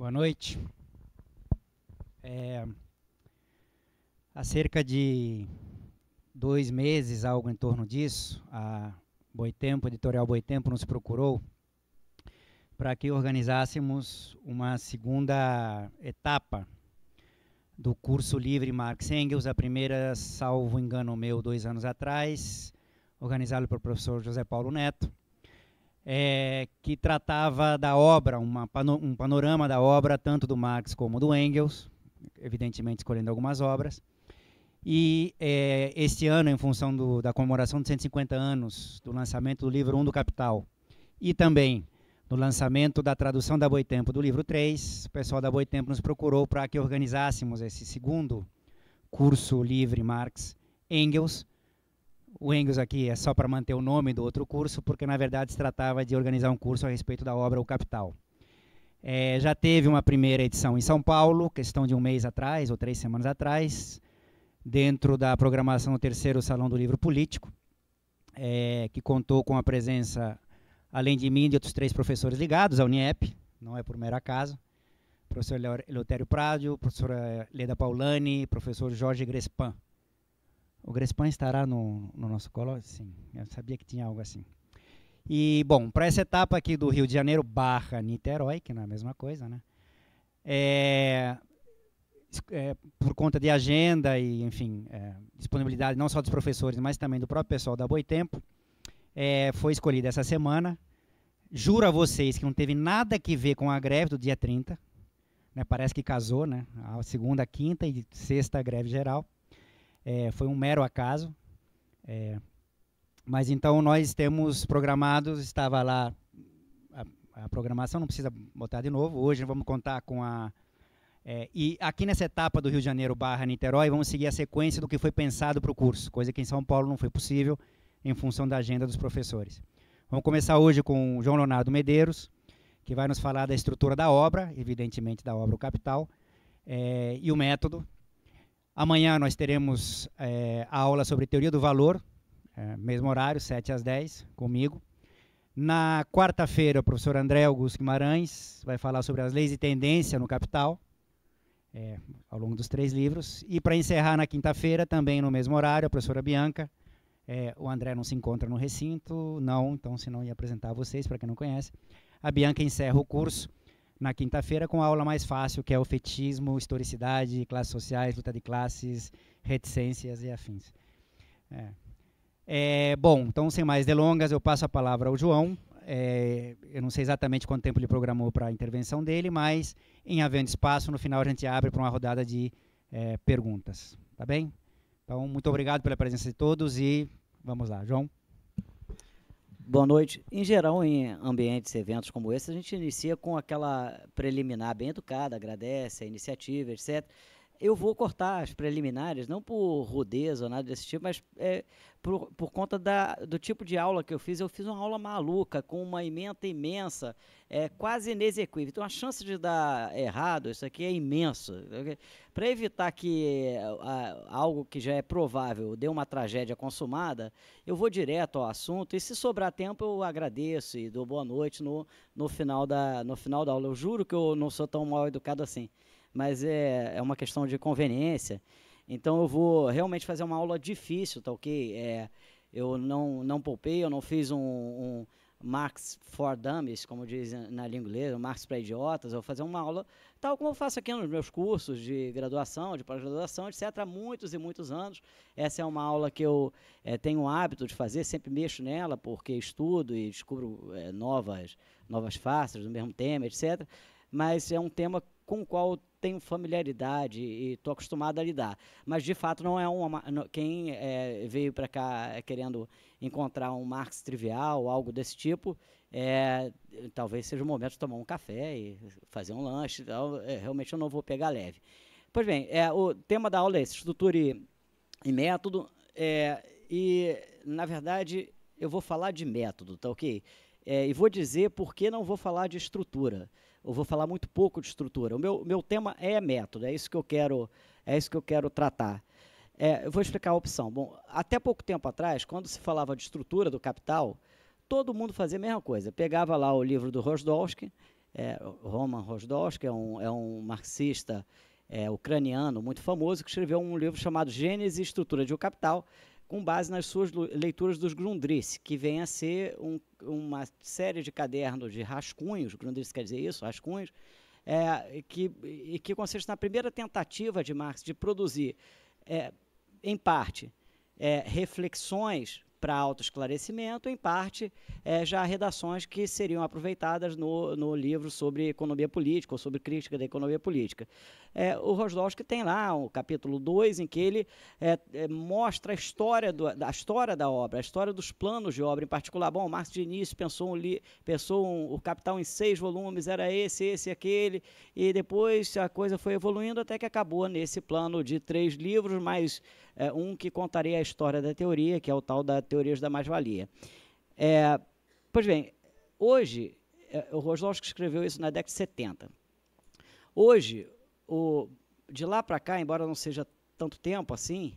Boa noite. É, há cerca de dois meses, algo em torno disso, a Boitempo, a editorial Boitempo, nos procurou para que organizássemos uma segunda etapa do curso livre Marx Engels, a primeira, salvo engano meu, dois anos atrás, organizado pelo professor José Paulo Neto é, que tratava da obra, uma, um panorama da obra, tanto do Marx como do Engels, evidentemente escolhendo algumas obras. E é, este ano, em função do, da comemoração de 150 anos do lançamento do livro 1 do Capital e também do lançamento da tradução da Boitempo do livro 3, o pessoal da Boitempo nos procurou para que organizássemos esse segundo curso livre Marx Engels, o Engels aqui é só para manter o nome do outro curso, porque na verdade se tratava de organizar um curso a respeito da obra O Capital. É, já teve uma primeira edição em São Paulo, questão de um mês atrás ou três semanas atrás, dentro da programação do terceiro Salão do Livro Político, é, que contou com a presença, além de mim, de outros três professores ligados à Uniep, não é por mero acaso, professor Eleutério Prádio, professora Leda Paulani, professor Jorge Grespan. O Grespan estará no, no nosso colo? Sim, eu sabia que tinha algo assim. E, bom, para essa etapa aqui do Rio de Janeiro barra Niterói, que não é a mesma coisa, né? É, é, por conta de agenda e, enfim, é, disponibilidade não só dos professores, mas também do próprio pessoal da Boitempo, é, foi escolhida essa semana. Juro a vocês que não teve nada que ver com a greve do dia 30. Né? Parece que casou, né? A segunda, quinta e sexta greve geral. É, foi um mero acaso. É, mas então nós temos programados, estava lá a, a, programação, não precisa botar de novo. Hoje vamos contar com a. É, e aqui nessa etapa do Rio de Janeiro barra Niterói, vamos seguir a sequência do que foi pensado para o curso, coisa que em São Paulo não foi possível em função da agenda dos professores. Vamos começar hoje com o João Leonardo Medeiros, que vai nos falar da estrutura da obra, evidentemente da obra O Capital, é, e o método, Amanhã nós teremos é, a aula sobre teoria do valor, é, mesmo horário, 7 às 10, comigo. Na quarta-feira, o professor André Augusto Guimarães vai falar sobre as leis de tendência no capital, é, ao longo dos três livros. E para encerrar, na quinta-feira, também no mesmo horário, a professora Bianca. É, o André não se encontra no recinto, não, então, senão ia apresentar a vocês, para quem não conhece. A Bianca encerra o curso na quinta-feira com a aula mais fácil, que é o fetismo, historicidade, classes sociais, luta de classes, reticências e afins. É. É, bom, então, sem mais delongas, eu passo a palavra ao João. É, eu não sei exatamente quanto tempo ele programou para a intervenção dele, mas, em havendo espaço, no final a gente abre para uma rodada de é, perguntas. Tá bem? Então, muito obrigado pela presença de todos e vamos lá, João. Boa noite. Em geral, em ambientes, eventos como esse, a gente inicia com aquela preliminar bem educada, agradece a iniciativa, etc eu vou cortar as preliminares, não por rudeza ou nada desse tipo, mas é, por, por conta da, do tipo de aula que eu fiz. Eu fiz uma aula maluca, com uma emenda imensa, é, quase inexequível. Então a chance de dar errado, isso aqui é imenso. Para evitar que é, a, algo que já é provável dê uma tragédia consumada, eu vou direto ao assunto e se sobrar tempo eu agradeço e dou boa noite no, no, final, da, no final da aula. Eu juro que eu não sou tão mal educado assim mas é, é uma questão de conveniência. Então eu vou realmente fazer uma aula difícil, tá ok? É, eu não, não poupei, eu não fiz um, um Marx for Dummies, como diz na língua inglesa, Marx para idiotas, eu vou fazer uma aula tal como eu faço aqui nos meus cursos de graduação, de pós-graduação, etc., há muitos e muitos anos. Essa é uma aula que eu é, tenho o hábito de fazer, sempre mexo nela, porque estudo e descubro é, novas, novas faces do mesmo tema, etc. Mas é um tema com o qual tenho familiaridade e estou acostumado a lidar. Mas, de fato, não é uma. Quem é, veio para cá querendo encontrar um Marx trivial, algo desse tipo, é, talvez seja o momento de tomar um café e fazer um lanche. Então, é, realmente eu não vou pegar leve. Pois bem, o tema da aula é esse, estrutura e, e método. e, na verdade, eu vou falar de método, tá ok? e vou dizer por que não vou falar de estrutura eu vou falar muito pouco de estrutura. O meu, meu tema é método, é isso que eu quero, é isso que eu quero tratar. É, eu vou explicar a opção. Bom, até pouco tempo atrás, quando se falava de estrutura do capital, todo mundo fazia a mesma coisa. Pegava lá o livro do Rosdolsky, é, Roman Rosdolsky, é um, é um marxista é, ucraniano muito famoso que escreveu um livro chamado Gênese e Estrutura de um Capital, com base nas suas leituras dos Grundrisse, que vem a ser um, uma série de cadernos de rascunhos, Grundrisse quer dizer isso, rascunhos, é, que, e que consiste na primeira tentativa de Marx de produzir, é, em parte, é, reflexões para autoesclarecimento, em parte é, já redações que seriam aproveitadas no, no livro sobre economia política ou sobre crítica da economia política. É, o Rosdowski tem lá o um capítulo 2 em que ele é, é, mostra a história, do, a história da obra, a história dos planos de obra em particular. Bom, Marx de início pensou, um li, pensou um, o Capital em seis volumes, era esse, esse, aquele, e depois a coisa foi evoluindo até que acabou nesse plano de três livros, mais é, um que contaria a história da teoria, que é o tal da Teorias da Mais-Valia. É, pois bem, hoje, é, o Roslowski escreveu isso na década de 70. Hoje, o, de lá para cá, embora não seja tanto tempo assim,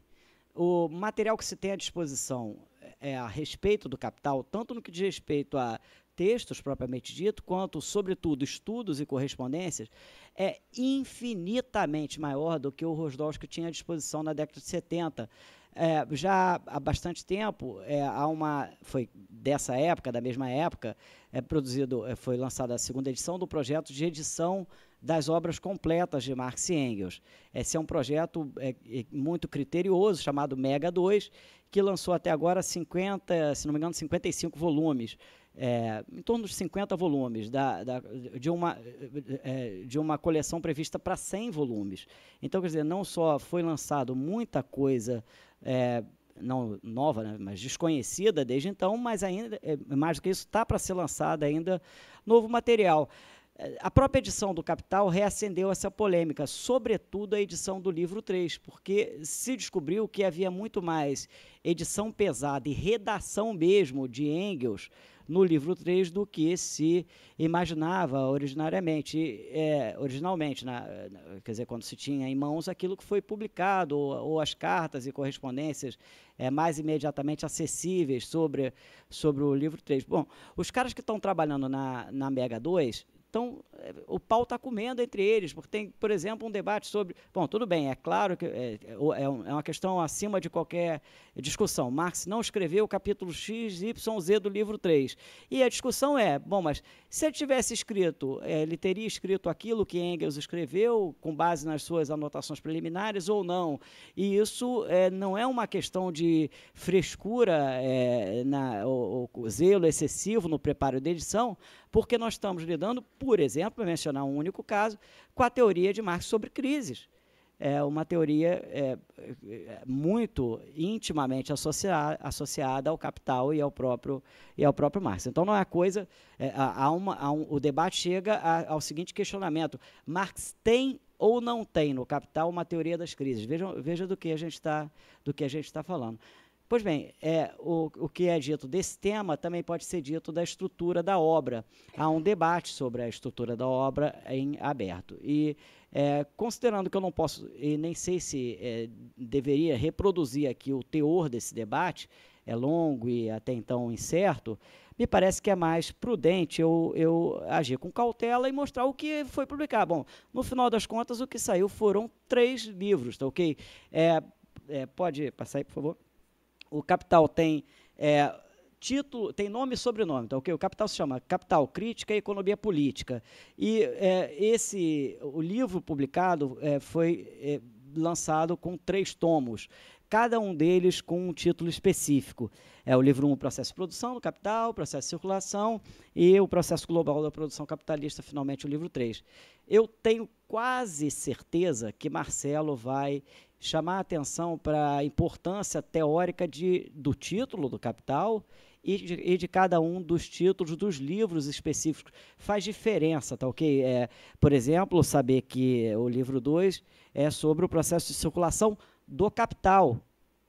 o material que se tem à disposição é, a respeito do capital, tanto no que diz respeito a textos propriamente dito, quanto, sobretudo, estudos e correspondências, é infinitamente maior do que o Rosdowski tinha à disposição na década de 70. É, já há bastante tempo, é, há uma, foi dessa época, da mesma época, é produzido, é, foi lançada a segunda edição do projeto de edição das obras completas de Marx e Engels. Esse é um projeto é, é muito criterioso, chamado Mega 2, que lançou até agora 50, se não me engano, 55 volumes é, em torno dos 50 volumes, da, da, de, uma, é, de uma coleção prevista para 100 volumes. Então, quer dizer, não só foi lançado muita coisa. É, não nova, né, mas desconhecida desde então, mas ainda, é, mais do que isso, está para ser lançado ainda novo material. A própria edição do Capital reacendeu essa polêmica, sobretudo a edição do livro 3, porque se descobriu que havia muito mais edição pesada e redação mesmo de Engels no livro 3 do que se imaginava originariamente, é, originalmente, na, na, quer dizer, quando se tinha em mãos aquilo que foi publicado, ou, ou as cartas e correspondências é, mais imediatamente acessíveis sobre, sobre o livro 3. Bom, os caras que estão trabalhando na, na Mega 2 então, é, o pau está comendo entre eles, porque tem, por exemplo, um debate sobre. Bom, tudo bem, é claro que é, é, é, é uma questão acima de qualquer discussão. Marx não escreveu o capítulo X, Y, Z do livro 3. E a discussão é: bom, mas se ele tivesse escrito, ele teria escrito aquilo que Engels escreveu, com base nas suas anotações preliminares ou não? E isso é, não é uma questão de frescura, é, na, ou, ou, zelo excessivo no preparo da edição, porque nós estamos lidando, por exemplo, para mencionar um único caso, com a teoria de Marx sobre crises. É uma teoria é, é, é muito intimamente associada, associada ao capital e ao próprio, e ao próprio Marx. Então, não é coisa. É, há uma, há um, o debate chega a, ao seguinte questionamento: Marx tem ou não tem no capital uma teoria das crises. Veja, veja do que a gente está tá falando. Pois bem, é, o, o que é dito desse tema também pode ser dito da estrutura da obra. Há um debate sobre a estrutura da obra em aberto. E é, considerando que eu não posso, e nem sei se é, deveria reproduzir aqui o teor desse debate, é longo e até então incerto, me parece que é mais prudente eu, eu agir com cautela e mostrar o que foi publicado. Bom, no final das contas, o que saiu foram três livros, tá ok? É, é pode passar aí, por favor o Capital tem é, título, tem nome e sobrenome, tá ok? O Capital se chama Capital Crítica e Economia Política. E é, esse, o livro publicado é, foi é, lançado com três tomos, cada um deles com um título específico. É o livro 1, um, Processo de Produção do Capital, Processo de Circulação e o Processo Global da Produção Capitalista, finalmente o livro 3. Eu tenho quase certeza que Marcelo vai chamar a atenção para a importância teórica de, do título do Capital e de, e de, cada um dos títulos dos livros específicos. Faz diferença, tá ok? É, por exemplo, saber que o livro 2 é sobre o processo de circulação do capital,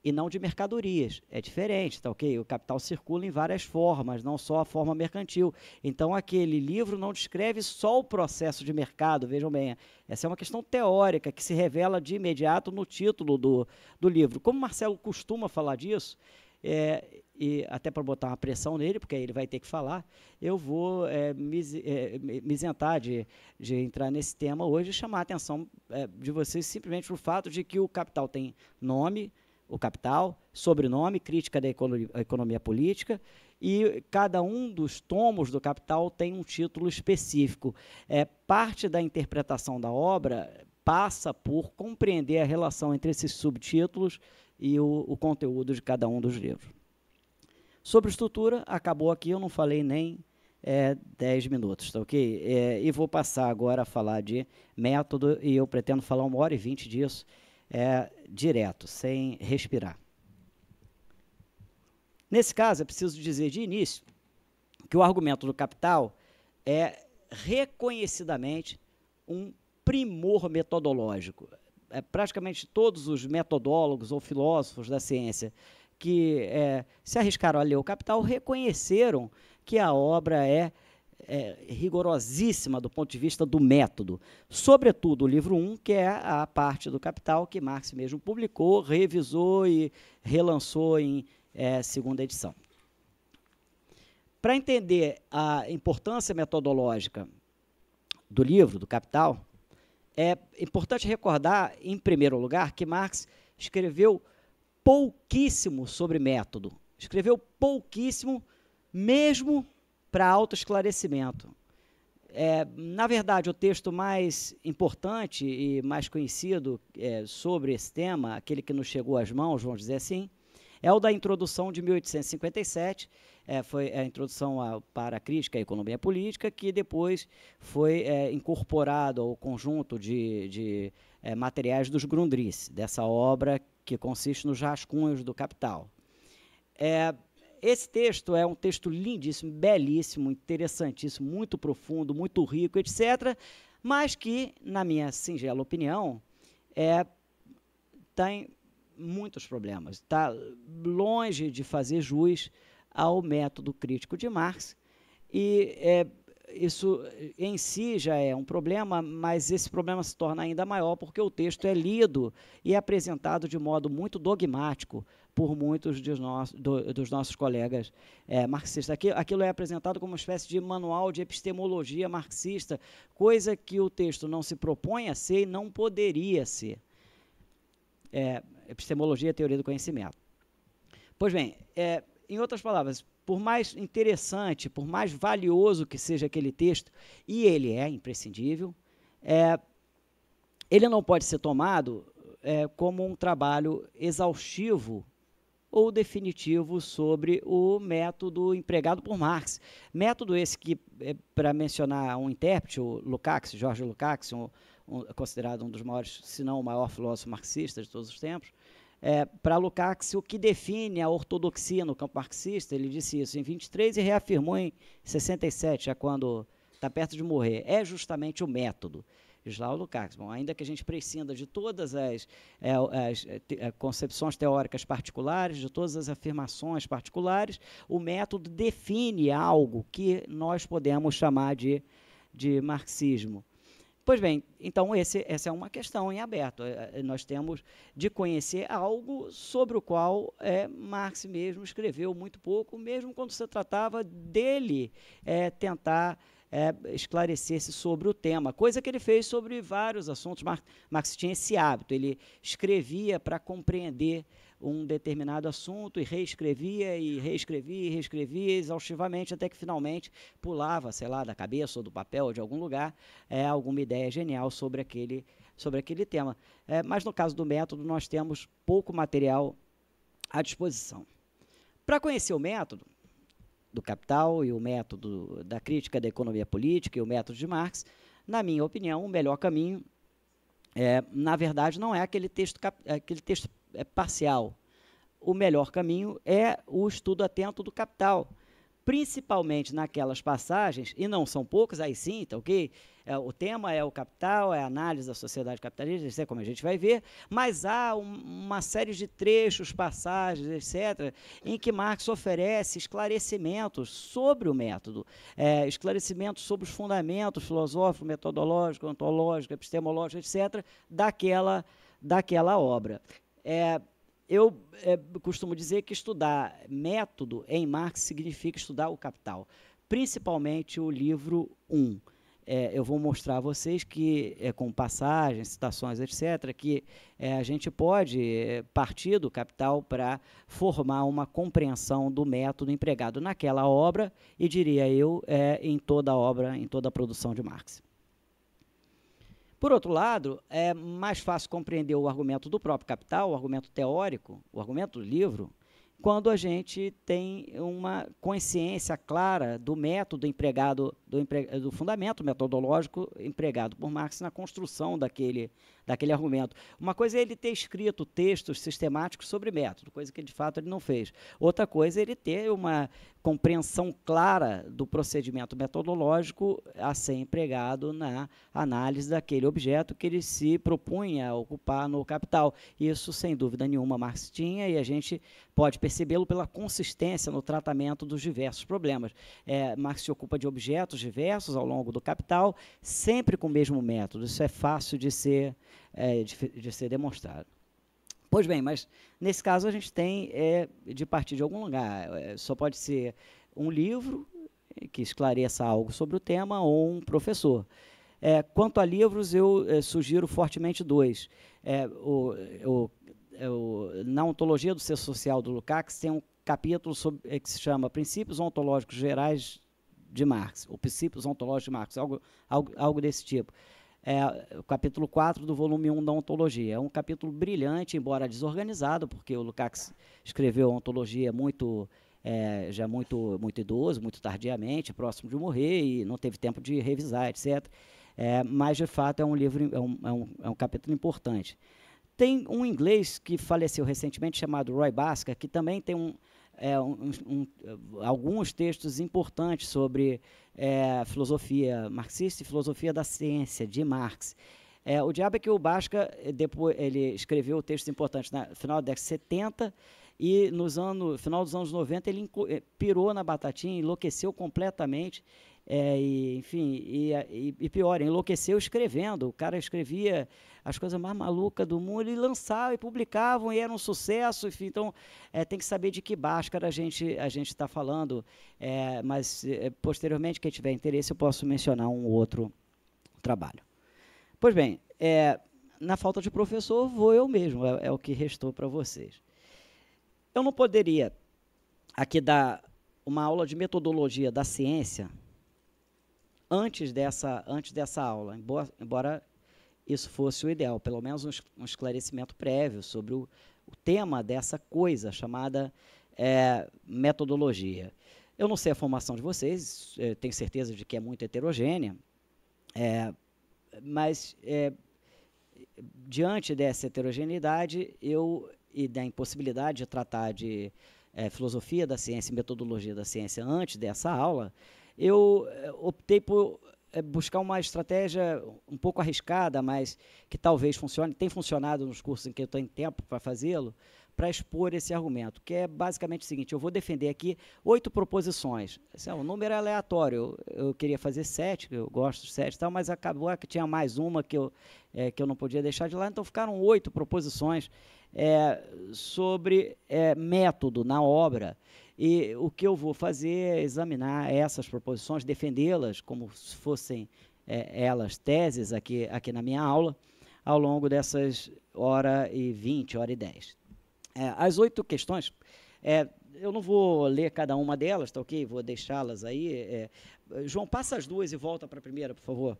e não de mercadorias. É diferente, tá ok? O capital circula em várias formas, não só a forma mercantil. Então, aquele livro não descreve só o processo de mercado, vejam bem. Essa é uma questão teórica que se revela de imediato no título do, do livro. Como Marcelo costuma falar disso, é, e até para botar uma pressão nele, porque aí ele vai ter que falar, eu vou é, me, é, me isentar de, de entrar nesse tema hoje e chamar a atenção é, de vocês simplesmente o fato de que o capital tem nome, o Capital, Sobrenome, Crítica da economia, Política, e cada um dos tomos do Capital tem um título específico. É, parte da interpretação da obra passa por compreender a relação entre esses subtítulos e o, o conteúdo de cada um dos livros. Sobre estrutura, acabou aqui, eu não falei nem é, 10 minutos, tá ok? É, e vou passar agora a falar de método, e eu pretendo falar uma hora e vinte disso é, direto, sem respirar. Nesse caso, é preciso dizer de início que o argumento do capital é reconhecidamente um primor metodológico. É, praticamente todos os metodólogos ou filósofos da ciência que é, se arriscaram a ler o Capital reconheceram que a obra é é, rigorosíssima do ponto de vista do método. Sobretudo o livro 1, um, que é a parte do Capital que Marx mesmo publicou, revisou e relançou em é, segunda edição. Para entender a importância metodológica do livro, do Capital, é importante recordar, em primeiro lugar, que Marx escreveu pouquíssimo sobre método. Escreveu pouquíssimo, mesmo para autoesclarecimento. É, na verdade, o texto mais importante e mais conhecido é, sobre esse tema, aquele que nos chegou às mãos, vamos dizer assim, é o da introdução de 1857, é, foi a introdução a, para a crítica à economia política, que depois foi é, incorporado ao conjunto de, de é, materiais dos Grundrisse, dessa obra que consiste nos rascunhos do capital. É, esse texto é um texto lindíssimo, belíssimo, interessantíssimo, muito profundo, muito rico, etc. Mas que, na minha singela opinião, é, tem muitos problemas. Está longe de fazer jus ao método crítico de Marx e é, isso eh, em si já é um problema, mas esse problema se torna ainda maior porque o texto é lido e é apresentado de modo muito dogmático por muitos nosso, do, dos nossos colegas é, marxistas. Aquilo, aquilo é apresentado como uma espécie de manual de epistemologia marxista, coisa que o texto não se propõe a ser e não poderia ser. É, epistemologia, teoria do conhecimento. Pois bem, é, em outras palavras, por mais interessante, por mais valioso que seja aquele texto, e ele é imprescindível, é, ele não pode ser tomado é, como um trabalho exaustivo ou definitivo sobre o método empregado por Marx. Método esse que, é, para mencionar um intérprete, o Lukács, Jorge Lukács, um, um, considerado um dos maiores, se não o maior filósofo marxista de todos os tempos, é, para Lukács o que define a ortodoxia no campo marxista. Ele disse isso em 23 e reafirmou em 67, já quando está perto de morrer. É justamente o método. Islau Lukács. Bom, ainda que a gente prescinda de todas as, é, as é, te, é, concepções teóricas particulares, de todas as afirmações particulares, o método define algo que nós podemos chamar de, de marxismo. Pois bem, então esse, essa é uma questão em aberto. É, é, nós temos de conhecer algo sobre o qual é, Marx mesmo escreveu muito pouco, mesmo quando se tratava dele é, tentar é, esclarecer-se sobre o tema, coisa que ele fez sobre vários assuntos. Marx, Marx tinha esse hábito, ele escrevia para compreender um determinado assunto e reescrevia e reescrevia e reescrevia exaustivamente até que finalmente pulava, sei lá, da cabeça ou do papel ou de algum lugar é, alguma ideia genial sobre aquele, sobre aquele tema. É, mas no caso do método, nós temos pouco material à disposição. Para conhecer o método do Capital e o método da crítica da economia política e o método de Marx, na minha opinião, o melhor caminho é, na verdade, não é aquele texto, é, aquele texto é parcial. O melhor caminho é o estudo atento do capital, principalmente naquelas passagens, e não são poucas, aí sim, tá ok? É, o tema é o capital, é a análise da sociedade capitalista, etc., como a gente vai ver, mas há um, uma série de trechos, passagens, etc., em que Marx oferece esclarecimentos sobre o método, é, esclarecimentos sobre os fundamentos filosóficos, metodológicos, ontológicos, epistemológicos, etc., daquela, daquela obra. É, eu é, costumo dizer que estudar método em Marx significa estudar o capital, principalmente o livro 1. É, eu vou mostrar a vocês que, é, com passagens, citações, etc., que é, a gente pode é, partir do capital para formar uma compreensão do método empregado naquela obra e, diria eu, é, em toda a obra, em toda a produção de Marx. Por outro lado, é mais fácil compreender o argumento do próprio Capital, o argumento teórico, o argumento do livro, quando a gente tem uma consciência clara do método empregado, do, empre, do fundamento metodológico empregado por Marx na construção daquele, daquele argumento. Uma coisa é ele ter escrito textos sistemáticos sobre método, coisa que de fato ele não fez. Outra coisa é ele ter uma compreensão clara do procedimento metodológico a ser empregado na análise daquele objeto que ele se propunha a ocupar no capital. Isso, sem dúvida nenhuma, Marx tinha e a gente pode percebê-lo pela consistência no tratamento dos diversos problemas. É, Marx se ocupa de objetos diversos ao longo do capital, sempre com o mesmo método. Isso é fácil de ser é, de, de, ser demonstrado. Pois bem, mas nesse caso a gente tem é, de partir de algum lugar. É, só pode ser um livro que esclareça algo sobre o tema ou um professor. É, quanto a livros, eu é, sugiro fortemente dois. É, o, é, o, é, o, na Ontologia do Ser Social do Lukács tem um capítulo sobre, que se chama Princípios Ontológicos Gerais de Marx, ou Princípios Ontológicos de Marx, algo, algo, algo desse tipo é o capítulo 4 do volume 1 da Ontologia. É um capítulo brilhante, embora desorganizado, porque o Lukács escreveu a Ontologia muito é, já muito muito idoso, muito tardiamente, próximo de morrer e não teve tempo de revisar, etc. É, mas de fato é um livro é um, é um, é um capítulo importante. Tem um inglês que faleceu recentemente chamado Roy Basker, que também tem um, é, um, um, alguns textos importantes sobre é, filosofia marxista e filosofia da ciência, de Marx. É, o diabo é que o Basca depois, ele escreveu textos importantes no final da década de 70 e nos anos, final dos anos 90 ele eh, pirou na batatinha, enlouqueceu completamente. É, e, enfim, e, e, e, pior, enlouqueceu escrevendo. O cara escrevia as coisas mais malucas do mundo e lançava e publicavam e era um sucesso. Enfim, então, é, tem que saber de que báscara a gente a gente está falando. É, mas posteriormente, quem tiver interesse, eu posso mencionar um outro trabalho. Pois bem, na falta de professor, vou eu mesmo. É, é o que restou para vocês. Eu não poderia aqui dar uma aula de metodologia da ciência antes dessa, antes dessa aula, embora, isso fosse o ideal, pelo menos um, esclarecimento prévio sobre o, o tema dessa coisa chamada é, metodologia. Eu não sei a formação de vocês, é, tenho certeza de que é muito heterogênea, é, mas é, diante dessa heterogeneidade, eu e da impossibilidade de tratar de é, filosofia da ciência e metodologia da ciência antes dessa aula, eu eh, optei por eh, buscar uma estratégia um pouco arriscada, mas que talvez funcione, tem funcionado nos cursos em que eu estou em tempo para fazê-lo, para expor esse argumento, que é basicamente o seguinte: eu vou defender aqui oito proposições. Assim, é o número é aleatório. Eu, eu, queria fazer sete, eu gosto de sete, tal, mas acabou que tinha mais uma que eu, é, que eu não podia deixar de lá então ficaram oito proposições é, sobre é, método na obra. E o que eu vou fazer é examinar essas proposições, defendê-las como se fossem é, elas teses aqui, aqui na minha aula, ao longo dessas hora e vinte, hora e dez. É, as oito questões, é, eu não vou ler cada uma delas, tá ok? Vou deixá-las aí. É, João, passa as duas e volta para a primeira, por favor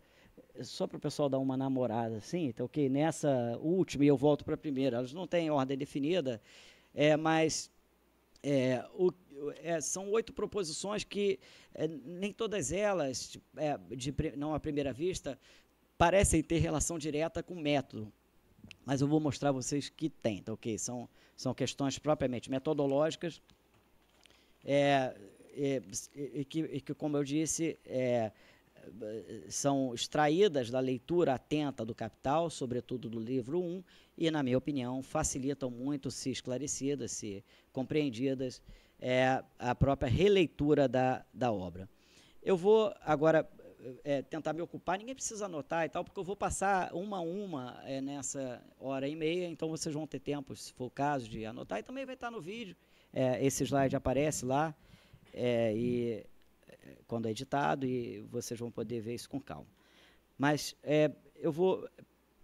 só para o pessoal dar uma namorada, assim, então ok. nessa última e eu volto para a primeira, elas não têm ordem definida, é, mas é, o, é, são oito proposições que é, nem todas elas, é, de, de, não à primeira vista, parecem ter relação direta com o método. Mas eu vou mostrar a vocês que tem, tá ok? São, são questões propriamente metodológicas, é, é, que, que, como eu disse, é são extraídas da leitura atenta do Capital, sobretudo do livro 1, e, na minha opinião, facilitam muito, se esclarecidas, se compreendidas, é, a própria releitura da, da obra. Eu vou agora é, tentar me ocupar, ninguém precisa anotar e tal, porque eu vou passar uma a uma é, nessa hora e meia, então vocês vão ter tempo, se for o caso, de anotar, e também vai estar no vídeo, é, esse slide aparece lá, é, e quando é editado e vocês vão poder ver isso com calma. Mas é, eu vou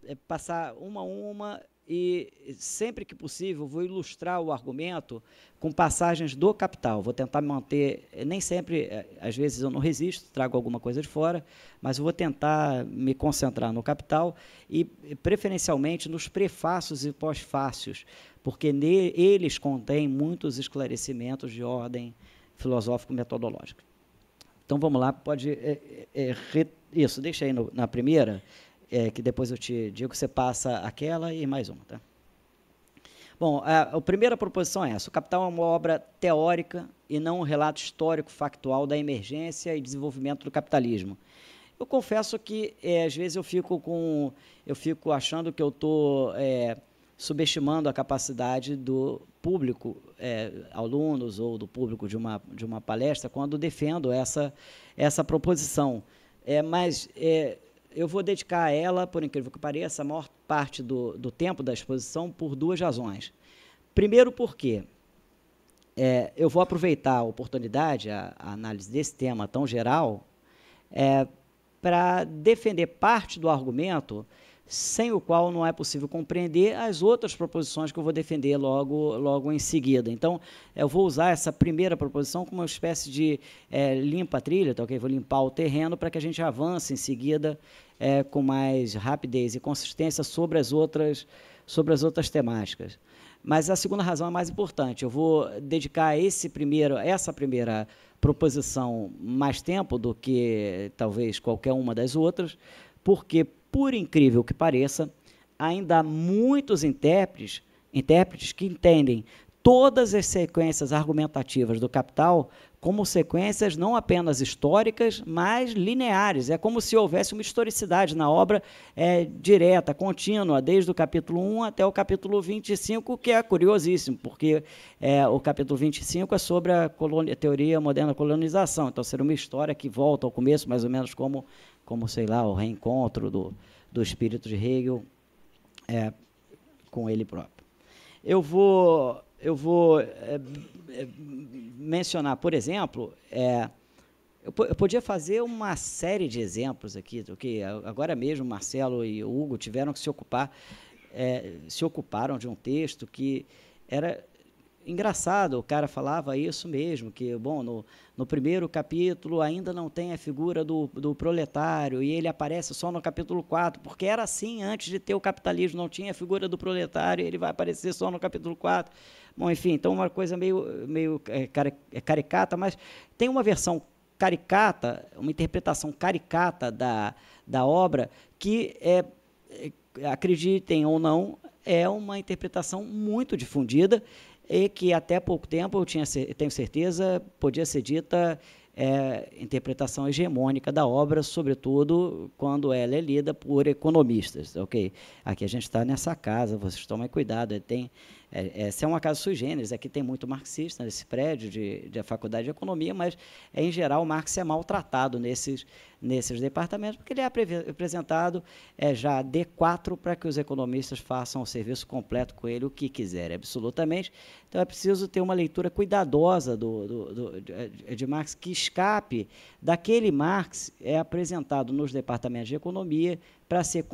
é, passar uma a uma e sempre que possível vou ilustrar o argumento com passagens do capital. Vou tentar manter, é, nem sempre, é, às vezes eu não resisto, trago alguma coisa de fora, mas vou tentar me concentrar no capital e preferencialmente nos prefácios e pós-fácios, porque eles contêm muitos esclarecimentos de ordem filosófico-metodológica. Então vamos lá, pode. É, é, é, re, isso, deixa aí no, na primeira, é, que depois eu te digo, que você passa aquela e mais uma, tá? Bom, a, a primeira proposição é essa: o Capital é uma obra teórica e não um relato histórico factual da emergência e desenvolvimento do capitalismo. Eu confesso que é, às vezes eu fico com, eu fico achando que eu estou é, subestimando a capacidade do público, é, alunos ou do público de uma, de uma palestra, quando defendo essa, essa proposição. É, mas é, eu vou dedicar a ela, por incrível que pareça, a maior parte do, do tempo da exposição por duas razões. Primeiro, porque é, eu vou aproveitar a oportunidade, a, a análise desse tema tão geral, é, para defender parte do argumento sem o qual não é possível compreender as outras proposições que eu vou defender logo, logo em seguida. Então, eu vou usar essa primeira proposição como uma espécie de é, limpa trilha, tá, okay? vou limpar o terreno para que a gente avance em seguida é, com mais rapidez e consistência sobre as outras, sobre as outras temáticas. Mas a segunda razão é mais importante. Eu vou dedicar esse primeiro, essa primeira proposição mais tempo do que talvez qualquer uma das outras, porque por incrível que pareça, ainda há muitos intérpretes, intérpretes que entendem todas as sequências argumentativas do Capital como sequências não apenas históricas, mas lineares. É como se houvesse uma historicidade na obra é, direta, contínua, desde o capítulo 1 até o capítulo 25, que é curiosíssimo, porque é, o capítulo 25 é sobre a teoria moderna da colonização. Então, seria uma história que volta ao começo, mais ou menos como como, sei lá, o reencontro do, do espírito de Hegel é, com ele próprio. Eu vou, eu vou é, é, mencionar, por exemplo, é, eu, eu, podia fazer uma série de exemplos aqui, do que agora mesmo Marcelo e Hugo tiveram que se ocupar, é, se ocuparam de um texto que era engraçado, o cara falava isso mesmo, que, bom, no, no primeiro capítulo ainda não tem a figura do, do proletário e ele aparece só no capítulo 4, porque era assim antes de ter o capitalismo, não tinha a figura do proletário e ele vai aparecer só no capítulo 4. Bom, enfim, então uma coisa meio, meio é, é, caricata, mas tem uma versão caricata, uma interpretação caricata da, da obra que é, é acreditem ou não, é uma interpretação muito difundida e que até pouco tempo, eu tinha, tenho certeza, podia ser dita é, interpretação hegemônica da obra, sobretudo quando ela é lida por economistas, ok? Aqui a gente está nessa casa, vocês tomem cuidado, tem é, é, essa é uma casa sui generis. Aqui tem muito marxista nesse prédio de, de Faculdade de Economia, mas, é, em geral, Marx é maltratado nesses, nesses departamentos, porque ele é apresentado é, já D4 para que os economistas façam o serviço completo com ele, o que quiserem, absolutamente. Então, é preciso ter uma leitura cuidadosa do, do, do de, de Marx que escape daquele Marx é apresentado nos departamentos de economia para ser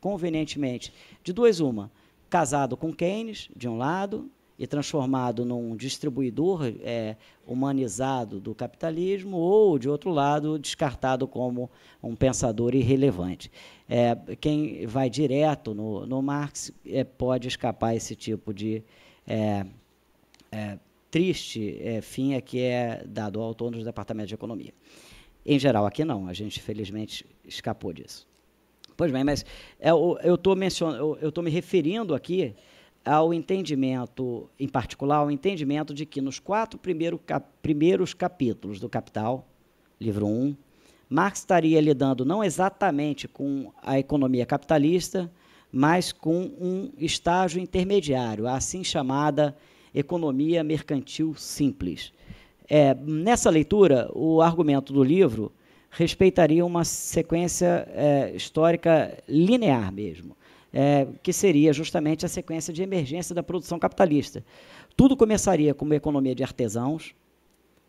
convenientemente, de duas uma, casado com Keynes, de um lado, e transformado num distribuidor é, humanizado do capitalismo, ou, de outro lado, descartado como um pensador irrelevante. É, quem vai direto no, no Marx é, pode escapar esse tipo de é, é, triste é, fim que é dado ao autônomo do Departamento de Economia. Em geral, aqui não, a gente felizmente escapou disso. Pois bem, mas é eu estou mencionando, eu estou me referindo aqui ao entendimento, em particular, ao entendimento de que nos quatro primeiro cap, primeiros capítulos do Capital, livro 1, um, Marx estaria lidando não exatamente com a economia capitalista, mas com um estágio intermediário, a assim chamada economia mercantil simples. É, nessa leitura, o argumento do livro respeitaria uma sequência é, histórica linear mesmo, é, que seria justamente a sequência de emergência da produção capitalista. Tudo começaria com uma economia de artesãos,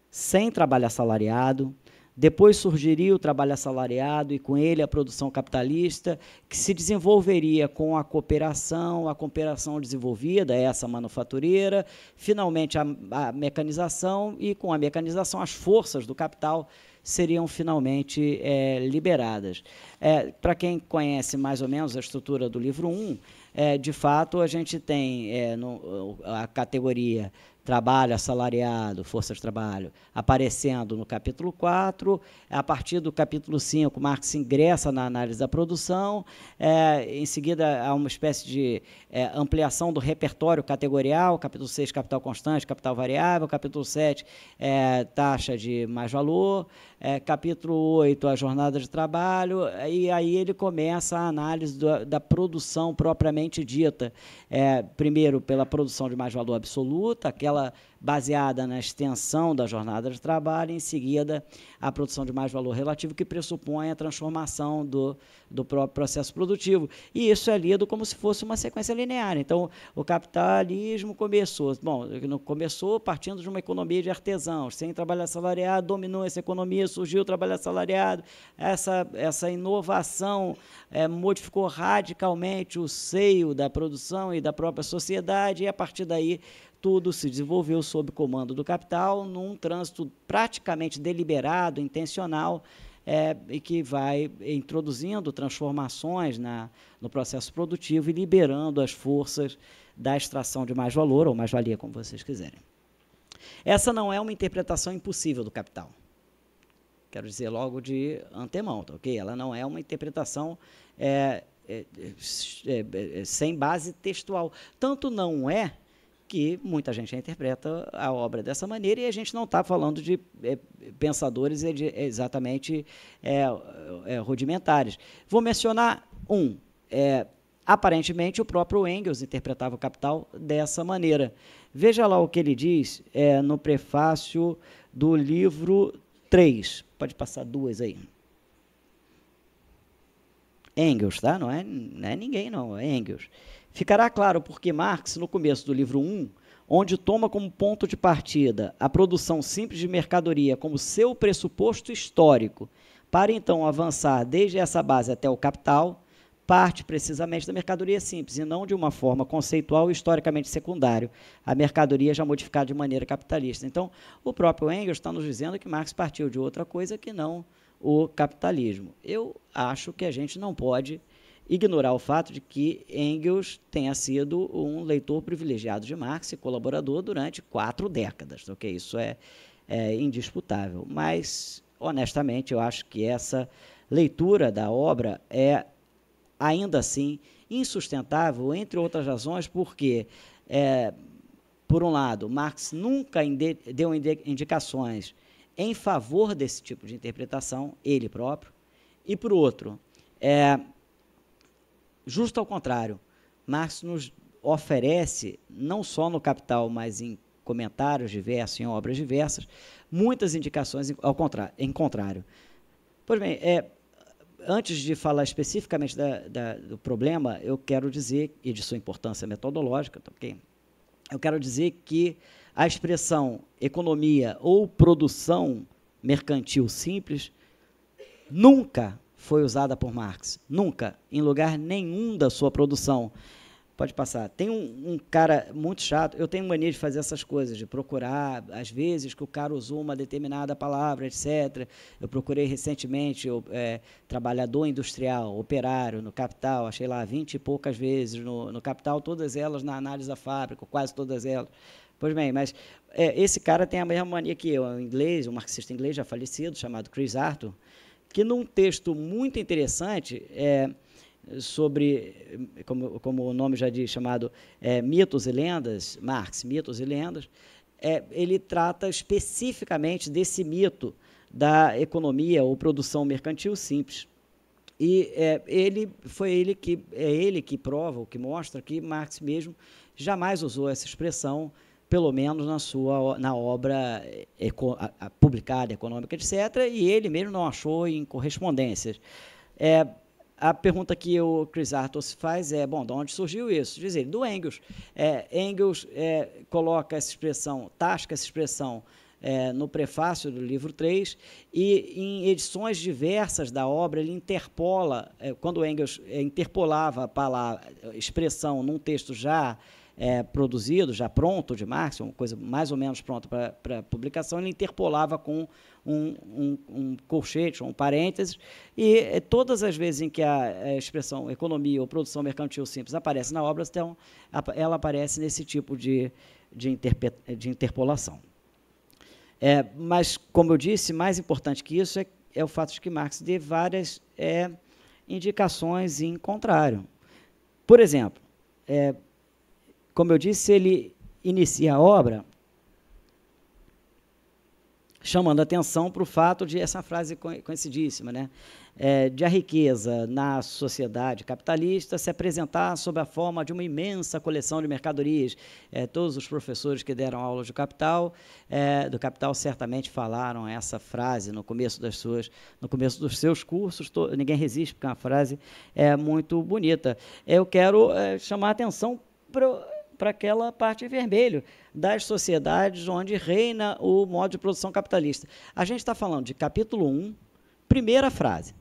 sem trabalho assalariado, depois surgiria o trabalho assalariado e com ele a produção capitalista, que se desenvolveria com a cooperação, a cooperação desenvolvida, é essa manufatureira, finalmente a, a mecanização e com a mecanização as forças do capital seriam finalmente é, liberadas. É, Para quem conhece mais ou menos a estrutura do livro 1, é, de fato, a gente tem é, no, a categoria trabalho assalariado, forças de trabalho, aparecendo no capítulo 4. A partir do capítulo 5, Marx ingressa na análise da produção. É, em seguida, há uma espécie de é, ampliação do repertório categorial. Capítulo 6, capital constante, capital variável. Capítulo 7, é, taxa de mais-valor é, capítulo 8, a jornada de trabalho, e aí ele começa a análise do, da produção propriamente dita. É, primeiro, pela produção de mais valor absoluto, aquela baseada na extensão da jornada de trabalho, e em seguida a produção de mais valor relativo, que pressupõe a transformação do, do próprio processo produtivo. E isso é lido como se fosse uma sequência linear. Então, o capitalismo começou, bom, começou partindo de uma economia de artesãos, sem trabalho assalariado, dominou essa economia, surgiu o trabalho assalariado, essa, essa inovação é, modificou radicalmente o seio da produção e da própria sociedade, e a partir daí tudo se desenvolveu sob comando do capital, num trânsito praticamente deliberado, intencional, é, e que vai introduzindo transformações na, no processo produtivo e liberando as forças da extração de mais valor ou mais valia, como vocês quiserem. Essa não é uma interpretação impossível do capital. Quero dizer logo de antemão, tá, ok? Ela não é uma interpretação é, é, é, é, é sem base textual. Tanto não é que muita gente interpreta a obra dessa maneira e a gente não está falando de é, pensadores de, eh, exatamente é, é, rudimentares. Vou mencionar um. aparentemente, o próprio Engels interpretava o Capital dessa maneira. Veja lá o que ele diz no prefácio do livro 3. Pode passar duas aí. Engels, tá? Não é, não é ninguém, não. É Engels. Ficará claro porque Marx, no começo do livro 1, onde toma como ponto de partida a produção simples de mercadoria como seu pressuposto histórico, para então avançar desde essa base até o capital, parte precisamente da mercadoria simples e não de uma forma conceitual e historicamente secundária, a mercadoria já modificada de maneira capitalista. Então, o próprio Engels está nos dizendo que Marx partiu de outra coisa que não o capitalismo. Eu acho que a gente não pode ignorar o fato de que Engels tenha sido um leitor privilegiado de Marx e colaborador durante quatro décadas, ok? Isso é, é indisputável. Mas, honestamente, eu acho que essa leitura da obra é, ainda assim, insustentável, entre outras razões, porque é, por um lado, Marx nunca deu indicações em favor desse tipo de interpretação, ele próprio, e por outro, é, Justo ao contrário, Marx nos oferece, não só no Capital, mas em comentários diversos, em obras diversas, muitas indicações ao contrário, em contrário. Pois bem, é, antes de falar especificamente da, da, do problema, eu quero dizer, e de sua importância metodológica, okay, eu quero dizer que a expressão economia ou produção mercantil simples nunca foi usada por Marx. Nunca, em lugar nenhum da sua produção. Pode passar. Tem um, um, cara muito chato. Eu tenho mania de fazer essas coisas, de procurar, às vezes, que o cara usou uma determinada palavra, etc. Eu procurei recentemente é, trabalhador industrial, operário, no Capital, achei lá vinte e poucas vezes no, no, Capital, todas elas na análise da fábrica, quase todas elas. Pois bem, mas é, esse cara tem a mesma mania que eu, é um inglês, um marxista inglês já falecido, chamado Chris Arthur que num texto muito interessante é, sobre, como, como, o nome já diz, chamado é, Mitos e Lendas, Marx, Mitos e Lendas, é, ele trata especificamente desse mito da economia ou produção mercantil simples. E é, ele foi ele que é ele que prova, o que mostra que Marx mesmo jamais usou essa expressão pelo menos na sua na obra eh, eco, a, a publicada, econômica, etc. E ele mesmo não achou em correspondências. É, a pergunta que o Chris Arthur se faz é, bom, de onde surgiu isso? Diz ele, do Engels. É, Engels é, coloca essa expressão, tasca essa expressão é, no prefácio do livro 3 e em edições diversas da obra ele interpola, é, quando Engels é, interpolava a palavra, expressão num texto já é, produzido, já pronto de Marx, uma coisa mais ou menos pronta para publicação, ele interpolava com um, um, um colchete, um parênteses, e é, todas as vezes em que a, a, expressão economia ou produção mercantil simples aparece na obra, então, ela aparece nesse tipo de, de, interpe, de interpolação. É, mas, como eu disse, mais importante que isso é, é o fato de que Marx dê várias é, indicações em contrário. Por exemplo, é, como eu disse, ele inicia a obra chamando atenção para o fato de essa frase conhecidíssima, né? É, de a riqueza na sociedade capitalista se apresentar sob a forma de uma imensa coleção de mercadorias. É, todos os professores que deram aula de Capital, é, do Capital certamente falaram essa frase no começo das suas, no começo dos seus cursos. ninguém resiste porque é uma frase é muito bonita. Eu quero é, chamar a atenção para para aquela parte vermelho das sociedades onde reina o modo de produção capitalista. A gente está falando de capítulo 1, primeira frase.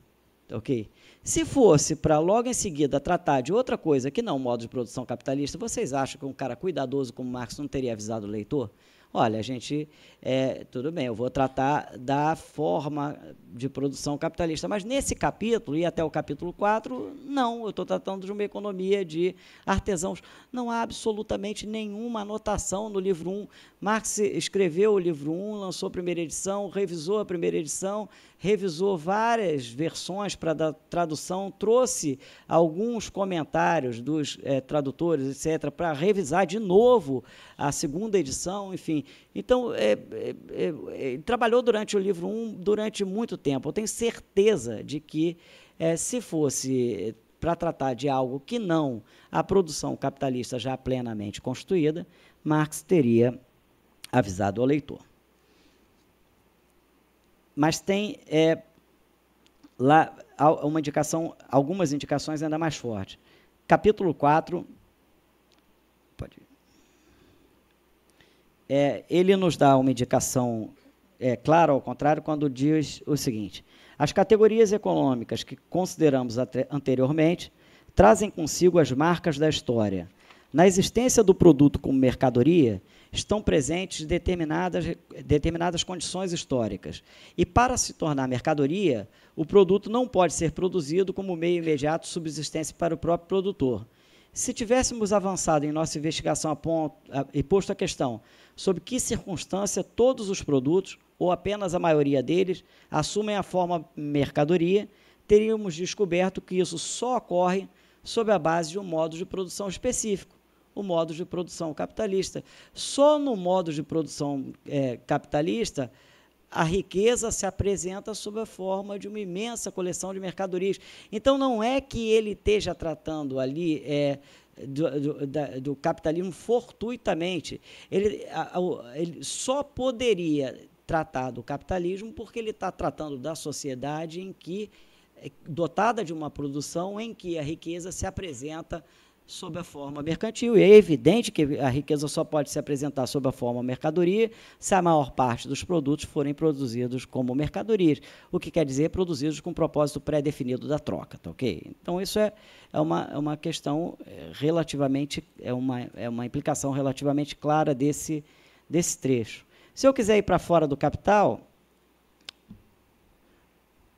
Ok? Se fosse para logo em seguida tratar de outra coisa que não o modo de produção capitalista, vocês acham que um cara cuidadoso como Marx não teria avisado o leitor? Olha, a gente, é, tudo bem, eu vou tratar da forma de produção capitalista, mas nesse capítulo e até o capítulo 4, não, eu estou tratando de uma economia de artesãos. Não há absolutamente nenhuma anotação no livro 1. Marx escreveu o livro 1, lançou a primeira edição, revisou a primeira edição, revisou várias versões para dar tradução, trouxe alguns comentários dos é, tradutores, etc., para revisar de novo a segunda edição, enfim. Então, é, é, é, é trabalhou durante o livro 1 um, durante muito tempo. Eu tenho certeza de que, eh, se fosse eh, para tratar de algo que não a produção capitalista já plenamente constituída, Marx teria avisado ao leitor mas tem é, lá uma indicação, algumas indicações ainda mais fortes. Capítulo 4, pode é, ele nos dá uma indicação é, clara, ao contrário, quando diz o seguinte: as categorias econômicas que consideramos anteriormente trazem consigo as marcas da história. Na existência do produto como mercadoria, estão presentes determinadas, determinadas condições históricas. E para se tornar mercadoria, o produto não pode ser produzido como meio imediato de subsistência para o próprio produtor. Se tivéssemos avançado em nossa investigação a ponto, a, e posto a questão sob que circunstância todos os produtos, ou apenas a maioria deles, assumem a forma mercadoria, teríamos descoberto que isso só ocorre sob a base de um modo de produção específico, o modo de produção capitalista. Só no modo de produção é, capitalista a riqueza se apresenta sob a forma de uma imensa coleção de mercadorias. Então, não é que ele esteja tratando ali é, do, do, da, do, capitalismo fortuitamente. Ele, a, a, ele só poderia tratar do capitalismo porque ele está tratando da sociedade em que, é, dotada de uma produção em que a riqueza se apresenta sob a forma mercantil. E é evidente que a riqueza só pode se apresentar sob a forma mercadoria se a maior parte dos produtos forem produzidos como mercadorias, o que quer dizer produzidos com propósito pré-definido da troca, tá ok? Então isso é, é, uma, é uma questão é, relativamente, é uma, é uma implicação relativamente clara desse, desse trecho. Se eu quiser ir para fora do capital,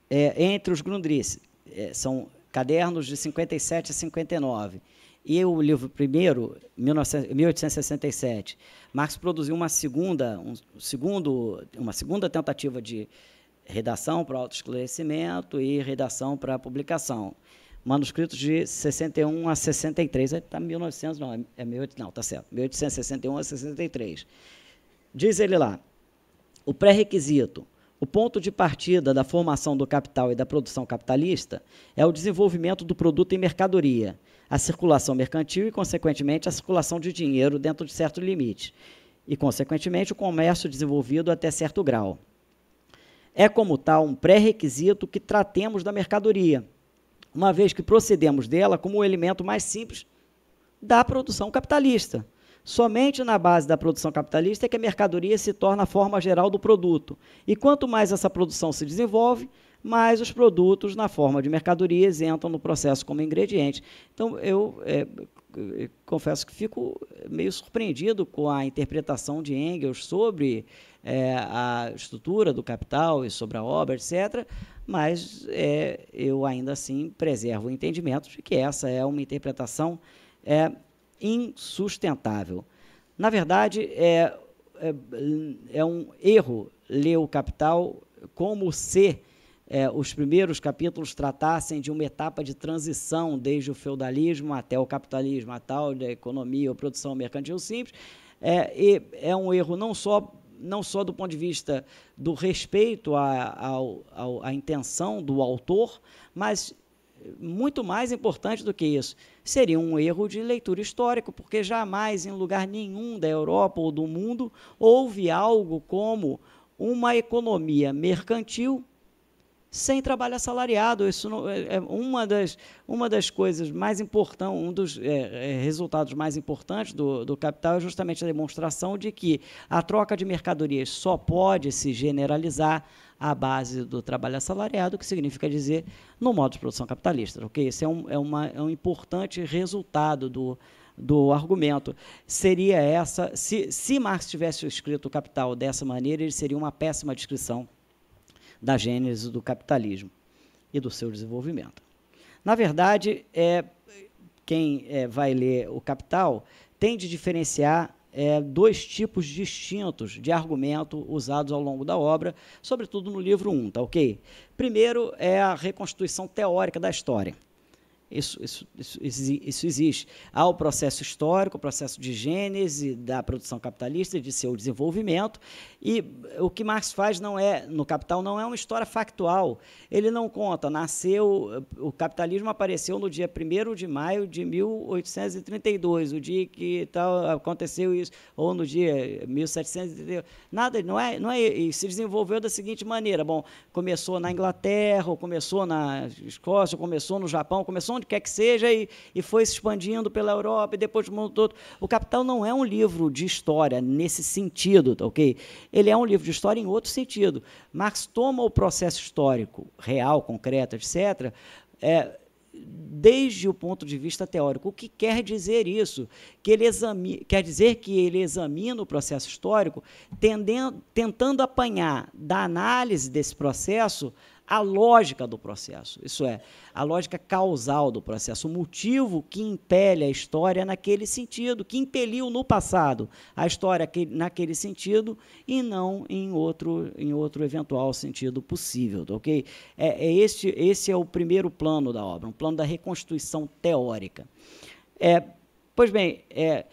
é, entre os Grundrisse, é, são cadernos de 57 a 59, e o livro primeiro, 1867, Marx produziu uma segunda, um, segundo, uma segunda tentativa de redação para autoesclarecimento e redação para publicação. Manuscritos de 61 a 63, está 1900, não, é 18, é não, tá certo, 1861 a 63. Diz ele lá, o pré-requisito, o ponto de partida da formação do capital e da produção capitalista é o desenvolvimento do produto em mercadoria, a circulação mercantil e, consequentemente, a circulação de dinheiro dentro de certo limite, e, consequentemente, o comércio desenvolvido até certo grau. É, como tal, um pré-requisito que tratemos da mercadoria, uma vez que procedemos dela como o elemento mais simples da produção capitalista. Somente na base da produção capitalista é que a mercadoria se torna a forma geral do produto. E quanto mais essa produção se desenvolve, mas os produtos, na forma de mercadorias, entram no processo como ingrediente. Então, eu é, confesso que fico meio surpreendido com a interpretação de Engels sobre é, a estrutura do capital e sobre a obra, etc., mas é, eu ainda assim preservo o entendimento de que essa é uma interpretação é, insustentável. Na verdade, é, é, é um erro ler o capital como ser é, os primeiros capítulos tratassem de uma etapa de transição desde o feudalismo até o capitalismo, a tal da economia ou produção mercantil simples, é, é um erro não só não só do ponto de vista do respeito à, à intenção do autor, mas muito mais importante do que isso, seria um erro de leitura histórico, porque jamais em lugar nenhum da Europa ou do mundo houve algo como uma economia mercantil sem trabalho assalariado. Isso não, é, é uma das, uma das coisas mais importantes, um dos é, é, resultados mais importantes do, do capital é justamente a demonstração de que a troca de mercadorias só pode se generalizar à base do trabalho assalariado, o que significa dizer no modo de produção capitalista. Okay? Esse é um, é, uma, é um importante resultado do do argumento. Seria essa, se, se Marx tivesse escrito o Capital dessa maneira, ele seria uma péssima descrição da gênese do capitalismo e do seu desenvolvimento. Na verdade, é, quem é, vai ler o Capital tem de diferenciar é, dois tipos distintos de argumento usados ao longo da obra, sobretudo no livro 1, um, tá ok? Primeiro é a reconstituição teórica da história. Isso, isso, isso, isso existe. Há o processo histórico, o processo de gênese da produção capitalista, de seu desenvolvimento. E o que Marx faz não é, no Capital, não é uma história factual. Ele não conta. Nasceu, o capitalismo apareceu no dia 1 de maio de 1832, o dia que tal, aconteceu isso, ou no dia 1732. Nada, não é, não é. E se desenvolveu da seguinte maneira: bom, começou na Inglaterra, ou começou na Escócia, ou começou no Japão, começou onde onde quer que seja, e, e foi se expandindo pela Europa e depois do mundo todo. O Capital não é um livro de história nesse sentido, tá ok? Ele é um livro de história em outro sentido. Marx toma o processo histórico real, concreto, etc., é, desde o ponto de vista teórico. O que quer dizer isso? Que ele examina, quer dizer que ele examina o processo histórico, tendendo, tentando apanhar da análise desse processo a lógica do processo, isso é, a lógica causal do processo, o motivo que impele a história naquele sentido, que impeliu no passado a história naquele sentido e não em outro, em outro eventual sentido possível, ok? É, é este, esse é o primeiro plano da obra, um plano da reconstituição teórica. É, pois bem, é,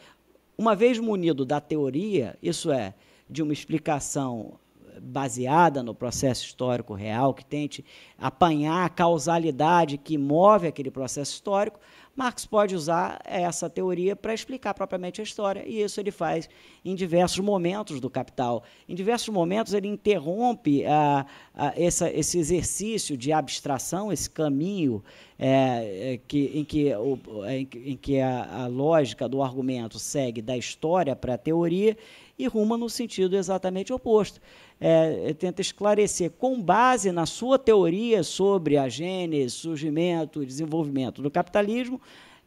uma vez munido da teoria, isso é, de uma explicação baseada no processo histórico real, que tente apanhar a causalidade que move aquele processo histórico, Marx pode usar essa teoria para explicar propriamente a história, e isso ele faz em diversos momentos do Capital. Em diversos momentos, ele interrompe a, ah, essa, esse exercício de abstração, esse caminho é, é, que, em que, o, é, em, em que a, a, lógica do argumento segue da história para a teoria e ruma no sentido exatamente oposto. É, é tenta esclarecer, com base na sua teoria sobre a gênese, surgimento, desenvolvimento do capitalismo,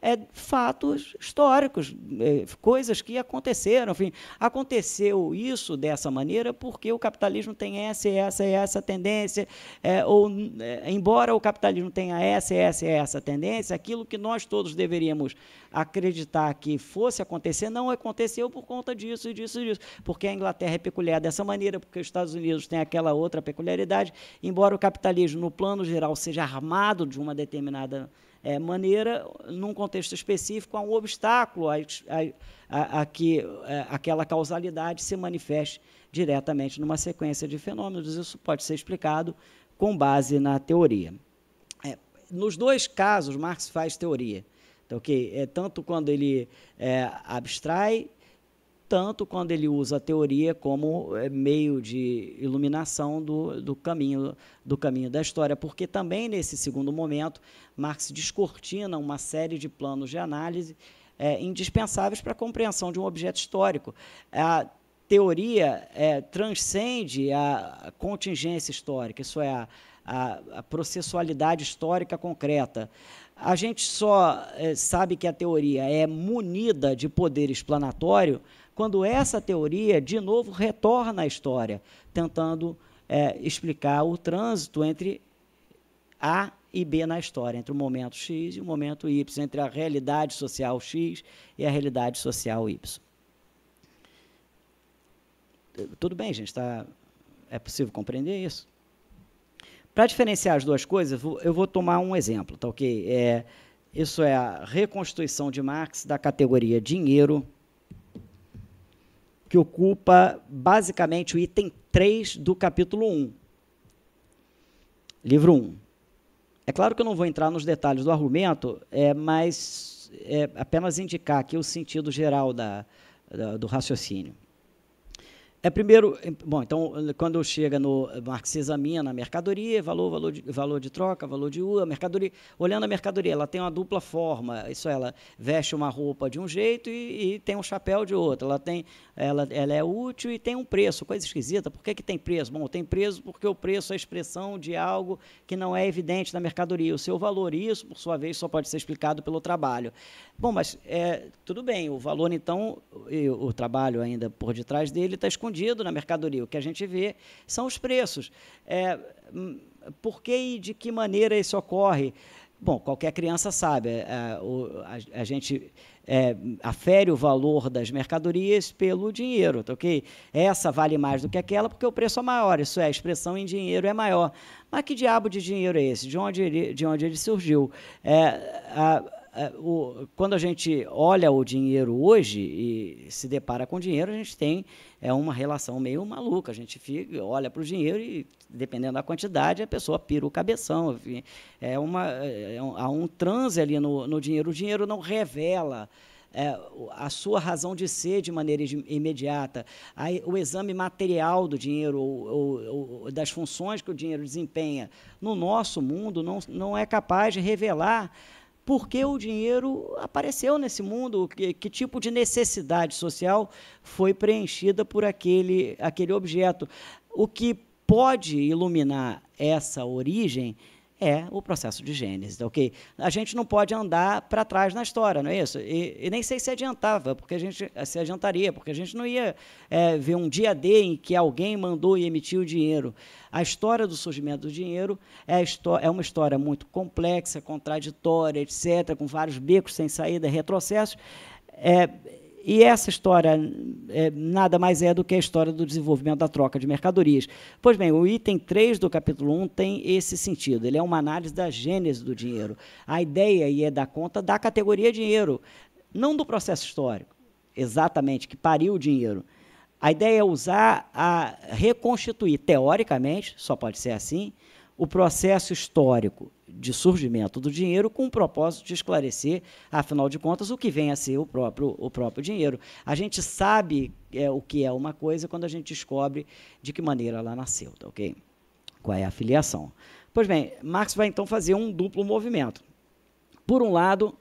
é, fatos históricos, é, coisas que aconteceram. Enfim, aconteceu isso dessa maneira porque o capitalismo tem essa, essa, essa tendência, é, ou é, embora o capitalismo tenha essa, essa, essa tendência, aquilo que nós todos deveríamos acreditar que fosse acontecer não aconteceu por conta disso e disso e disso, porque a Inglaterra é peculiar dessa maneira, porque os Estados Unidos têm aquela outra peculiaridade, embora o capitalismo no plano geral seja armado de uma determinada maneira, é, maneira, num contexto específico, há um obstáculo a, a, a que a, é, aquela causalidade se manifeste diretamente numa sequência de fenômenos. Isso pode ser explicado com base na teoria. É, nos dois casos, Marx faz teoria. Então, okay, é, tanto quando ele é, abstrai tanto quando ele usa a teoria como eh, meio de iluminação do, do, caminho, do caminho da história, porque também nesse segundo momento Marx descortina uma série de planos de análise é, indispensáveis para a compreensão de um objeto histórico. A teoria é, transcende a contingência histórica, isso é, a, a, a processualidade histórica concreta. A gente só é, sabe que a teoria é munida de poder explanatório quando essa teoria, de novo, retorna à história, tentando é, explicar o trânsito entre A e B na história, entre o momento X e o momento Y, entre a realidade social X e a realidade social Y. Tudo bem, gente, tá, é possível compreender isso? Para diferenciar as duas coisas, eu vou tomar um exemplo, tá ok? É, isso é a reconstituição de Marx da categoria dinheiro que ocupa basicamente o item 3 do capítulo 1. Livro 1. É claro que eu não vou entrar nos detalhes do argumento, é, mas é apenas indicar aqui o sentido geral da, da do raciocínio. É primeiro, bom, então quando chega no Marx examina a mercadoria, valor, valor de, valor de troca, valor de ua, mercadoria, olhando a mercadoria, ela tem uma dupla forma, isso ela veste uma roupa de um jeito e, e tem um chapéu de outro, ela tem, ela, ela é útil e tem um preço, coisa esquisita, por que, que tem preço? Bom, tem preço porque o preço é a expressão de algo que não é evidente na mercadoria, o seu valor, isso por sua vez só pode ser explicado pelo trabalho. Bom, mas é, tudo bem, o valor então, o trabalho ainda por detrás dele está escondido escondido na mercadoria. O que a gente vê são os preços. É, hum, por que e de que maneira isso ocorre? Bom, qualquer criança sabe. A, é, é, a, a gente é, afere o valor das mercadorias pelo dinheiro, tá ok? Essa vale mais do que aquela porque o preço é maior. Isso é, a expressão em dinheiro é maior. Mas que diabo de dinheiro é esse? De onde ele, de onde ele surgiu? É, a, eh, o, quando a gente olha o dinheiro hoje e se depara com o dinheiro, a gente tem é uma relação meio maluca. A gente fica, olha para o dinheiro e, dependendo da quantidade, a pessoa pira o cabeção. É uma, é, é um, há um transe ali no, no dinheiro. O dinheiro não revela. É, a sua razão de ser de maneira imediata, a, o exame material do dinheiro, ou, ou, ou, das funções que o dinheiro desempenha, no nosso mundo não, não é capaz de revelar por que o dinheiro apareceu nesse mundo, que, que, tipo de necessidade social foi preenchida por aquele, aquele objeto. O que pode iluminar essa origem é o processo de Gênesis, ok? A gente não pode andar para trás na história, não é isso? E, e, nem sei se adiantava, porque a gente se adiantaria, porque a gente não ia é, ver um dia D em que alguém mandou e emitiu o dinheiro. A história do surgimento do dinheiro é, é uma história muito complexa, contraditória, etc., com vários becos sem saída, retrocessos. É, e essa história é, nada mais é do que a história do desenvolvimento da troca de mercadorias. Pois bem, o item 3 do capítulo 1 tem esse sentido. Ele é uma análise da gênese do dinheiro. A ideia aí é dar conta da categoria dinheiro, não do processo histórico, exatamente, que pariu o dinheiro. A ideia é usar a reconstituir, teoricamente, só pode ser assim, o processo histórico de surgimento do dinheiro com o propósito de esclarecer, afinal de contas, o que vem a ser o próprio, o próprio dinheiro. A gente sabe é, o que é uma coisa quando a gente descobre de que maneira ela nasceu, tá ok? Qual é a filiação? Pois bem, Marx vai então fazer um duplo movimento. Por um lado,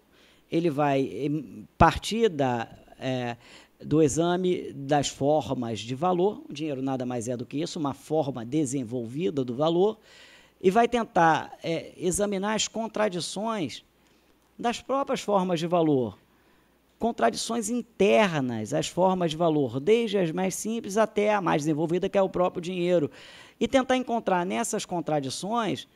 ele vai eh, partir da, é, do exame das formas de valor. O dinheiro nada mais é do que isso, uma forma desenvolvida do valor e vai tentar é, examinar as contradições das próprias formas de valor, contradições internas às formas de valor, desde as mais simples até a mais desenvolvida, que é o próprio dinheiro, e tentar encontrar nessas contradições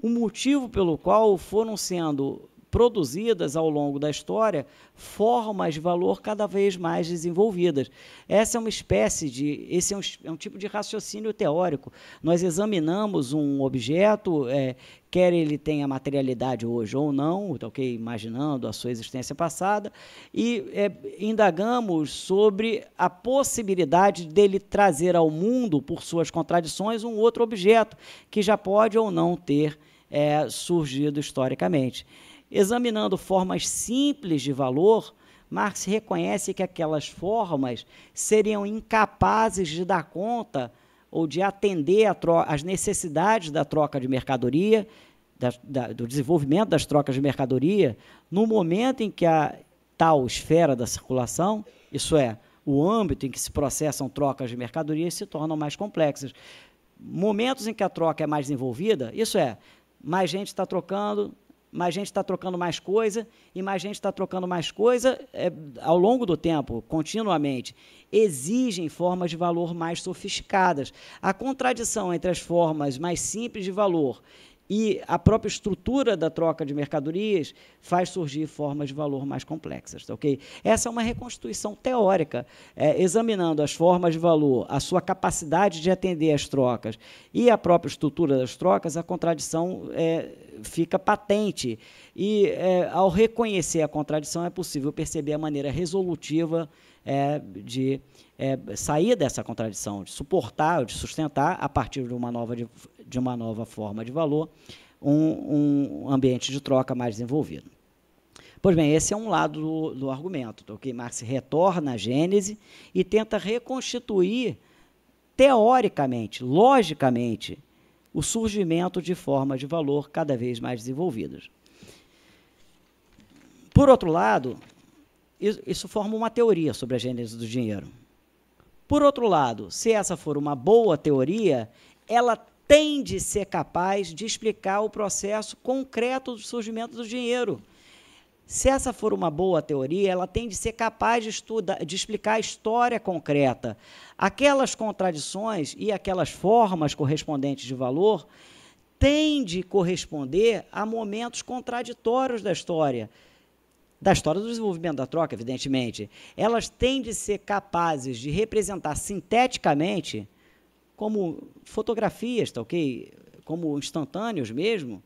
o motivo pelo qual foram sendo produzidas ao longo da história, formas de valor cada vez mais desenvolvidas. Essa é uma espécie de, esse é um, é um tipo de raciocínio teórico. Nós examinamos um objeto, é, quer ele tenha materialidade hoje ou não, ok, imaginando a sua existência passada, e é, indagamos sobre a possibilidade dele trazer ao mundo, por suas contradições, um outro objeto que já pode ou não ter é, surgido historicamente. Examinando formas simples de valor, Marx reconhece que aquelas formas seriam incapazes de dar conta ou de atender às necessidades da troca de mercadoria, da, da, do desenvolvimento das trocas de mercadoria, no momento em que a tal esfera da circulação, isso é, o âmbito em que se processam trocas de mercadorias, se tornam mais complexas. Momentos em que a troca é mais desenvolvida, isso é, mais gente está trocando, mais gente está trocando mais coisa e mais gente está trocando mais coisa é, ao longo do tempo, continuamente. Exigem formas de valor mais sofisticadas. A contradição entre as formas mais simples de valor e a própria estrutura da troca de mercadorias faz surgir formas de valor mais complexas, tá ok? Essa é uma reconstituição teórica, é, examinando as formas de valor, a sua capacidade de atender às trocas e a própria estrutura das trocas, a contradição é, fica patente e é, ao reconhecer a contradição é possível perceber a maneira resolutiva é, de é, sair dessa contradição, de suportar, de sustentar, a partir de uma nova, de, de uma nova forma de valor, um, um, ambiente de troca mais desenvolvido. Pois bem, esse é um lado do, do argumento. Tá Marx retorna à Gênese e tenta reconstituir, teoricamente, logicamente, o surgimento de formas de valor cada vez mais desenvolvidas. Por outro lado, isso forma uma teoria sobre a gênese do dinheiro. Por outro lado, se essa for uma boa teoria, ela tem de ser capaz de explicar o processo concreto do surgimento do dinheiro. Se essa for uma boa teoria, ela tem de ser capaz de, estudar, de explicar a história concreta. Aquelas contradições e aquelas formas correspondentes de valor têm de corresponder a momentos contraditórios da história da história do desenvolvimento da troca, evidentemente, elas têm de ser capazes de representar sinteticamente, como fotografias, tá ok? Como instantâneos mesmo,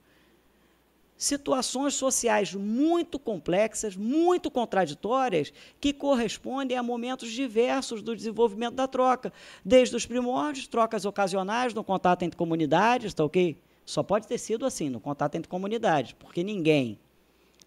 situações sociais muito complexas, muito contraditórias, que correspondem a momentos diversos do desenvolvimento da troca, desde os primórdios, trocas ocasionais no contato entre comunidades, tá ok? Só pode ter sido assim, no contato entre comunidades, porque ninguém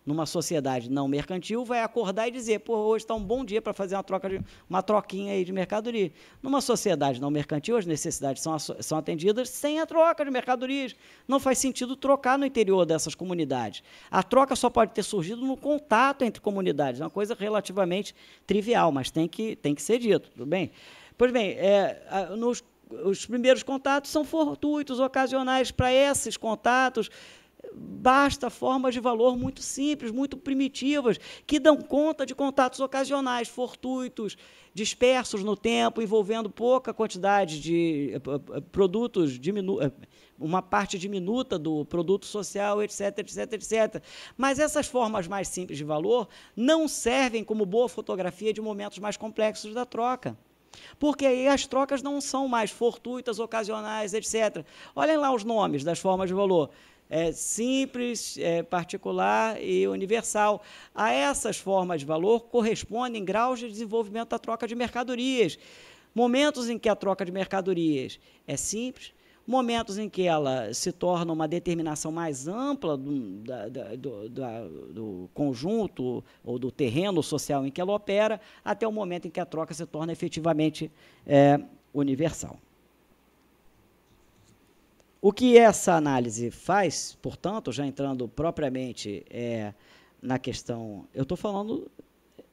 numa sociedade não mercantil, vai acordar e dizer, pô, hoje está um bom dia para fazer uma, troca de, uma troquinha aí de mercadoria. Numa sociedade não mercantil, as necessidades são, são atendidas sem a troca de mercadorias. Não faz sentido trocar no interior dessas comunidades. A troca só pode ter surgido no contato entre comunidades, é uma coisa relativamente trivial, mas tem que, tem que ser dito, tudo bem? Pois bem, é, nos os primeiros contatos são fortuitos, ocasionais. Para esses contatos, basta formas de valor muito simples, muito primitivas, que dão conta de contatos ocasionais, fortuitos, dispersos no tempo, envolvendo pouca quantidade de eh, eh, produtos, eh, uma parte diminuta do produto social, etc, etc, etc. Mas essas formas mais simples de valor não servem como boa fotografia de momentos mais complexos da troca. Porque aí as trocas não são mais fortuitas, ocasionais, etc. Olhem lá os nomes das formas de valor é, simples, é, particular e universal. A essas formas de valor correspondem graus de desenvolvimento da troca de mercadorias. Momentos em que a troca de mercadorias é simples, momentos em que ela se torna uma determinação mais ampla do, da, da, do, da, do, conjunto ou do terreno social em que ela opera, até o momento em que a troca se torna efetivamente é, universal. O que essa análise faz, portanto, já entrando propriamente é, na questão, eu estou falando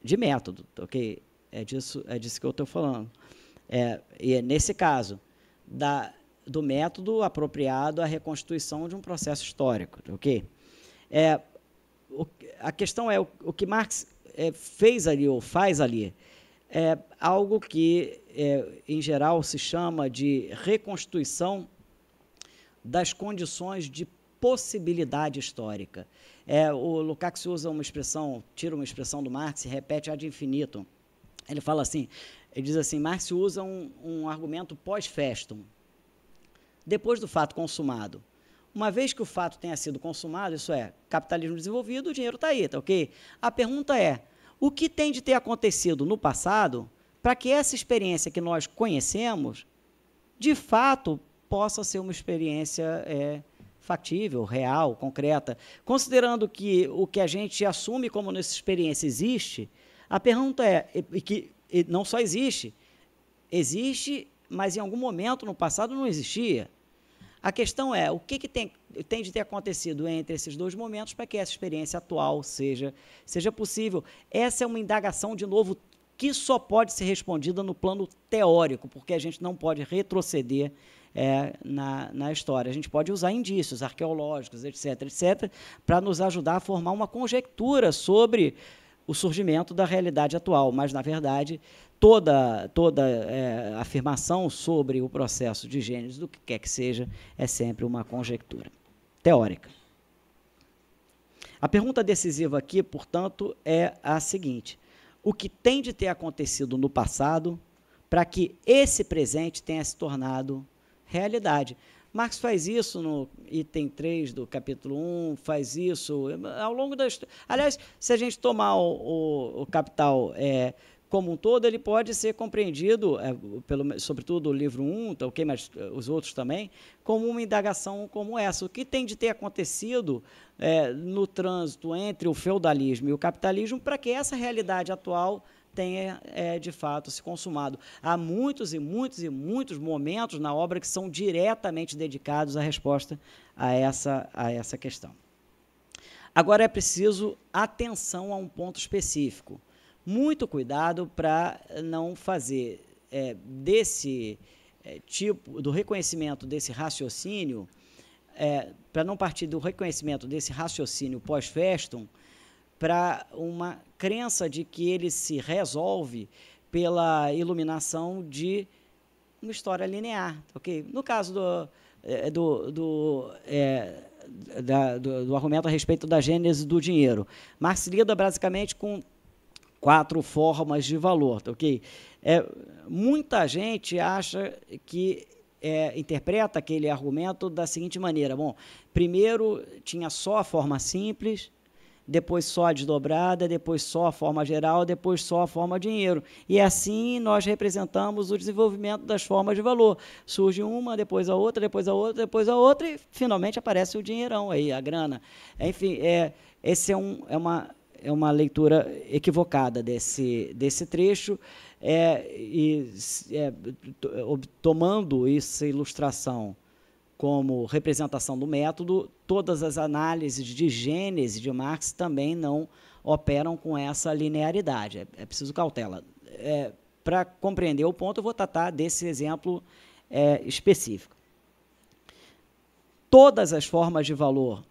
de método, ok? É disso, é disso que eu estou falando. É, e é nesse caso, da, do método apropriado à reconstituição de um processo histórico, ok? É, o, a questão é o, o que Marx é, fez ali ou faz ali é algo que, é, em geral, se chama de reconstituição das condições de possibilidade histórica. É, o Lukács usa uma expressão, tira uma expressão do Marx e repete ad infinitum. Ele fala assim, ele diz assim, Marx usa um, um argumento pós-festum. Depois do fato consumado, uma vez que o fato tenha sido consumado, isso é, capitalismo desenvolvido, o dinheiro está aí, tá ok? A pergunta é: o que tem de ter acontecido no passado para que essa experiência que nós conhecemos, de fato, possa ser uma experiência é, factível, real, concreta. Considerando que o que a gente assume como nossa experiência existe, a pergunta é, e que e não só existe, existe, mas em algum momento no passado não existia. A questão é, o que, que tem, tem de ter acontecido entre esses dois momentos para que essa experiência atual seja, seja possível? Essa é uma indagação, de novo, que só pode ser respondida no plano teórico, porque a gente não pode retroceder é, na, na história. A gente pode usar indícios arqueológicos, etc., etc., para nos ajudar a formar uma conjectura sobre o surgimento da realidade atual, mas, na verdade, toda, toda é, afirmação sobre o processo de Gênesis, do que quer que seja, é sempre uma conjectura teórica. A pergunta decisiva aqui, portanto, é a seguinte: o que tem de ter acontecido no passado para que esse presente tenha se tornado realidade. Marx faz isso no item 3 do capítulo 1, faz isso eh, ao longo da história. Aliás, se a gente tomar o, o, o Capital é, como um todo, ele pode ser compreendido, é, pelo, sobretudo o livro 1, tá okay, mas os outros também, como uma indagação como essa. O que tem de ter acontecido é, no trânsito entre o feudalismo e o capitalismo para que essa realidade atual tenha é, de fato se consumado. Há muitos e muitos e muitos momentos na obra que são diretamente dedicados à resposta a essa, a essa questão. Agora é preciso atenção a um ponto específico. Muito cuidado para não fazer é, desse é, tipo, do reconhecimento desse raciocínio, é, para não partir do reconhecimento desse raciocínio pós-festum, para uma crença de que ele se resolve pela iluminação de uma história linear, ok? No caso do, é, é, do, do, é, da, do, do, argumento a respeito da gênese do dinheiro, Marx lida basicamente com quatro formas de valor, ok? É, muita gente acha que é, interpreta aquele argumento da seguinte maneira: bom, primeiro tinha só a forma simples, depois só a desdobrada, depois só a forma geral, depois só a forma dinheiro. E assim nós representamos o desenvolvimento das formas de valor. Surge uma, depois a outra, depois a outra, depois a outra, e finalmente aparece o dinheirão aí, a grana. Enfim, é, esse é, um, é, uma, é uma leitura equivocada desse, desse trecho. É, e é, tomando essa ilustração como representação do método, todas as análises de gênese de Marx também não operam com essa linearidade. É, é preciso cautela. É, Para compreender o ponto, eu vou tratar desse exemplo é, específico. Todas as formas de valor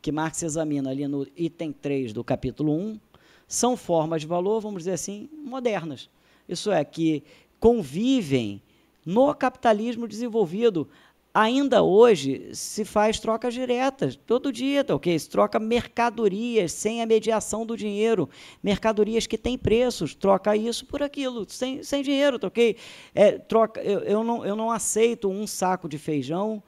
que Marx examina ali no item 3 do capítulo 1 são formas de valor, vamos dizer assim, modernas. Isso é, que convivem no capitalismo desenvolvido Ainda hoje se faz trocas diretas, todo dia, tá ok? Se troca mercadorias sem a mediação do dinheiro, mercadorias que têm preços, troca isso por aquilo, sem, sem dinheiro, tá ok? É, troca, eu, eu, não, eu não aceito um saco de feijão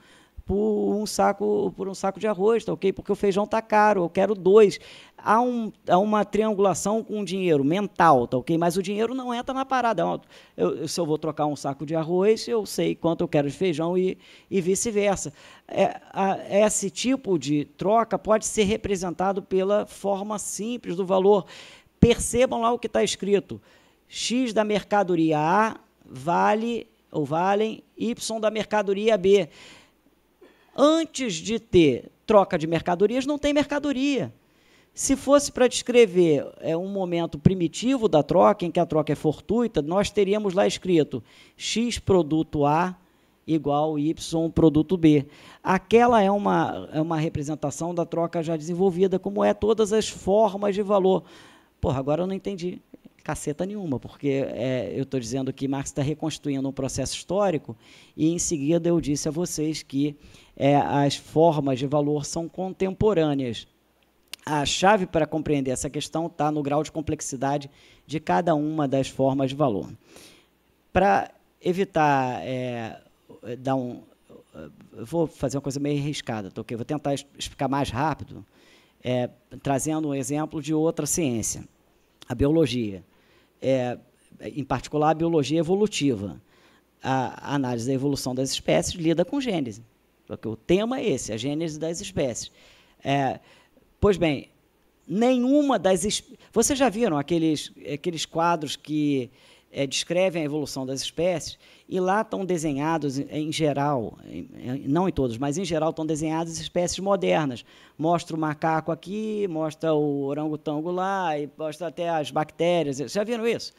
por um saco por um saco de arroz, tá ok? Porque o feijão tá caro, eu quero dois. Há, um, há uma triangulação com o dinheiro mental, tá ok? Mas o dinheiro não entra na parada. É eu, se eu vou trocar um saco de arroz, eu sei quanto eu quero de feijão e, e vice-versa. É, esse tipo de troca pode ser representado pela forma simples do valor. Percebam lá o que está escrito. X da mercadoria A vale ou valem Y da mercadoria B. Antes de ter troca de mercadorias, não tem mercadoria. Se fosse para descrever é, um momento primitivo da troca, em que a troca é fortuita, nós teríamos lá escrito X produto A igual Y produto B. Aquela é uma, é uma representação da troca já desenvolvida, como é todas as formas de valor. Porra, agora eu não entendi caceta nenhuma, porque é, eu estou dizendo que Marx está reconstruindo um processo histórico e, em seguida, eu disse a vocês que é, as formas de valor são contemporâneas. A chave para compreender essa questão está no grau de complexidade de cada uma das formas de valor. Para evitar é, dar um. Vou fazer uma coisa meio arriscada, tô, tá okay? vou tentar explicar mais rápido, é, trazendo um exemplo de outra ciência, a biologia. É, em particular, a biologia evolutiva. A análise da evolução das espécies lida com gênese. Porque o tema é esse, a gênese das espécies. É, pois bem, nenhuma das. espécies... Vocês já viram aqueles, aqueles quadros que é, descrevem a evolução das espécies? E lá estão desenhados, em geral, não em todos, mas em geral estão desenhadas espécies modernas. Mostra o macaco aqui, mostra o orangotango lá, e mostra até as bactérias. Já viram isso?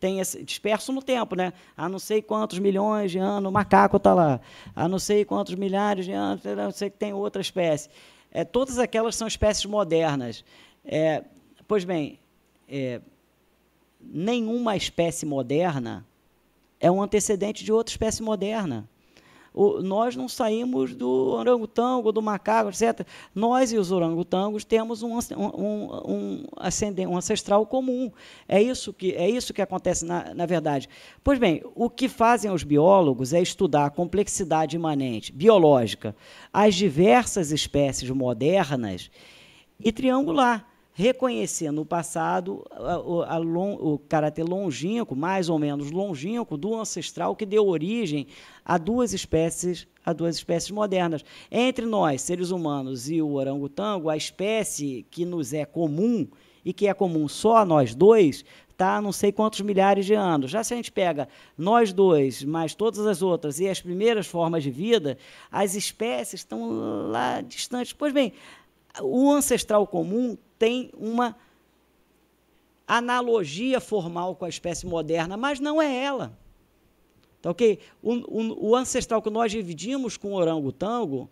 tem esse, disperso no tempo, né? Há não sei quantos milhões de anos o macaco está lá, a não sei quantos milhares de anos, não sei que tem outra espécie. É, todas aquelas são espécies modernas. É, pois bem, é, nenhuma espécie moderna é um antecedente de outra espécie moderna. O, nós não saímos do orangotango, do macaco, etc. Nós e os orangotangos temos um, um, um, um ancestral comum. É isso que, é isso que acontece, na, na verdade. Pois bem, o que fazem os biólogos é estudar a complexidade imanente, biológica, as diversas espécies modernas e triangular reconhecendo o passado, a, long, o caráter longínquo, mais ou menos longínquo, do ancestral que deu origem a duas espécies a duas espécies modernas. Entre nós, seres humanos, e o orangotango, a espécie que nos é comum e que é comum só a nós dois, está não sei quantos milhares de anos. Já se a gente pega nós dois, mais todas as outras e as primeiras formas de vida, as espécies estão lá distantes. Pois bem, o ancestral comum tem uma analogia formal com a espécie moderna, mas não é ela. Então, O, o, o ancestral que nós dividimos com o orangotango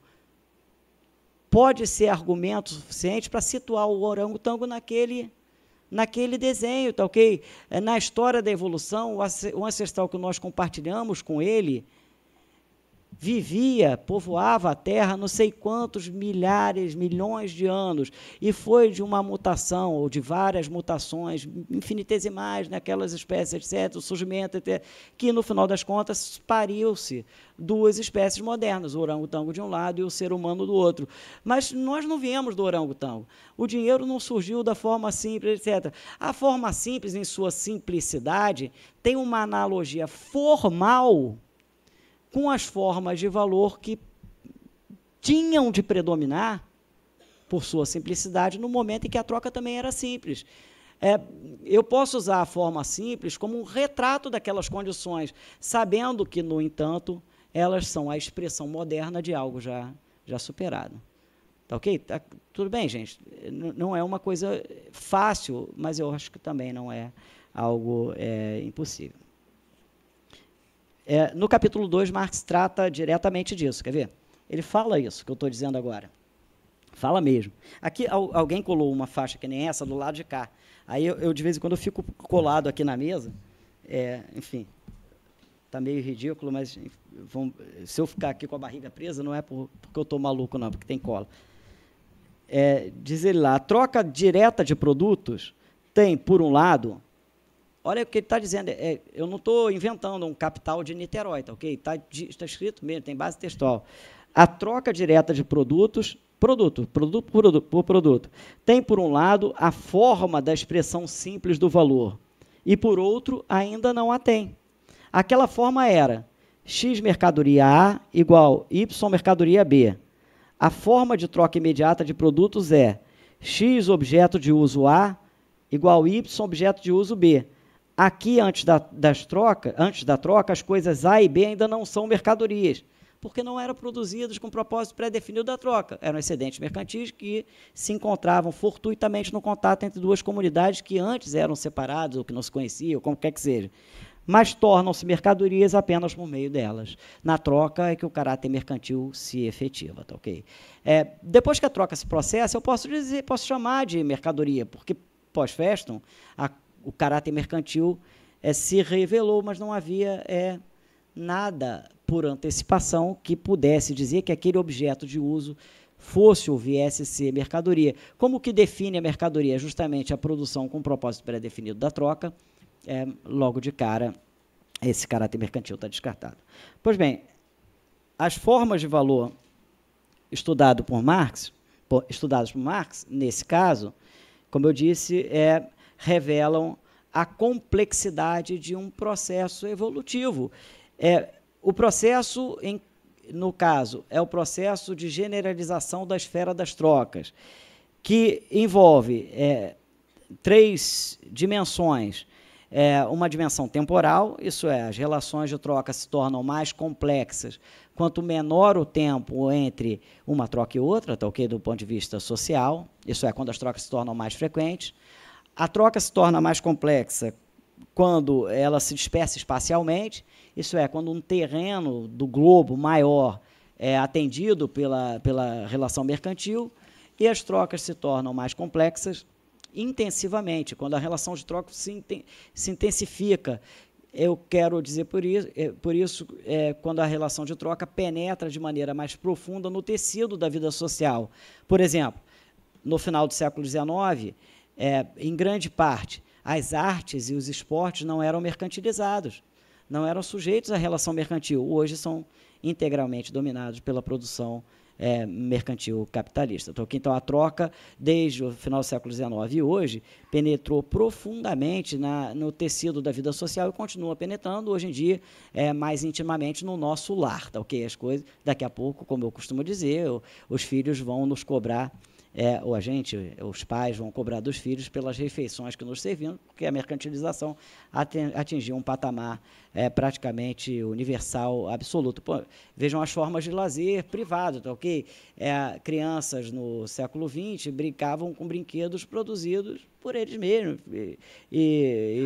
pode ser argumento suficiente para situar o orangotango naquele naquele desenho, tá ok? É, na história da evolução, o ancestral que nós compartilhamos com ele vivia, povoava a terra não sei quantos milhares, milhões de anos, e foi de uma mutação ou de várias mutações infinitesimais naquelas espécies, etc., o surgimento, etc., que no final das contas pariu-se duas espécies modernas, o orangotango de um lado e o ser humano do outro. Mas nós não viemos do orangotango. O dinheiro não surgiu da forma simples, etc. A forma simples, em sua simplicidade, tem uma analogia formal com as formas de valor que tinham de predominar, por sua simplicidade, no momento em que a troca também era simples. É, eu posso usar a forma simples como um retrato daquelas condições, sabendo que, no entanto, elas são a expressão moderna de algo já, já superado. Tá ok? Tá, tudo bem, gente. N não é uma coisa fácil, mas eu acho que também não é algo é, impossível. É, no capítulo 2, Marx trata diretamente disso. Quer ver? Ele fala isso que eu estou dizendo agora. Fala mesmo. Aqui al alguém colou uma faixa que nem essa do lado de cá. Aí eu, eu de vez em quando fico colado aqui na mesa. É, enfim, está meio ridículo, mas vão, se eu ficar aqui com a barriga presa, não é por, porque eu estou maluco, não, porque tem cola. É, diz ele lá, a troca direta de produtos tem, por um lado, Olha o que ele está dizendo. É, eu não estou inventando um capital de Niterói, tá ok? Está tá escrito mesmo, tem base textual. A troca direta de produtos, produto, produto por, por produto, tem, por um lado, a forma da expressão simples do valor, e, por outro, ainda não a tem. Aquela forma era X mercadoria A igual Y mercadoria B. A forma de troca imediata de produtos é X objeto de uso A igual Y objeto de uso B. Aqui, antes da, das troca, antes da troca, as coisas A e B ainda não são mercadorias, porque não eram produzidas com propósito pré-definido da troca. Eram excedentes mercantis que se encontravam fortuitamente no contato entre duas comunidades que antes eram separadas, ou que não se conheciam, como quer que seja mas tornam-se mercadorias apenas por meio delas. Na troca é que o caráter mercantil se efetiva, tá É, depois que a troca se processa, eu posso dizer, posso chamar de mercadoria, porque pós-festum, a o caráter mercantil é, se revelou, mas não havia é, nada por antecipação que pudesse dizer que aquele objeto de uso fosse ou viesse a ser mercadoria. Como que define a mercadoria? Justamente a produção com propósito pré-definido da troca, é, logo de cara, esse caráter mercantil está descartado. Pois bem, as formas de valor estudado por Marx, por, estudadas por Marx, nesse caso, como eu disse, é, revelam a complexidade de um processo evolutivo. É, o processo, em, no caso, é o processo de generalização da esfera das trocas, que envolve é, três dimensões. É, uma dimensão temporal, isso é, as relações de troca se tornam mais complexas quanto menor o tempo entre uma troca e outra, tá ok? Do ponto de vista social, isso é, quando as trocas se tornam mais frequentes. A troca se torna mais complexa quando ela se dispersa espacialmente, isso é, quando um terreno do globo maior é atendido pela, pela relação mercantil, e as trocas se tornam mais complexas intensivamente, quando a relação de troca se, inten se intensifica. Eu quero dizer por isso, é, por isso é, quando a relação de troca penetra de maneira mais profunda no tecido da vida social. Por exemplo, no final do século XIX, é, em grande parte, as artes e os esportes não eram mercantilizados, não eram sujeitos à relação mercantil. Hoje são integralmente dominados pela produção é, mercantil capitalista. Então, então a troca, desde o final do século XIX e hoje, penetrou profundamente na, no tecido da vida social e continua penetrando, hoje em dia, é, mais intimamente no nosso lar. Tá, okay? As coisas, daqui a pouco, como eu costumo dizer, os filhos vão nos cobrar é, ou a gente, os pais vão cobrar dos filhos pelas refeições que nos serviram, porque a mercantilização atingiu um patamar é, praticamente universal, absoluto. Pô, vejam as formas de lazer privado, tá ok? É, crianças no século XX brincavam com brinquedos produzidos por eles mesmos e, e,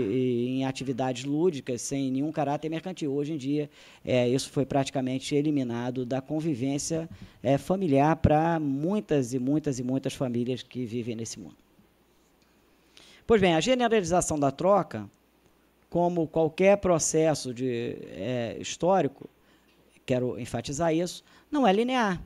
e, em atividades lúdicas sem nenhum caráter mercantil. Hoje em dia, é, isso foi praticamente eliminado da convivência é, familiar para muitas e muitas e muitas famílias que vivem nesse mundo. Pois bem, a generalização da troca como qualquer processo de, é, histórico, quero enfatizar isso, não é linear.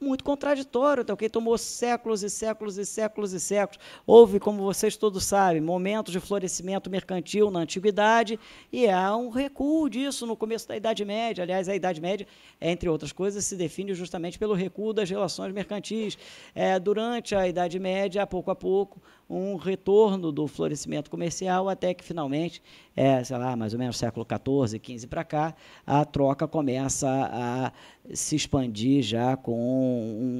Muito contraditório, tá ok? Tomou séculos e séculos e séculos e séculos. Houve, como vocês todos sabem, momentos de florescimento mercantil na antiguidade e há um recuo disso no começo da Idade Média. Aliás, a Idade Média, entre outras coisas, se define justamente pelo recuo das relações mercantis. É, durante a Idade Média, pouco a pouco, um retorno do florescimento comercial até que finalmente, é, sei lá, mais ou menos século 14, 15 para cá, a troca começa a se expandir já com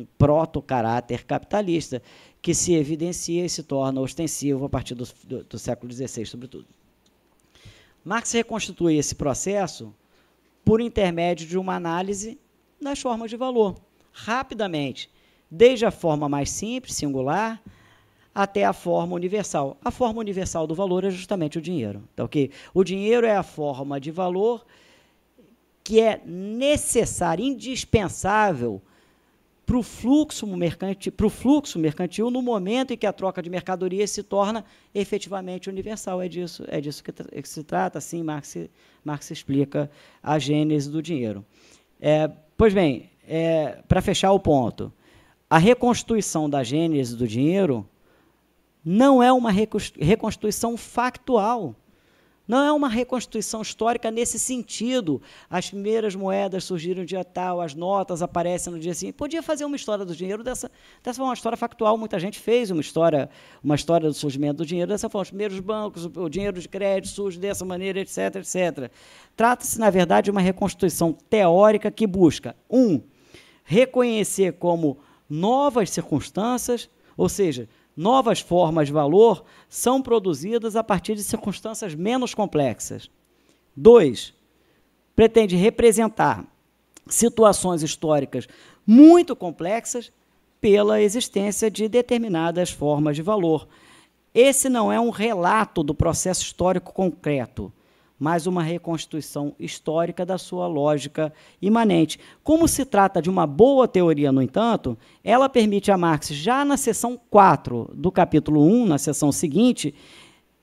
um proto-caráter capitalista que se evidencia e se torna ostensivo a partir do, do, do século XVI, sobretudo. Marx reconstitui esse processo por intermédio de uma análise das formas de valor, rapidamente, desde a forma mais simples, singular, até a forma universal. A forma universal do valor é justamente o dinheiro. então O dinheiro é a forma de valor que é necessária, indispensável para o fluxo mercantil, para o fluxo mercantil no momento em que a troca de mercadorias se torna efetivamente universal. É disso, é disso que, que se trata, assim Marx, Marx explica a gênese do dinheiro. É, pois bem, é, para fechar o ponto, a reconstituição da gênese do dinheiro não é uma reconstituição factual. Não é uma reconstituição histórica nesse sentido. As primeiras moedas surgiram no dia tal, as notas aparecem no dia assim, Podia fazer uma história do dinheiro dessa, dessa forma, uma história factual. Muita gente fez uma história, uma história do surgimento do dinheiro dessa forma. Os primeiros bancos, o dinheiro de crédito surge dessa maneira, etc, etc. Trata-se, na verdade, de uma reconstituição teórica que busca, um, reconhecer como novas circunstâncias, ou seja, Novas formas de valor são produzidas a partir de circunstâncias menos complexas. Dois, Pretende representar situações históricas muito complexas pela existência de determinadas formas de valor. Esse não é um relato do processo histórico concreto mas uma reconstituição histórica da sua lógica imanente. Como se trata de uma boa teoria, no entanto, ela permite a Marx, já na seção 4 do capítulo 1, na seção seguinte,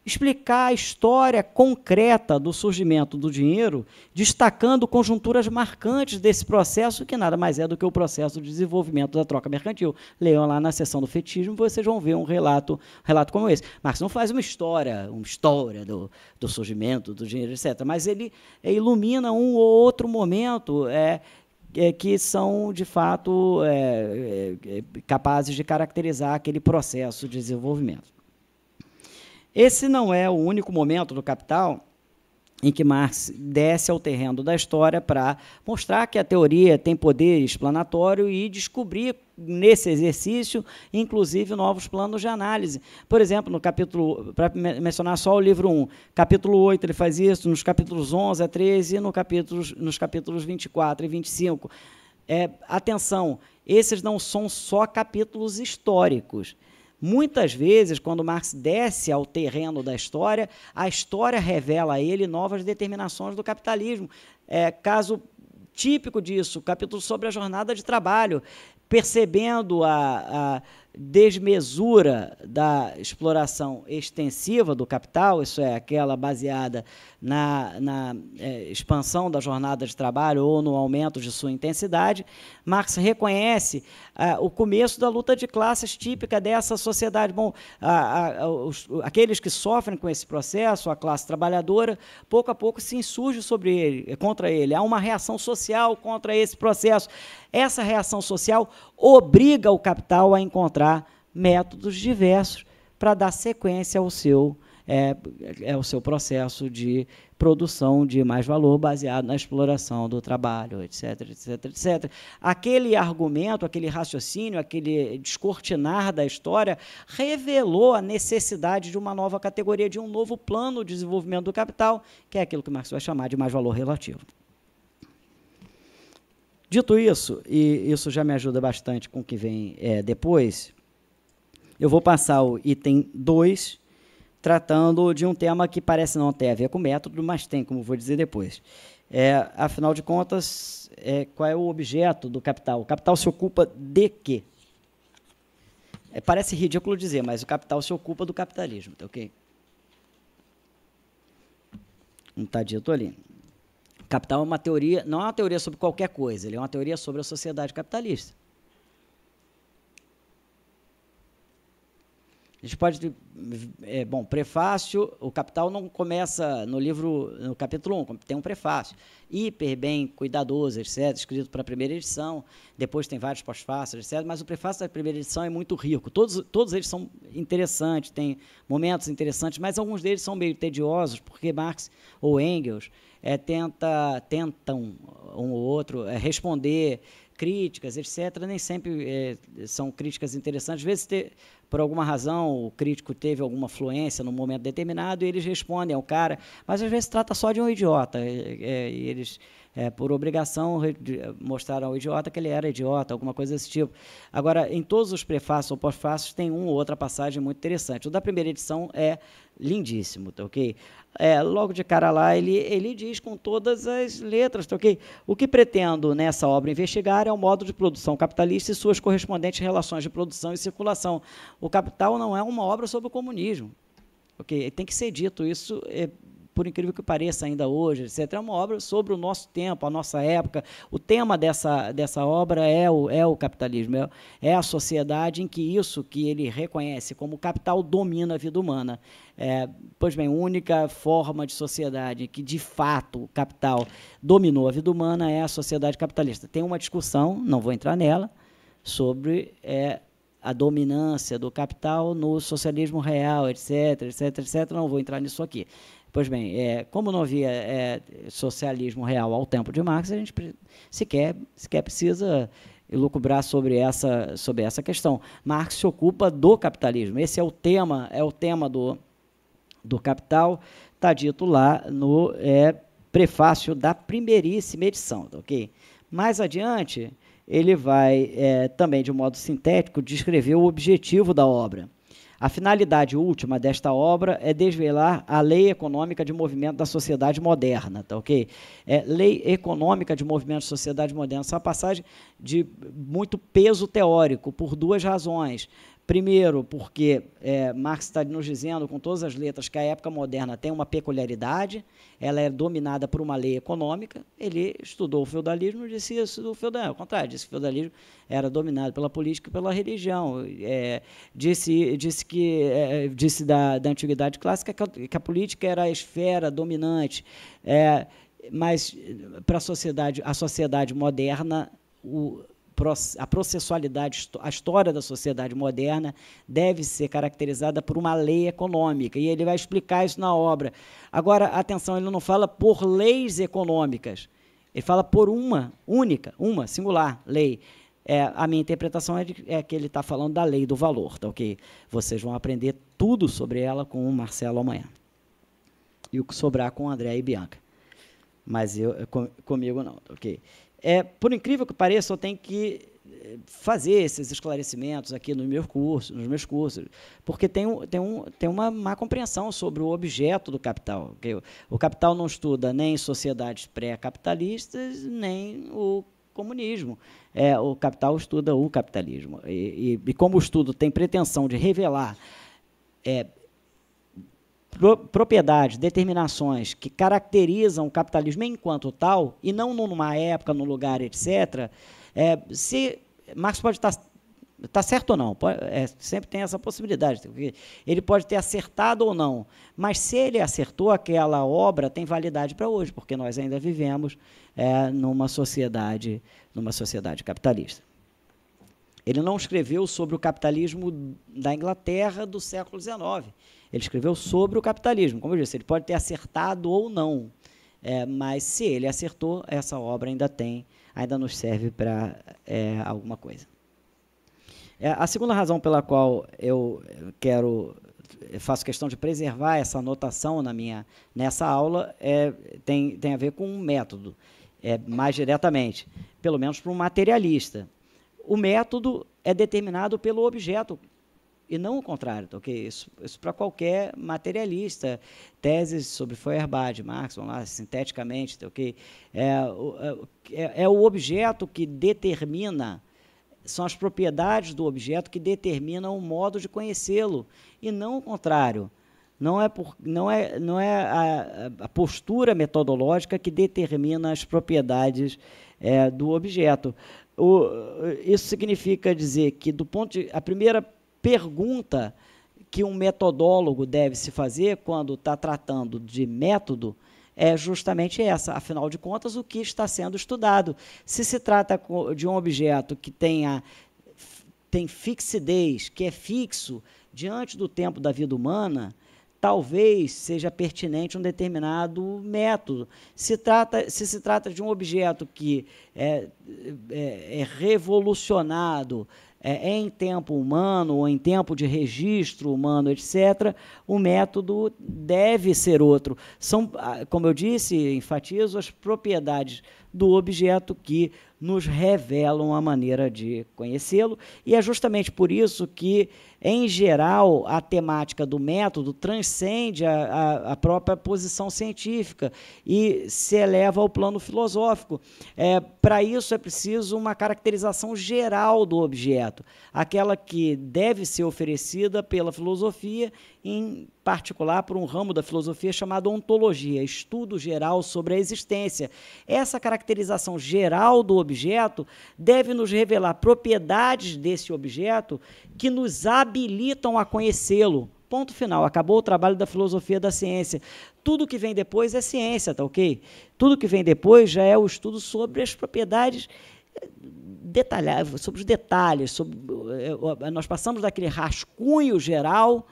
explicar a história concreta do surgimento do dinheiro, destacando conjunturas marcantes desse processo, que nada mais é do que o processo de desenvolvimento da troca mercantil. Leiam lá na seção do fetismo, vocês vão ver um relato, relato como esse. Marx não faz uma história, uma história do, do surgimento do dinheiro, etc., mas ele é, ilumina um ou outro momento é, é, que são, de fato, é, é, é capazes de caracterizar aquele processo de desenvolvimento. Esse não é o único momento do Capital em que Marx desce ao terreno da história para mostrar que a teoria tem poder explanatório e descobrir nesse exercício, inclusive novos planos de análise. Por exemplo, no capítulo, para mencionar só o livro 1, capítulo 8 ele faz isso, nos capítulos 11 a 13 e no capítulos, nos capítulos 24 e 25. É, atenção, esses não são só capítulos históricos, Muitas vezes, quando Marx desce ao terreno da história, a história revela a ele novas determinações do capitalismo. É, caso típico disso, capítulo sobre a jornada de trabalho, percebendo a, a desmesura da exploração extensiva do capital, isso é, aquela baseada na, na é, expansão da jornada de trabalho ou no aumento de sua intensidade, Marx reconhece ah, o começo da luta de classes típica dessa sociedade. Bom, a, a, os, aqueles que sofrem com esse processo, a classe trabalhadora, pouco a pouco se insurge sobre ele, contra ele. Há uma reação social contra esse processo. Essa reação social obriga o capital a encontrar métodos diversos para dar sequência ao seu é, é o seu processo de produção de mais valor baseado na exploração do trabalho, etc, etc, etc. Aquele argumento, aquele raciocínio, aquele descortinar da história revelou a necessidade de uma nova categoria, de um novo plano de desenvolvimento do capital, que é aquilo que Marx vai chamar de mais valor relativo. Dito isso, e isso já me ajuda bastante com o que vem é, depois, eu vou passar o item 2, tratando de um tema que parece não ter a ver com método, mas tem, como vou dizer depois. É, afinal de contas, é, qual é o objeto do capital? O capital se ocupa de quê? É, parece ridículo dizer, mas o capital se ocupa do capitalismo, tá ok? Não está dito ali. Capital é uma teoria, não é uma teoria sobre qualquer coisa, ele é uma teoria sobre a sociedade capitalista. A gente pode. É, bom, prefácio, o capital não começa no livro, no capítulo 1, tem um prefácio. Hiper bem cuidadoso, etc., escrito para a primeira edição, depois tem vários pós-fácios, etc., mas o prefácio da primeira edição é muito rico. Todos, todos eles são interessantes, tem momentos interessantes, mas alguns deles são meio tediosos, porque Marx ou Engels é, tenta, tentam um ou outro é, responder críticas, etc., nem sempre é, são críticas interessantes. Às vezes, te, por alguma razão, o crítico teve alguma fluência num momento determinado e eles respondem ao cara, mas às vezes trata só de um idiota. É, eles é, por obrigação, eh, mostrar ao idiota que ele era idiota, alguma coisa desse tipo. Agora, em todos os prefácios ou pós-fácios, tem uma ou outra passagem muito interessante. O da primeira edição é lindíssimo, tá ok? É, logo de cara lá, ele, ele diz com todas as letras, tá ok? O que pretendo nessa obra investigar é o modo de produção capitalista e suas correspondentes relações de produção e circulação. O Capital não é uma obra sobre o comunismo, ok? Tem que ser dito isso é, por incrível que pareça ainda hoje, etc. É uma obra sobre o nosso tempo, a nossa época. O tema dessa, dessa obra é o, é o capitalismo, é, é a sociedade em que isso que ele reconhece como capital domina a vida humana. É, pois bem, única forma de sociedade que, de fato, o capital dominou a vida humana é a sociedade capitalista. Tem uma discussão, não vou entrar nela, sobre é, a dominância do capital no socialismo real, etc, etc, etc. Não vou entrar nisso aqui. Pois bem, é, como não havia é, socialismo real ao tempo de Marx, a gente sequer, sequer precisa lucubrar sobre essa, sobre essa questão. Marx se ocupa do capitalismo. Esse é o tema, é o tema do, do Capital, está dito lá no é, prefácio da primeiríssima edição, tá ok? Mais adiante, ele vai é, também, de modo sintético, descrever o objetivo da obra. A finalidade última desta obra é desvelar a lei econômica de movimento da sociedade moderna, tá ok? É, lei econômica de movimento da sociedade moderna. Essa é uma passagem de muito peso teórico, por duas razões. Primeiro, porque é, Marx está nos dizendo, com todas as letras, que a época moderna tem uma peculiaridade, ela é dominada por uma lei econômica. Ele estudou o feudalismo e disse isso do feudalismo. Ao contrário, disse que o feudalismo era dominado pela política e pela religião. É, disse, disse, que, é, disse da, da Antiguidade Clássica que a, que a, política era a esfera dominante. É, mas para a sociedade, a sociedade moderna, o, a processualidade, a história da sociedade moderna deve ser caracterizada por uma lei econômica, e ele vai explicar isso na obra. Agora, atenção, ele não fala por leis econômicas, ele fala por uma única, uma singular lei. É, a minha interpretação é, de, é que ele está falando da lei do valor, tá ok? Vocês vão aprender tudo sobre ela com o Marcelo amanhã. E o que sobrar com o André e Bianca. Mas eu, com, comigo não, tá ok? É, por incrível que pareça, eu tenho que eh, fazer esses esclarecimentos aqui no meu curso, nos meus cursos, porque tem, um, tem, um, tem uma má compreensão sobre o objeto do capital. Okay? O capital não estuda nem sociedades pré-capitalistas, nem o comunismo. É, o capital estuda o capitalismo. E, e, e como o estudo tem pretensão de revelar é, propriedades, determinações que caracterizam o capitalismo enquanto tal, e não numa época, num lugar, etc., é, se Marx pode estar tá, tá certo ou não? Pode, é, sempre tem essa possibilidade. Ele pode ter acertado ou não, mas se ele acertou, aquela obra tem validade para hoje, porque nós ainda vivemos é, numa sociedade, numa sociedade capitalista. Ele não escreveu sobre o capitalismo da Inglaterra do século XIX. Ele escreveu sobre o capitalismo. Como eu disse, ele pode ter acertado ou não, é, mas se ele acertou, essa obra ainda tem, ainda nos serve para é, alguma coisa. É, a segunda razão pela qual eu quero eu faço questão de preservar essa anotação na minha nessa aula é, tem, tem a ver com um método, é, mais diretamente, pelo menos para um materialista. O método é determinado pelo objeto e não o contrário, tá, ok? Isso, isso para qualquer materialista. Teses sobre Feuerbach, Marx, vamos lá, sinteticamente, tá, ok? É, é, é, é o objeto que determina, são as propriedades do objeto que determinam o modo de conhecê-lo, e não o contrário. Não é, por, não é, não é a, a postura metodológica que determina as propriedades é, do objeto. O, isso significa dizer que, do ponto de, a primeira pergunta que um metodólogo deve se fazer quando está tratando de método é justamente essa. Afinal de contas, o que está sendo estudado? Se se trata de um objeto que tenha tem fixidez, que é fixo diante do tempo da vida humana, talvez seja pertinente um determinado método. Se, trata, se se trata de um objeto que é, é, é revolucionado é, em tempo humano ou em tempo de registro humano, etc., o método deve ser outro. São, ah, como eu disse, enfatizo as propriedades do objeto que nos revelam a maneira de conhecê-lo, e é justamente por isso que em geral, a temática do método transcende a, a, a própria posição científica e se eleva ao plano filosófico. É, Para isso é preciso uma caracterização geral do objeto, aquela que deve ser oferecida pela filosofia, em particular por um ramo da filosofia chamado ontologia, estudo geral sobre a existência. Essa caracterização geral do objeto deve nos revelar propriedades desse objeto que nos abrem habilitam a conhecê-lo. Ponto final. Acabou o trabalho da filosofia da ciência. Tudo que vem depois é ciência, tá ok? Tudo que vem depois já é o estudo sobre as propriedades eh, detalhadas, sobre os detalhes. Sobre, eh, nós passamos daquele rascunho geral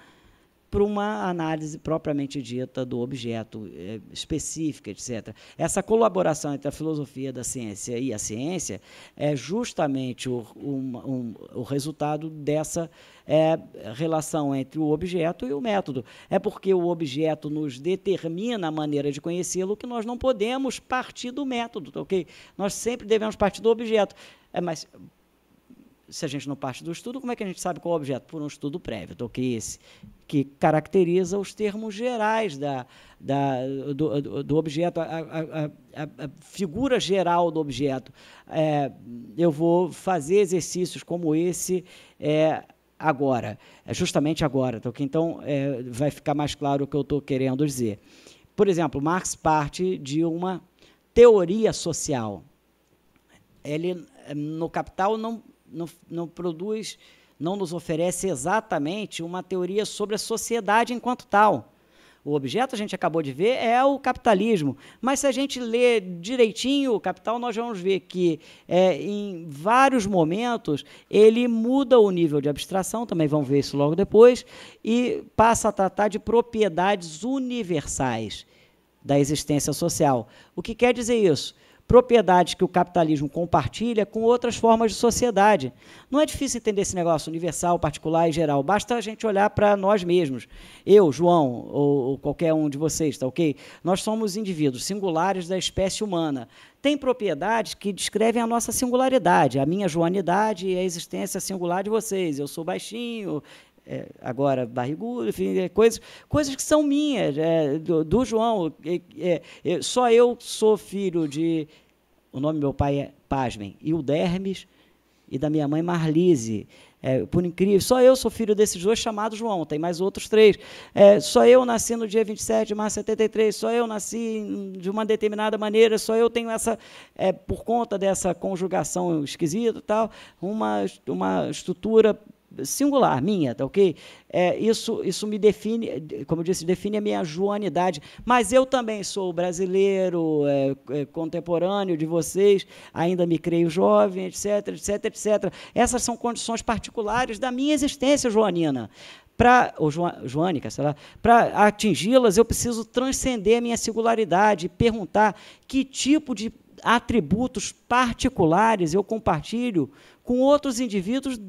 para uma análise propriamente dita do objeto é, eh, específico, etc. Essa colaboração entre a filosofia da ciência e a ciência é justamente o, um, um, o resultado dessa é, relação entre o objeto e o método. É porque o objeto nos determina a maneira de conhecê-lo que nós não podemos partir do método, ok? Nós sempre devemos partir do objeto. É, mas se a gente não parte do estudo, como é que a gente sabe qual é o objeto? Por um estudo prévio, então, que esse, que caracteriza os termos gerais da, da, do, do, objeto, a, a, a, a, figura geral do objeto. É, eu vou fazer exercícios como esse é, agora, é justamente agora, então, que, então é, vai ficar mais claro o que eu estou querendo dizer. Por exemplo, Marx parte de uma teoria social. Ele, no Capital, não não, não produz, não nos oferece exatamente uma teoria sobre a sociedade enquanto tal. O objeto a gente acabou de ver é o capitalismo. Mas se a gente ler direitinho o Capital, nós vamos ver que é, em vários momentos ele muda o nível de abstração, também vamos ver isso logo depois, e passa a tratar de propriedades universais da existência social. O que quer dizer isso? propriedades que o capitalismo compartilha com outras formas de sociedade. Não é difícil entender esse negócio universal, particular e geral. Basta a gente olhar para nós mesmos. Eu, João, ou, ou qualquer um de vocês, tá ok? Nós somos indivíduos singulares da espécie humana. Tem propriedades que descrevem a nossa singularidade, a minha joanidade e a existência singular de vocês. Eu sou baixinho, é, agora barrigudo, enfim, é, coisas, coisas que são minhas, é, do, do, João. É, é, é, só eu sou filho de. O nome do meu pai é, pasmem, Ildermes e da minha mãe Marlise. É, por incrível, só eu sou filho desses dois chamados João, tem mais outros três. É, só eu nasci no dia 27 de março de 73, só eu nasci de uma determinada maneira, só eu tenho essa, é, por conta dessa conjugação esquisita tal, uma, uma estrutura singular, minha, tá ok? É, isso, isso me define, como eu disse, define a minha joanidade. Mas eu também sou brasileiro, é, é, contemporâneo de vocês, ainda me creio jovem, etc, etc, etc. Essas são condições particulares da minha existência joanina para ou joânica, sei lá, para atingi-las eu preciso transcender a minha singularidade e perguntar que tipo de atributos particulares eu compartilho com outros indivíduos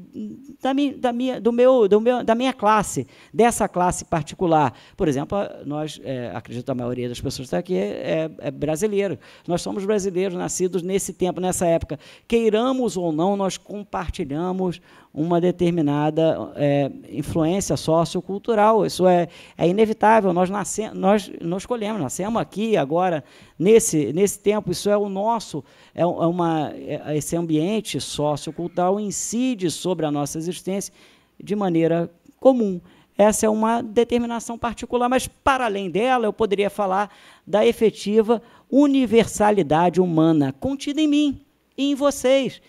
da minha, da minha, do meu, do meu, da minha classe, dessa classe particular. Por exemplo, nós, é, acredito que a maioria das pessoas que estão tá aqui é, é, é brasileiro. Nós somos brasileiros, nascidos nesse tempo, nessa época. Queiramos ou não, nós compartilhamos uma determinada é, influência sociocultural. Isso é, é inevitável. Nós, nasce, nós, nós escolhemos, nascemos aqui, agora, nesse, nesse tempo. Isso é o nosso, é, é uma, é esse ambiente sociocultural incide sobre a nossa existência de maneira comum. Essa é uma determinação particular, mas para além dela, eu poderia falar da efetiva universalidade humana contida em mim e em vocês.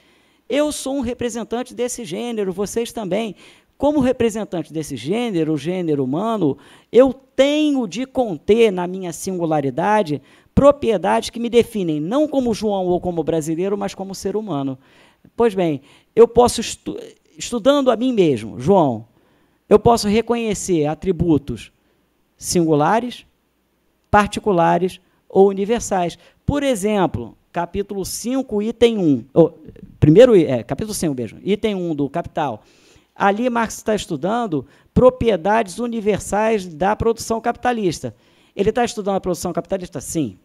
Eu sou um representante desse gênero, vocês também. Como representante desse gênero, o gênero humano, eu tenho de conter na minha singularidade propriedades que me definem não como João ou como brasileiro, mas como ser humano. Pois bem, eu posso, estu estudando a mim mesmo, João, eu posso reconhecer atributos singulares, particulares ou universais. Por exemplo, capítulo 5, item 1. primeiro, é, capítulo 5 mesmo, item 1 do Capital. Ali Marx está estudando propriedades universais da produção capitalista. Ele está estudando a produção capitalista? Sim.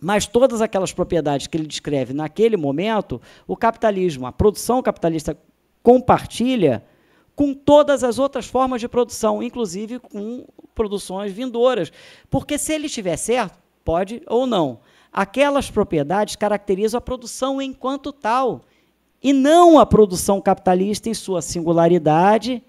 Mas todas aquelas propriedades que ele descreve naquele momento, o capitalismo, a produção capitalista compartilha com todas as outras formas de produção, inclusive com produções vindouras. Porque se ele estiver certo, pode ou não. Aquelas propriedades caracterizam a produção enquanto tal, e não a produção capitalista em sua singularidade,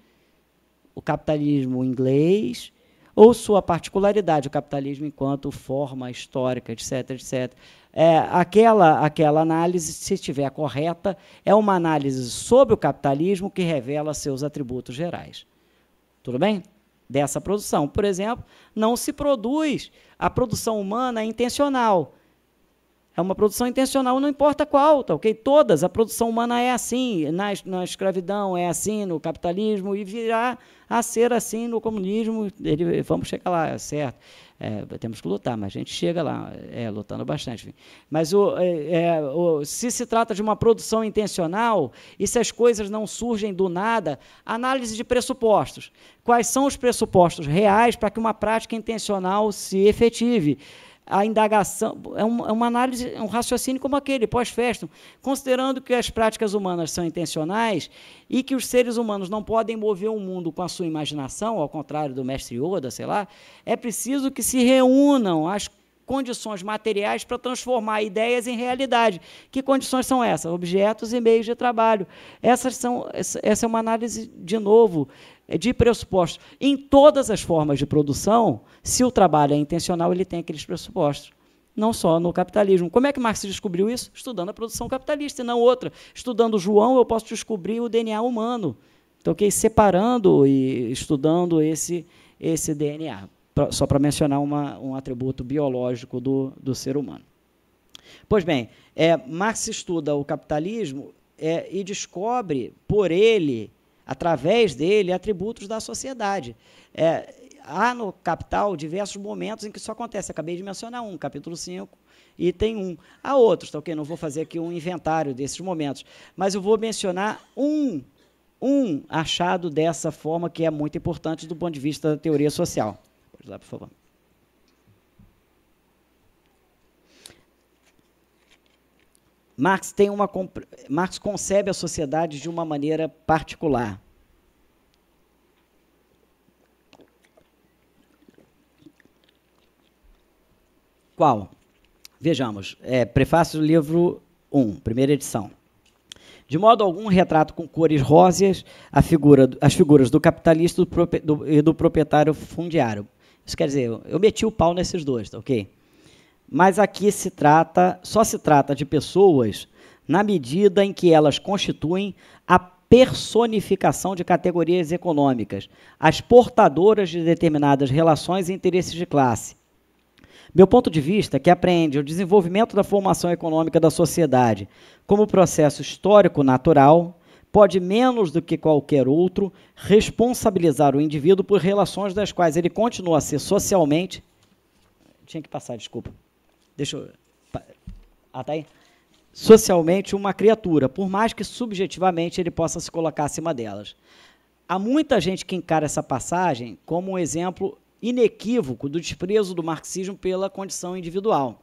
o capitalismo inglês, ou sua particularidade, o capitalismo enquanto forma histórica, etc, etc. É, aquela, aquela análise, se estiver correta, é uma análise sobre o capitalismo que revela seus atributos gerais. Tudo bem? Dessa produção. Por exemplo, não se produz, a produção humana é intencional. É uma produção intencional, não importa qual, tá ok? Todas, a produção humana é assim, na, na escravidão é assim, no capitalismo, e virá a ser assim no comunismo. Ele, vamos chegar lá, é certo. É, temos que lutar, mas a gente chega lá, é, lutando bastante. Enfim. Mas o, é, é o, se se trata de uma produção intencional, e se as coisas não surgem do nada, análise de pressupostos. Quais são os pressupostos reais para que uma prática intencional se efetive? a indagação, é, um, é uma análise, um raciocínio como aquele, pós-festum, considerando que as práticas humanas são intencionais e que os seres humanos não podem mover o mundo com a sua imaginação, ao contrário do mestre Yoda, sei lá, é preciso que se reúnam as condições materiais para transformar ideias em realidade. Que condições são essas? Objetos e meios de trabalho. Essas são, essa é uma análise, de novo, de pressupostos. Em todas as formas de produção, se o trabalho é intencional, ele tem aqueles pressupostos. Não só no capitalismo. Como é que Marx descobriu isso? Estudando a produção capitalista e não outra. Estudando João, eu posso descobrir o DNA humano. Então, okay, separando e estudando esse, esse DNA, pra, só para mencionar uma, um atributo biológico do, do ser humano. Pois bem, é, Marx estuda o capitalismo é, e descobre por ele através dele, atributos da sociedade. É, há no Capital diversos momentos em que isso acontece. Acabei de mencionar um, capítulo 5, item 1. Há outros, tá ok? Não vou fazer aqui um inventário desses momentos, mas eu vou mencionar um, um achado dessa forma que é muito importante do ponto de vista da teoria social. Pode dar, por favor. Marx, tem uma, Marx concebe a sociedade de uma maneira particular. Qual? Vejamos. É, prefácio do livro 1, primeira edição. De modo algum, retrato com cores róseas a figura, as figuras do capitalista e do, do proprietário fundiário. Isso quer dizer, eu meti o pau nesses dois, tá ok? mas aqui se trata, só se trata de pessoas na medida em que elas constituem a personificação de categorias econômicas, as portadoras de determinadas relações e interesses de classe. Meu ponto de vista, é que apreende o desenvolvimento da formação econômica da sociedade como processo histórico natural, pode menos do que qualquer outro responsabilizar o indivíduo por relações das quais ele continua a ser socialmente. Tinha que passar, desculpa deixa eu, ah, tá aí? Socialmente uma criatura, por mais que subjetivamente ele possa se colocar acima delas. Há muita gente que encara essa passagem como um exemplo inequívoco do desprezo do marxismo pela condição individual.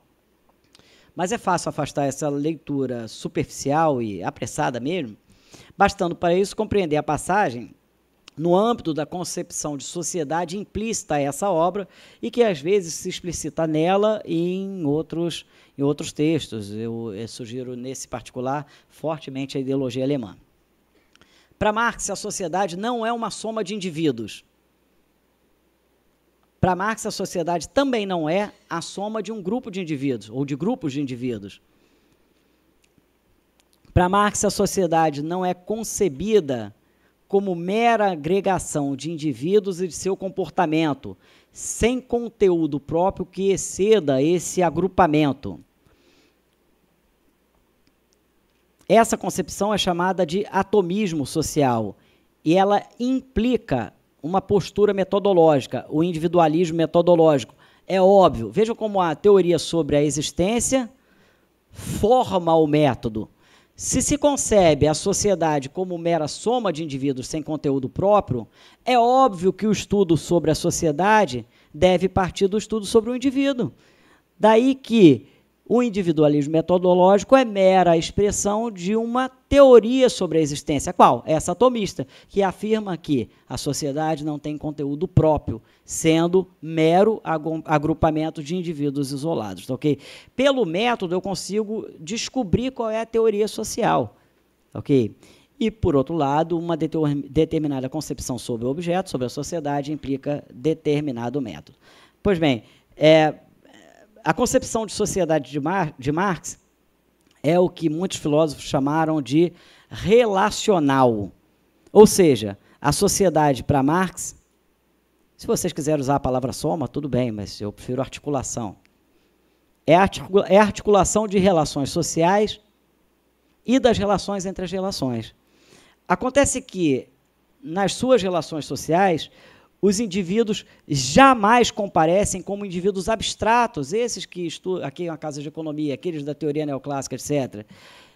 Mas é fácil afastar essa leitura superficial e apressada mesmo, bastando para isso compreender a passagem no âmbito da concepção de sociedade implícita a essa obra e que às vezes se explicita nela e em outros, em outros textos. Eu, eu sugiro nesse particular fortemente a ideologia alemã. Para Marx, a sociedade não é uma soma de indivíduos. Para Marx, a sociedade também não é a soma de um grupo de indivíduos ou de grupos de indivíduos. Para Marx, a sociedade não é concebida como mera agregação de indivíduos e de seu comportamento, sem conteúdo próprio que exceda esse agrupamento. Essa concepção é chamada de atomismo social e ela implica uma postura metodológica, o individualismo metodológico. É óbvio, vejam como a teoria sobre a existência forma o método. Se se concebe a sociedade como mera soma de indivíduos sem conteúdo próprio, é óbvio que o estudo sobre a sociedade deve partir do estudo sobre o indivíduo. Daí que o individualismo metodológico é mera expressão de uma teoria sobre a existência. Qual? É essa atomista, que afirma que a sociedade não tem conteúdo próprio, sendo mero agrupamento de indivíduos isolados. Tá ok? Pelo método, eu consigo descobrir qual é a teoria social. Tá ok? E, por outro lado, uma determinada concepção sobre o objeto, sobre a sociedade, implica determinado método. Pois bem, é, a concepção de sociedade de, Mar, de Marx é o que muitos filósofos chamaram de relacional. Ou seja, a sociedade para Marx, se vocês quiserem usar a palavra soma, tudo bem, mas eu prefiro articulação. É a é articulação de relações sociais e das relações entre as relações. Acontece que, nas suas relações sociais, os indivíduos jamais comparecem como indivíduos abstratos, esses que estudam aqui na Casa de Economia, aqueles da teoria neoclássica, etc.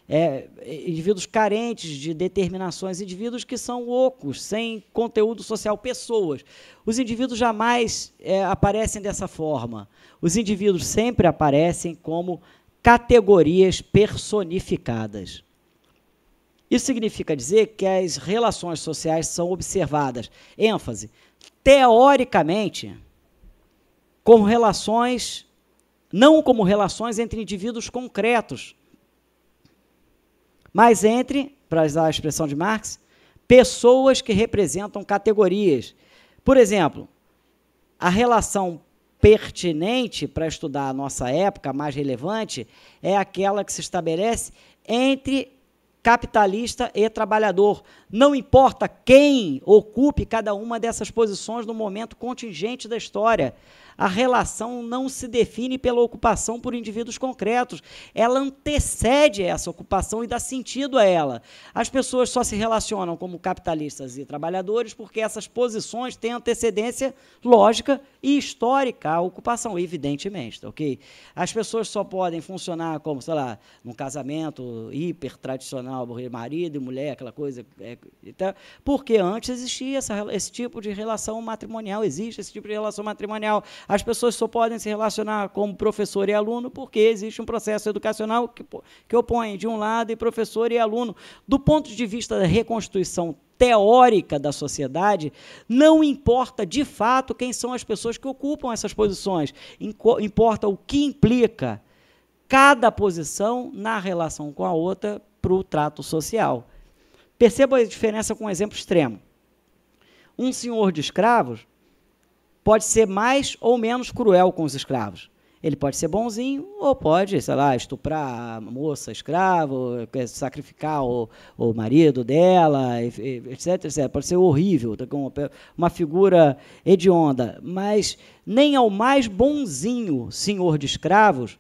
É, indivíduos carentes de determinações, indivíduos que são loucos, sem conteúdo social, pessoas. Os indivíduos jamais é, aparecem dessa forma. Os indivíduos sempre aparecem como categorias personificadas. Isso significa dizer que as relações sociais são observadas. ênfase teoricamente, como relações, não como relações entre indivíduos concretos, mas entre, para usar a expressão de Marx, pessoas que representam categorias. Por exemplo, a relação pertinente para estudar a nossa época, mais relevante, é aquela que se estabelece entre capitalista e trabalhador. Não importa quem ocupe cada uma dessas posições no momento contingente da história a relação não se define pela ocupação por indivíduos concretos. Ela antecede essa ocupação e dá sentido a ela. As pessoas só se relacionam como capitalistas e trabalhadores porque essas posições têm antecedência lógica e histórica à ocupação, evidentemente, tá, ok? As pessoas só podem funcionar como, sei lá, num casamento hiper tradicional, marido e mulher, aquela coisa. É, então, porque antes existia essa, esse tipo de relação matrimonial, existe esse tipo de relação matrimonial. As pessoas só podem se relacionar como professor e aluno porque existe um processo educacional que, que opõe, de um lado, e professor e aluno. Do ponto de vista da reconstituição teórica da sociedade, não importa de fato quem são as pessoas que ocupam essas posições, importa o que implica cada posição na relação com a outra para o trato social. Perceba a diferença com um exemplo extremo. Um senhor de escravos pode ser mais ou menos cruel com os escravos. Ele pode ser bonzinho ou pode, sei lá, estuprar a moça, escravo, eh, sacrificar o, o marido dela, etc, etc. Pode ser horrível, tá uma figura hedionda. Mas nem ao mais bonzinho senhor de escravos,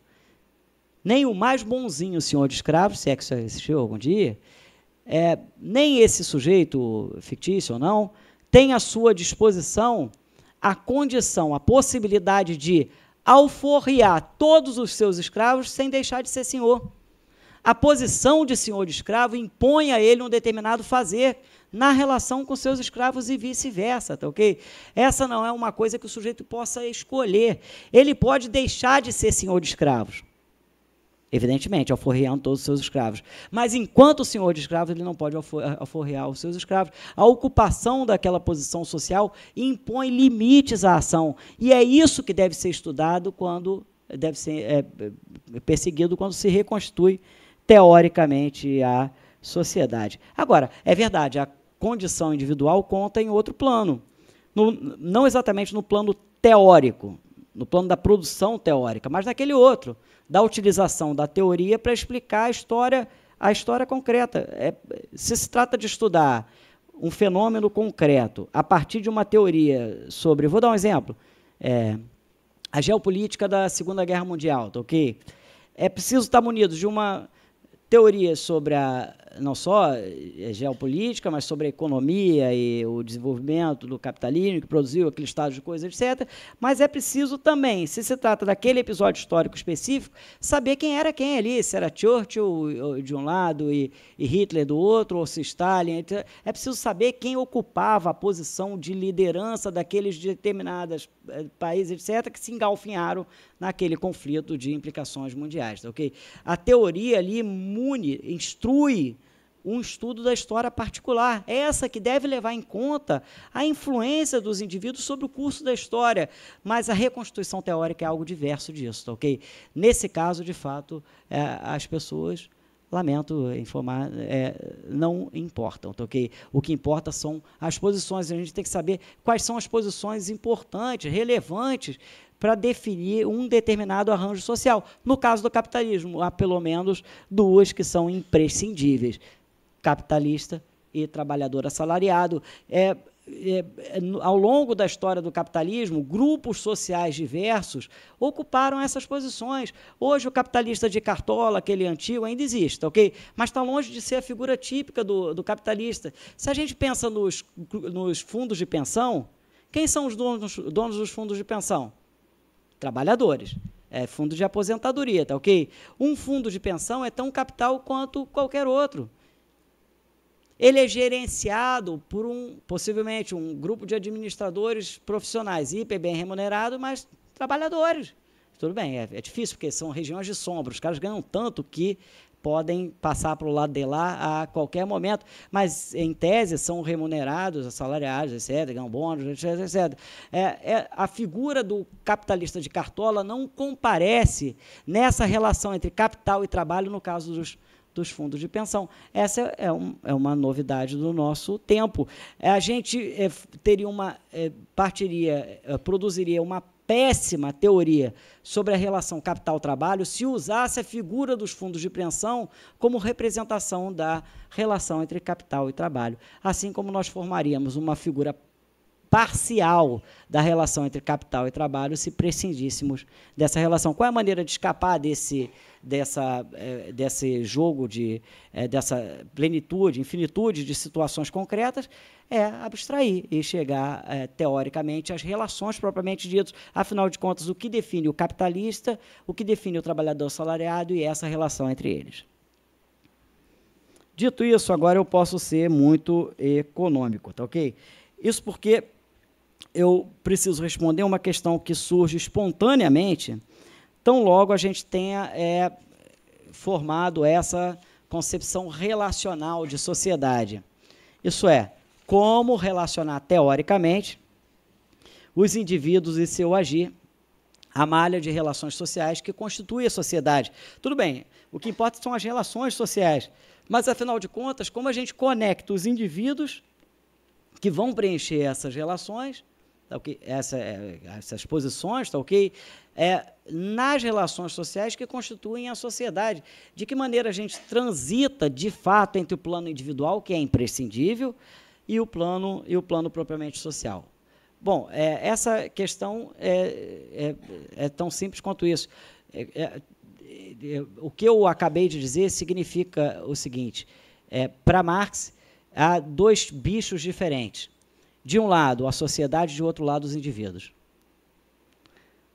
nem o mais bonzinho senhor de escravos, se é que isso existiu algum dia, é, nem esse sujeito, fictício ou não, tem à sua disposição a condição, a possibilidade de alforriar todos os seus escravos sem deixar de ser senhor. A posição de senhor de escravo impõe a ele um determinado fazer na relação com seus escravos e vice-versa, tá ok? Essa não é uma coisa que o sujeito possa escolher. Ele pode deixar de ser senhor de escravos, Evidentemente, alforreando todos os seus escravos. Mas enquanto o senhor de escravos, ele não pode alforrear os seus escravos. A ocupação daquela posição social impõe limites à ação. E é isso que deve ser estudado quando deve ser é, é, perseguido quando se reconstitui teoricamente a sociedade. Agora, é verdade, a condição individual conta em outro plano. No, não exatamente no plano teórico, no plano da produção teórica, mas naquele outro da utilização da teoria para explicar a história, a história concreta. É, se se trata de estudar um fenômeno concreto a partir de uma teoria sobre, vou dar um exemplo, é, a geopolítica da Segunda Guerra Mundial, tá ok? É preciso estar munido de uma teoria sobre a não só eh, geopolítica, mas sobre a economia e o desenvolvimento do capitalismo que produziu aquele estado de coisa, etc. Mas é preciso também, se se trata daquele episódio histórico específico, saber quem era quem ali, se era Churchill de um lado e, e Hitler do outro, ou se Stalin. Etc. É preciso saber quem ocupava a posição de liderança daqueles determinados eh, países, etc., que se engalfinharam naquele conflito de implicações mundiais. Tá, okay? A teoria ali mune, instrui um estudo da história particular, é essa que deve levar em conta a influência dos indivíduos sobre o curso da história, mas a reconstituição teórica é algo diverso disso, tá ok? Nesse caso, de fato, é, as pessoas, lamento informar, é, não importam, tá ok? O que importa são as posições, a gente tem que saber quais são as posições importantes, relevantes, para definir um determinado arranjo social. No caso do capitalismo, há pelo menos duas que são imprescindíveis capitalista e trabalhador assalariado. É, é, é ao longo da história do capitalismo, grupos sociais diversos ocuparam essas posições. Hoje, o capitalista de cartola, aquele antigo, ainda existe, ok? Mas está longe de ser a figura típica do, do capitalista. Se a gente pensa nos, nos, fundos de pensão, quem são os donos, donos dos fundos de pensão? Trabalhadores. É fundo de aposentadoria, tá ok? Um fundo de pensão é tão capital quanto qualquer outro. Ele é gerenciado por um, possivelmente, um grupo de administradores profissionais, hiper bem remunerado, mas trabalhadores. Tudo bem, é, é difícil, porque são regiões de sombra. Os caras ganham tanto que podem passar para o lado de lá a qualquer momento, mas em tese são remunerados, assalariados, etc., ganham bônus, etc. etc. É, é, a figura do capitalista de cartola não comparece nessa relação entre capital e trabalho no caso dos dos fundos de pensão. Essa é, um, é uma novidade do nosso tempo. É, a gente é, teria uma é, partiria, é, produziria uma péssima teoria sobre a relação capital-trabalho se usasse a figura dos fundos de pensão como representação da relação entre capital e trabalho. Assim como nós formaríamos uma figura parcial da relação entre capital e trabalho se prescindíssemos dessa relação. Qual é a maneira de escapar desse, dessa, eh, desse jogo, de, eh, dessa plenitude, infinitude de situações concretas? É abstrair e chegar, eh, teoricamente, às relações propriamente ditas. Afinal de contas, o que define o capitalista, o que define o trabalhador salariado e essa relação entre eles. Dito isso, agora eu posso ser muito econômico, tá ok? Isso porque eu preciso responder uma questão que surge espontaneamente, tão logo a gente tenha é, formado essa concepção relacional de sociedade. Isso é, como relacionar teoricamente os indivíduos e seu agir à malha de relações sociais que constitui a sociedade. Tudo bem, o que importa são as relações sociais, mas afinal de contas, como a gente conecta os indivíduos que vão preencher essas relações tá ok? Essa, é, essas posições, tá ok? É, nas relações sociais que constituem a sociedade. De que maneira a gente transita, de fato, entre o plano individual, que é imprescindível, e o plano, e o plano propriamente social. Bom, é, essa questão é, é, é, tão simples quanto isso. É, é, o que eu acabei de dizer significa o seguinte: para Marx, há dois bichos diferentes de um lado a sociedade, de outro lado os indivíduos.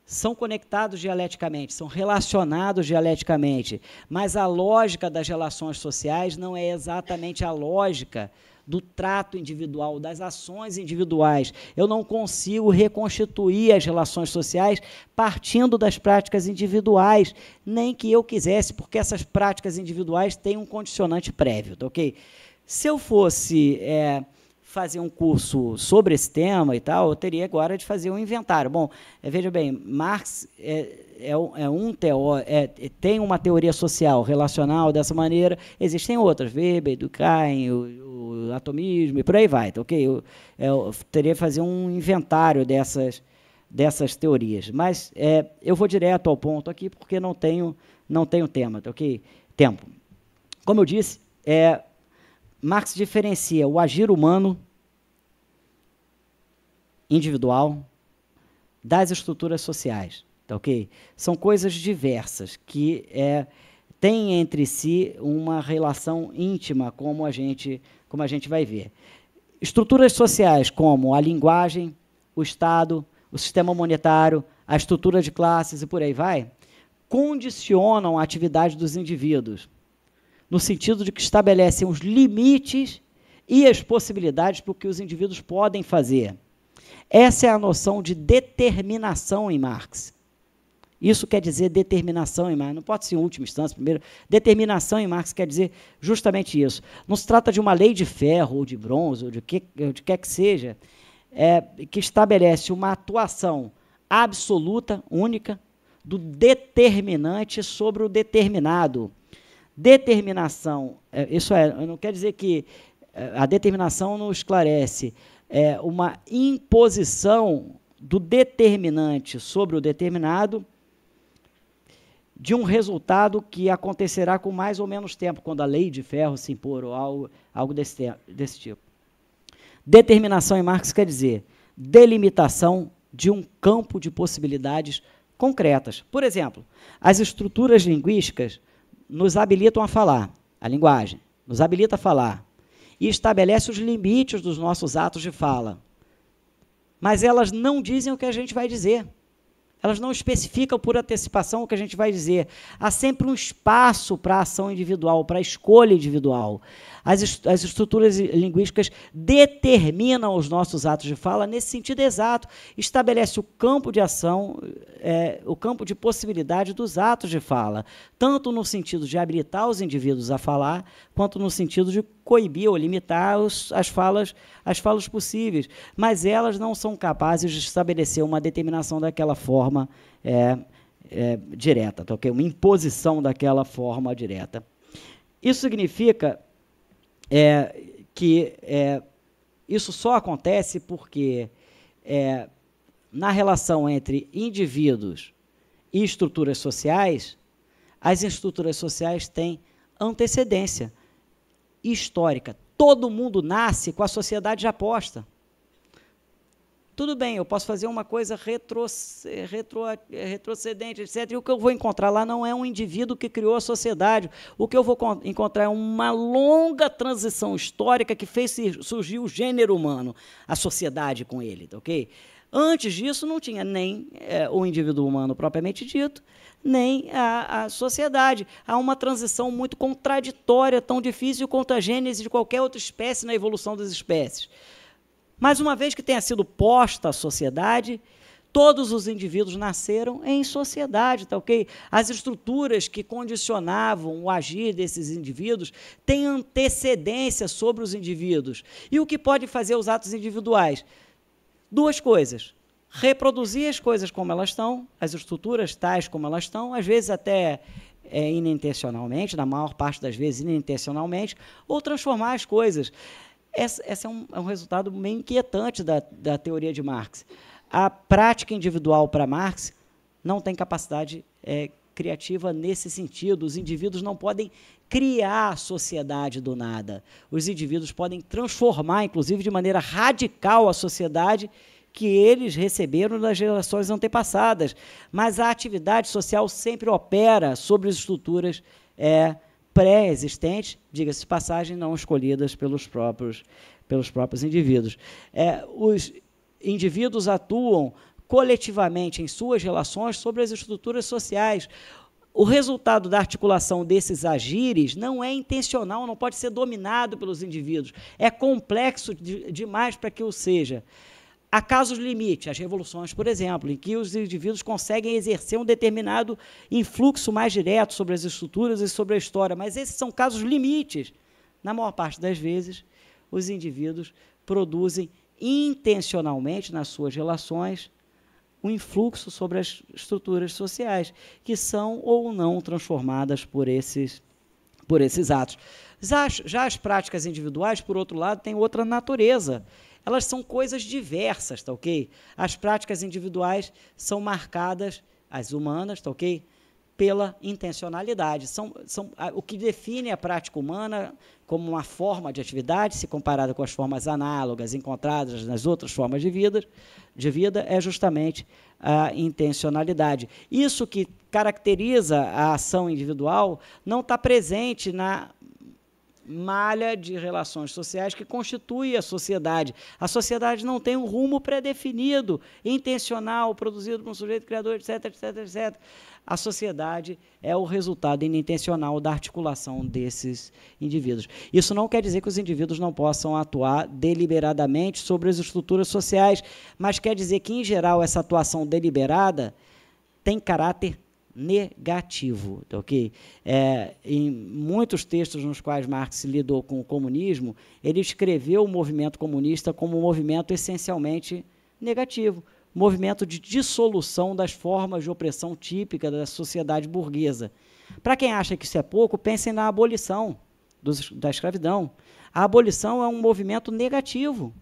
São conectados dialeticamente, são relacionados dialeticamente, mas a lógica das relações sociais não é exatamente a lógica do trato individual, das ações individuais. Eu não consigo reconstituir as relações sociais partindo das práticas individuais, nem que eu quisesse, porque essas práticas individuais têm um condicionante prévio, tá ok? Se eu fosse é, fazer um curso sobre esse tema e tal, eu teria agora de fazer um inventário. Bom, é, veja bem, Marx é, é, é um teó, é, é, tem uma teoria social relacional dessa maneira, existem outras, Weber, Durkheim, o, o atomismo e por aí vai, tá ok? Eu, é, eu, teria de fazer um inventário dessas, dessas teorias, mas é, eu vou direto ao ponto aqui porque não tenho, não tenho tema, tá ok? Tempo. Como eu disse, é, Marx diferencia o agir humano individual das estruturas sociais, tá ok? São coisas diversas que é, têm entre si uma relação íntima, como a gente como a gente vai ver. Estruturas sociais como a linguagem, o Estado, o sistema monetário, a estrutura de classes e por aí vai, condicionam a atividade dos indivíduos no sentido de que estabelecem os limites e as possibilidades para o que os indivíduos podem fazer. Essa é a noção de determinação em Marx. Isso quer dizer determinação em Marx. Não pode ser última instância, primeiro. Determinação em Marx quer dizer justamente isso. Não se trata de uma lei de ferro ou de bronze ou de que de quer que seja, é, que estabelece uma atuação absoluta, única, do determinante sobre o determinado determinação, é, isso é, não quer dizer que é, a determinação não esclarece, é uma imposição do determinante sobre o determinado de um resultado que acontecerá com mais ou menos tempo, quando a lei de ferro se impor ou algo, algo desse, desse tipo. Determinação em Marx quer dizer delimitação de um campo de possibilidades concretas. Por exemplo, as estruturas linguísticas nos habilitam a falar, a linguagem nos habilita a falar e estabelece os limites dos nossos atos de fala. Mas elas não dizem o que a gente vai dizer. Elas não especificam por antecipação o que a gente vai dizer. Há sempre um espaço para a ação individual, para a escolha individual. As, est as estruturas linguísticas determinam os nossos atos de fala nesse sentido exato, estabelece o campo de ação, é, o campo de possibilidade dos atos de fala, tanto no sentido de habilitar os indivíduos a falar, quanto no sentido de coibir ou limitar os, as, falas, as falas possíveis, mas elas não são capazes de estabelecer uma determinação daquela forma é, é, direta, tá, okay? uma imposição daquela forma direta. Isso significa é, que é, isso só acontece porque é, na relação entre indivíduos e estruturas sociais, as estruturas sociais têm antecedência histórica. Todo mundo nasce com a sociedade já posta. Tudo bem, eu posso fazer uma coisa retro, retro, retrocedente, etc. E o que eu vou encontrar lá não é um indivíduo que criou a sociedade. O que eu vou encontrar é uma longa transição histórica que fez surgir o gênero humano, a sociedade com ele, ok? Antes disso, não tinha nem é, o indivíduo humano propriamente dito, nem a, a, sociedade. Há uma transição muito contraditória, tão difícil quanto a gênese de qualquer outra espécie na evolução das espécies. Mas, uma vez que tenha sido posta a sociedade, todos os indivíduos nasceram em sociedade, tá ok? As estruturas que condicionavam o agir desses indivíduos têm antecedência sobre os indivíduos. E o que pode fazer os atos individuais? Duas coisas. Reproduzir as coisas como elas estão, as estruturas tais como elas estão, às vezes até é, inintencionalmente, na maior parte das vezes inintencionalmente, ou transformar as coisas. Esse, esse é, um, é, um, resultado meio inquietante da, da teoria de Marx. A prática individual para Marx não tem capacidade é, criativa nesse sentido. Os indivíduos não podem criar a sociedade do nada. Os indivíduos podem transformar, inclusive de maneira radical, a sociedade que eles receberam das gerações antepassadas. Mas a atividade social sempre opera sobre as estruturas é, pré-existentes, diga-se de passagem, não escolhidas pelos próprios, pelos próprios indivíduos. É, os indivíduos atuam coletivamente em suas relações sobre as estruturas sociais. O resultado da articulação desses agires não é intencional, não pode ser dominado pelos indivíduos. É complexo de, demais para que o seja. Há casos limite, as revoluções, por exemplo, em que os indivíduos conseguem exercer um determinado influxo mais direto sobre as estruturas e sobre a história, mas esses são casos limites. Na maior parte das vezes, os indivíduos produzem intencionalmente nas suas relações um influxo sobre as estruturas sociais, que são ou não transformadas por esses, por esses atos. Já as, já as práticas individuais, por outro lado, têm outra natureza. Elas são coisas diversas, tá ok? As práticas individuais são marcadas, as humanas, tá ok? Pela intencionalidade. São, são, a, o que define a prática humana como uma forma de atividade, se comparada com as formas análogas encontradas nas outras formas de vida, de vida é justamente a intencionalidade. Isso que caracteriza a ação individual não está presente na malha de relações sociais que constitui a sociedade. A sociedade não tem um rumo pré-definido, intencional, produzido por um sujeito criador, etc, etc, etc a sociedade é o resultado inintencional da articulação desses indivíduos. Isso não quer dizer que os indivíduos não possam atuar deliberadamente sobre as estruturas sociais, mas quer dizer que, em geral, essa atuação deliberada tem caráter negativo, ok? É, em muitos textos nos quais Marx lidou com o comunismo, ele escreveu o movimento comunista como um movimento essencialmente negativo, movimento de dissolução das formas de opressão típica da sociedade burguesa. Para quem acha que isso é pouco, pensem na abolição dos, da escravidão. A abolição é um movimento negativo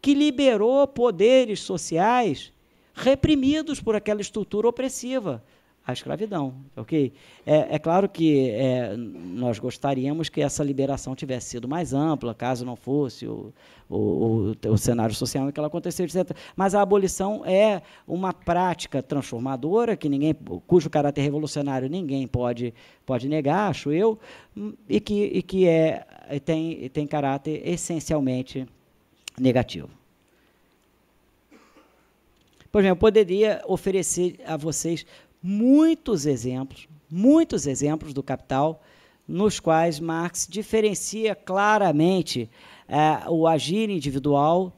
que liberou poderes sociais reprimidos por aquela estrutura opressiva à escravidão, ok? É, é claro que é, nós gostaríamos que essa liberação tivesse sido mais ampla, caso não fosse o, o, o, o cenário social em que ela aconteceu, etc. Mas a abolição é uma prática transformadora que ninguém, cujo caráter revolucionário ninguém pode, pode negar, acho eu, e que, e que é, tem, tem caráter essencialmente negativo. Pois bem, eu poderia oferecer a vocês muitos exemplos, muitos exemplos do Capital, nos quais Marx diferencia claramente é, o agir individual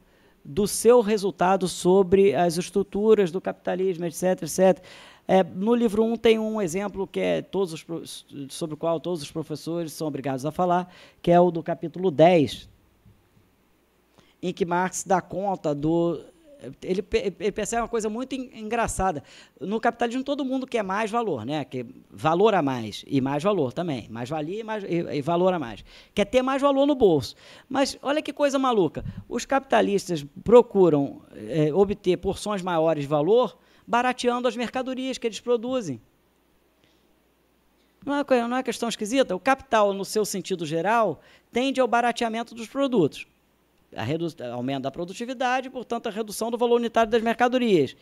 do seu resultado sobre as estruturas do capitalismo, etc, etc. É, no livro 1 um tem um exemplo que é todos os, sobre o qual todos os professores são obrigados a falar, que é o do capítulo 10, em que Marx dá conta do ele, ele percebe uma coisa muito engraçada. No capitalismo, todo mundo quer mais valor, né? Que valor a mais e mais valor também. Mais valia e, mais, e, e valor a mais. Quer ter mais valor no bolso. Mas olha que coisa maluca. Os capitalistas procuram é, obter porções maiores de valor barateando as mercadorias que eles produzem. Não é, não é questão esquisita? O capital, no seu sentido geral, tende ao barateamento dos produtos a aumento da produtividade, portanto, a redução do valor unitário das mercadorias.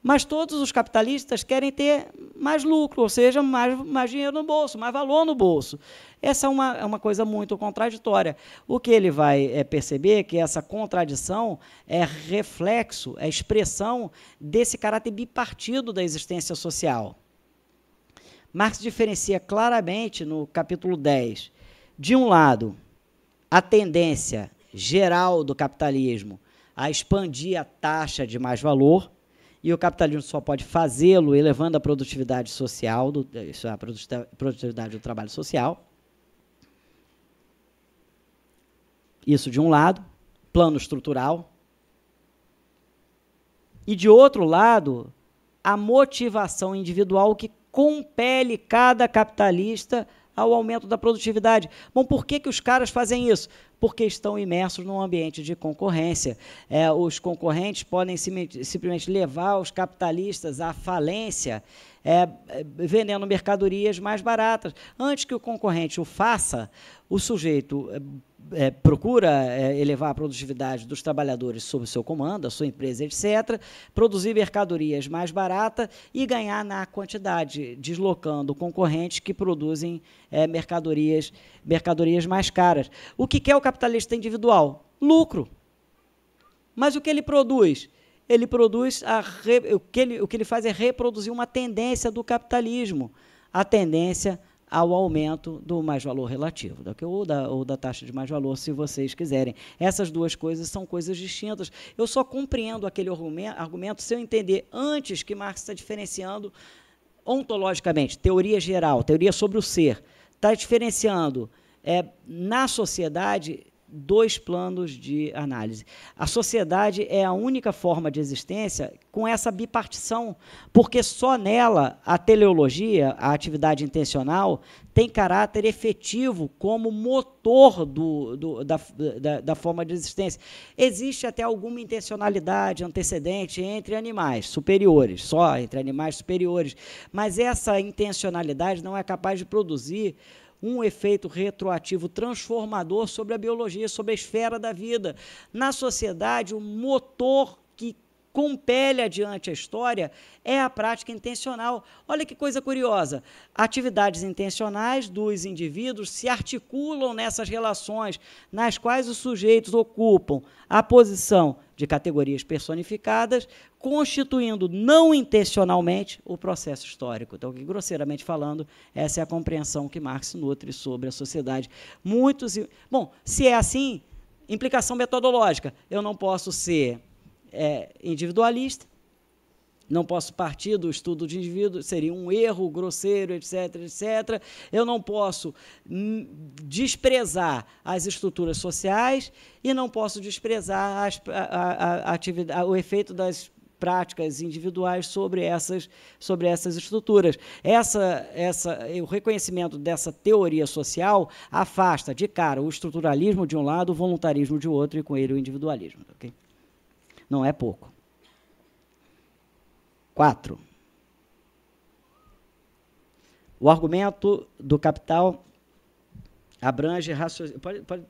Mas todos os capitalistas querem ter mais lucro, ou seja, mais, mais dinheiro no bolso, mais valor no bolso. Essa é uma, é uma coisa muito contraditória. O que ele vai é, perceber é que essa contradição é reflexo, é expressão desse caráter bipartido da existência social. Marx diferencia claramente no capítulo 10, de um lado, a tendência geral do capitalismo a expandir a taxa de mais valor, e o capitalismo só pode fazê-lo elevando a produtividade social, do, é, a produtividade do trabalho social. Isso de um lado, plano estrutural. E de outro lado, a motivação individual que compele cada capitalista ao aumento da produtividade. Bom, por que, que os caras fazem isso? Porque estão imersos num ambiente de concorrência. É, os concorrentes podem simplesmente levar os capitalistas à falência, é, é, vendendo mercadorias mais baratas. Antes que o concorrente o faça, o sujeito é, é, procura é, elevar a produtividade dos trabalhadores sob seu comando, a sua empresa, etc., produzir mercadorias mais baratas e ganhar na quantidade, deslocando concorrentes que produzem é, mercadorias, mercadorias mais caras. O que quer é o capitalista individual? Lucro. Mas o que ele produz? Ele produz a re... o, que ele, o que ele faz é reproduzir uma tendência do capitalismo, a tendência ao aumento do mais-valor relativo, da, ou, da, ou da taxa de mais-valor, se vocês quiserem. Essas duas coisas são coisas distintas. Eu só compreendo aquele argumento, argumento se eu entender antes que Marx está diferenciando ontologicamente, teoria geral, teoria sobre o ser, está diferenciando é, na sociedade dois planos de análise. A sociedade é a única forma de existência com essa bipartição, porque só nela a teleologia, a atividade intencional, tem caráter efetivo como motor do, do da, da, da, forma de existência. Existe até alguma intencionalidade antecedente entre animais superiores, só entre animais superiores, mas essa intencionalidade não é capaz de produzir um efeito retroativo transformador sobre a biologia, sobre a esfera da vida. Na sociedade, o motor compele adiante a história é a prática intencional. Olha que coisa curiosa. Atividades intencionais dos indivíduos se articulam nessas relações nas quais os sujeitos ocupam a posição de categorias personificadas, constituindo não intencionalmente o processo histórico. Então, grosseiramente falando, essa é a compreensão que Marx nutre sobre a sociedade. Muitos, bom, se é assim, implicação metodológica. Eu não posso ser é, individualista, não posso partir do estudo de indivíduo, seria um erro grosseiro, etc, etc. Eu não posso hum, desprezar as estruturas sociais e não posso desprezar as, a, a, a, o efeito das práticas individuais sobre essas, sobre essas estruturas. Essa, essa, o reconhecimento dessa teoria social afasta de cara o estruturalismo de um lado, o voluntarismo de outro e com ele o individualismo. Okay? Não é pouco. Quatro. O argumento do capital abrange Pode, pode,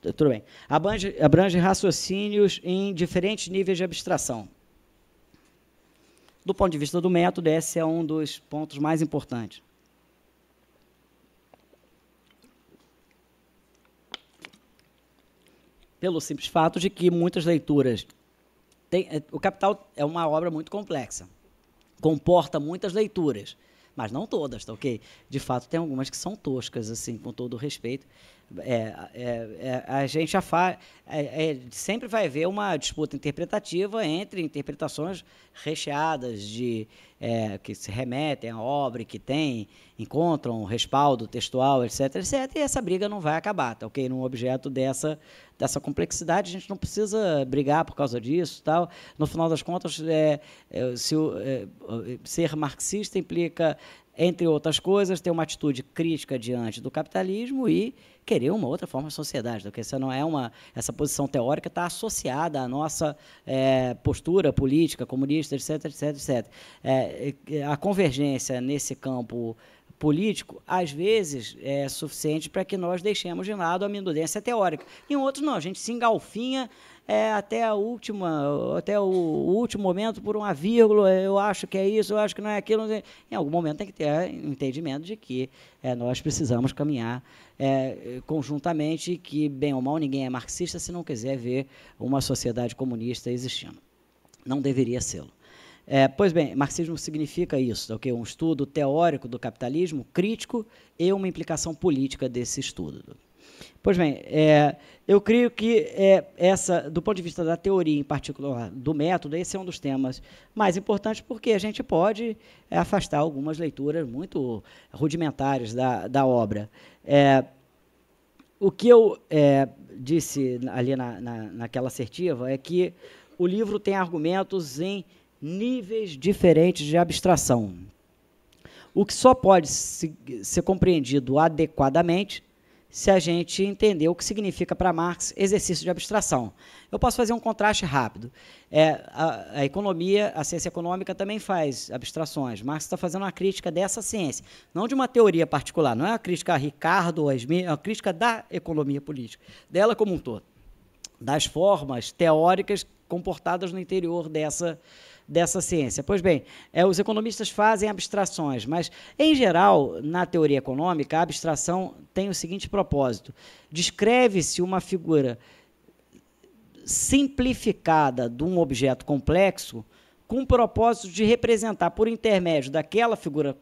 tá, Tudo bem. Abrange, abrange raciocínios em diferentes níveis de abstração. Do ponto de vista do método, esse é um dos pontos mais importantes. pelo simples fato de que muitas leituras. Tem, eh, o Capital é uma obra muito complexa, comporta muitas leituras, mas não todas, tá ok? De fato, tem algumas que são toscas, assim, com todo respeito, é, é, é, a gente já faz. É, é, sempre vai haver uma disputa interpretativa entre interpretações recheadas de é, que se remetem à obra, que tem, encontram respaldo textual, etc, etc. E essa briga não vai acabar, tá ok? Num objeto dessa, dessa complexidade, a gente não precisa brigar por causa disso. tal. No final das contas, se ser marxista implica entre outras coisas, ter uma atitude crítica diante do capitalismo e querer uma outra forma de sociedade, porque essa não é uma essa posição teórica está associada à nossa é, postura política comunista, etc, etc, etc. É, a convergência nesse campo político, às vezes é suficiente para que nós deixemos de lado a minudência teórica. Em outros, não, a gente se engalfinha é, até, a última, até o último momento por uma vírgula, eu acho que é isso, eu acho que não é aquilo. Em algum momento tem que ter é, entendimento de que é, nós precisamos caminhar é, conjuntamente, que bem ou mal ninguém é marxista se não quiser ver uma sociedade comunista existindo. Não deveria sê-lo. É, pois bem, marxismo significa isso, okay? um estudo teórico do capitalismo crítico e uma implicação política desse estudo. Pois bem, é, eu creio que é, essa, do ponto de vista da teoria, em particular do método, esse é um dos temas mais importantes, porque a gente pode é, afastar algumas leituras muito rudimentares da, da obra. É, o que eu é, disse ali na, na, naquela assertiva é que o livro tem argumentos em níveis diferentes de abstração, o que só pode ser compreendido adequadamente se a gente entender o que significa para Marx exercício de abstração. Eu posso fazer um contraste rápido. É, a, a, economia, a ciência econômica também faz abstrações. Marx está fazendo uma crítica dessa ciência, não de uma teoria particular, não é uma crítica a Ricardo ou a Smith, é uma crítica da economia política, dela como um todo, das formas teóricas comportadas no interior dessa dessa ciência. Pois bem, é, os economistas fazem abstrações, mas, em geral, na teoria econômica, a abstração tem o seguinte propósito: descreve-se uma figura simplificada de um objeto complexo com o propósito de representar, por intermédio daquela figura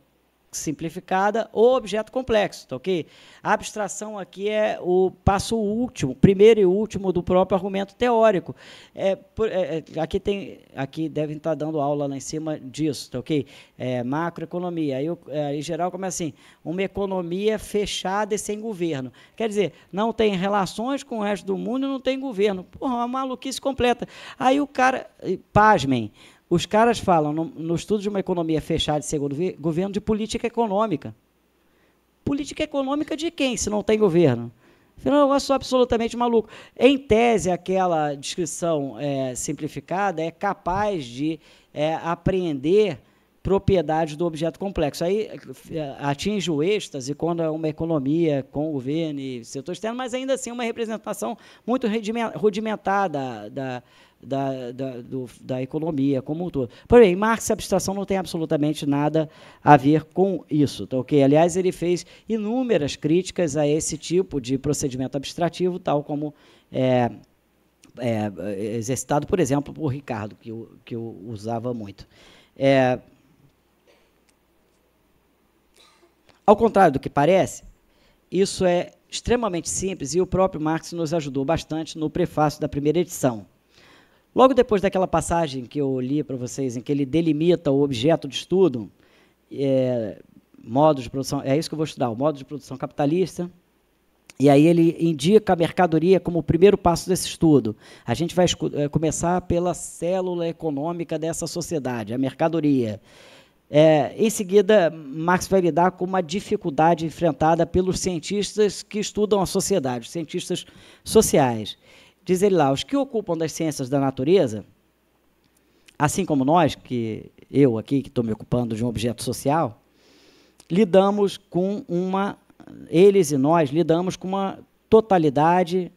simplificada ou objeto complexo, tá ok? A abstração aqui é o passo último, primeiro e último do próprio argumento teórico. É, por, é, é aqui tem, aqui devem estar dando aula lá em cima disso, tá ok? É, macroeconomia. Aí, é, em geral, como é assim, uma economia fechada e sem governo. Quer dizer, não tem relações com o resto do mundo, não tem governo. Porra, é uma maluquice completa. Aí o cara, pasmem, os caras falam, no, no estudo de uma economia fechada e segundo governo, de política econômica. Política econômica de quem, se não tem governo? Foi é um negócio absolutamente maluco. Em tese, aquela descrição é, simplificada é capaz de é, apreender propriedades do objeto complexo. Aí é, atinge o êxtase quando é uma economia com o governo e setor externo, mas ainda assim é uma representação muito rudimentada da, da, da, do, da economia como um todo. Porém, Marx a abstração não tem absolutamente nada a ver com isso. Tá, okay? Aliás, ele fez inúmeras críticas a esse tipo de procedimento abstrativo, tal como é, é, exercitado, por exemplo, por Ricardo, que eu, que eu usava muito. É, ao contrário do que parece, isso é extremamente simples e o próprio Marx nos ajudou bastante no prefácio da primeira edição. Logo depois daquela passagem que eu li para vocês, em que ele delimita o objeto de estudo, é, modo de produção, é isso que eu vou estudar, o modo de produção capitalista, e aí ele indica a mercadoria como o primeiro passo desse estudo. A gente vai é, começar pela célula econômica dessa sociedade, a mercadoria. É, em seguida, Marx vai lidar com uma dificuldade enfrentada pelos cientistas que estudam a sociedade, os cientistas sociais diz ele lá, os que ocupam das ciências da natureza, assim como nós, que eu aqui, que estou me ocupando de um objeto social, lidamos com uma, eles e nós lidamos com uma totalidade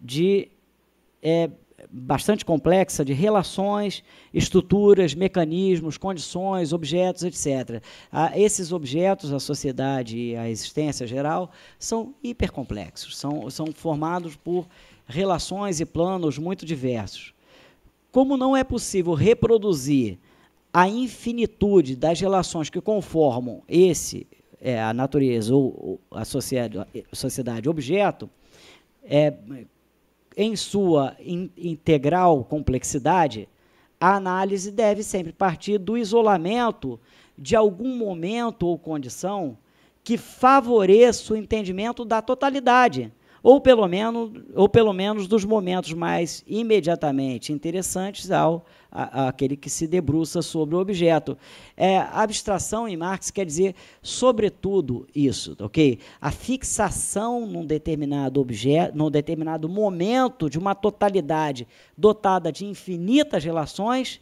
de é, bastante complexa de relações, estruturas, mecanismos, condições, objetos, etc. Ah, esses objetos, a sociedade e a existência geral, são hipercomplexos, são, são formados por relações e planos muito diversos. Como não é possível reproduzir a infinitude das relações que conformam esse, é, a natureza ou, ou a sociedade, sociedade objeto, é, em sua in, integral complexidade, a análise deve sempre partir do isolamento de algum momento ou condição que favoreça o entendimento da totalidade ou pelo menos, ou pelo menos dos momentos mais imediatamente interessantes ao a, aquele que se debruça sobre o objeto. É, abstração em Marx quer dizer, sobretudo, isso, ok? A fixação num determinado objeto, num determinado momento de uma totalidade dotada de infinitas relações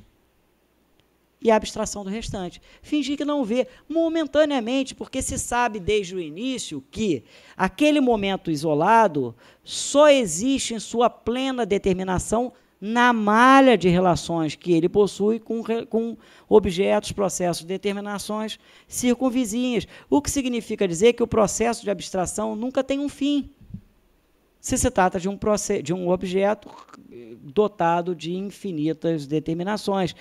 e a abstração do restante. Fingir que não vê, momentaneamente, porque se sabe desde o início que aquele momento isolado só existe em sua plena determinação na malha de relações que ele possui com, com objetos, processos, determinações circunvizinhas. O que significa dizer que o processo de abstração nunca tem um fim se se trata de um, de um objeto eh, dotado de infinitas determinações.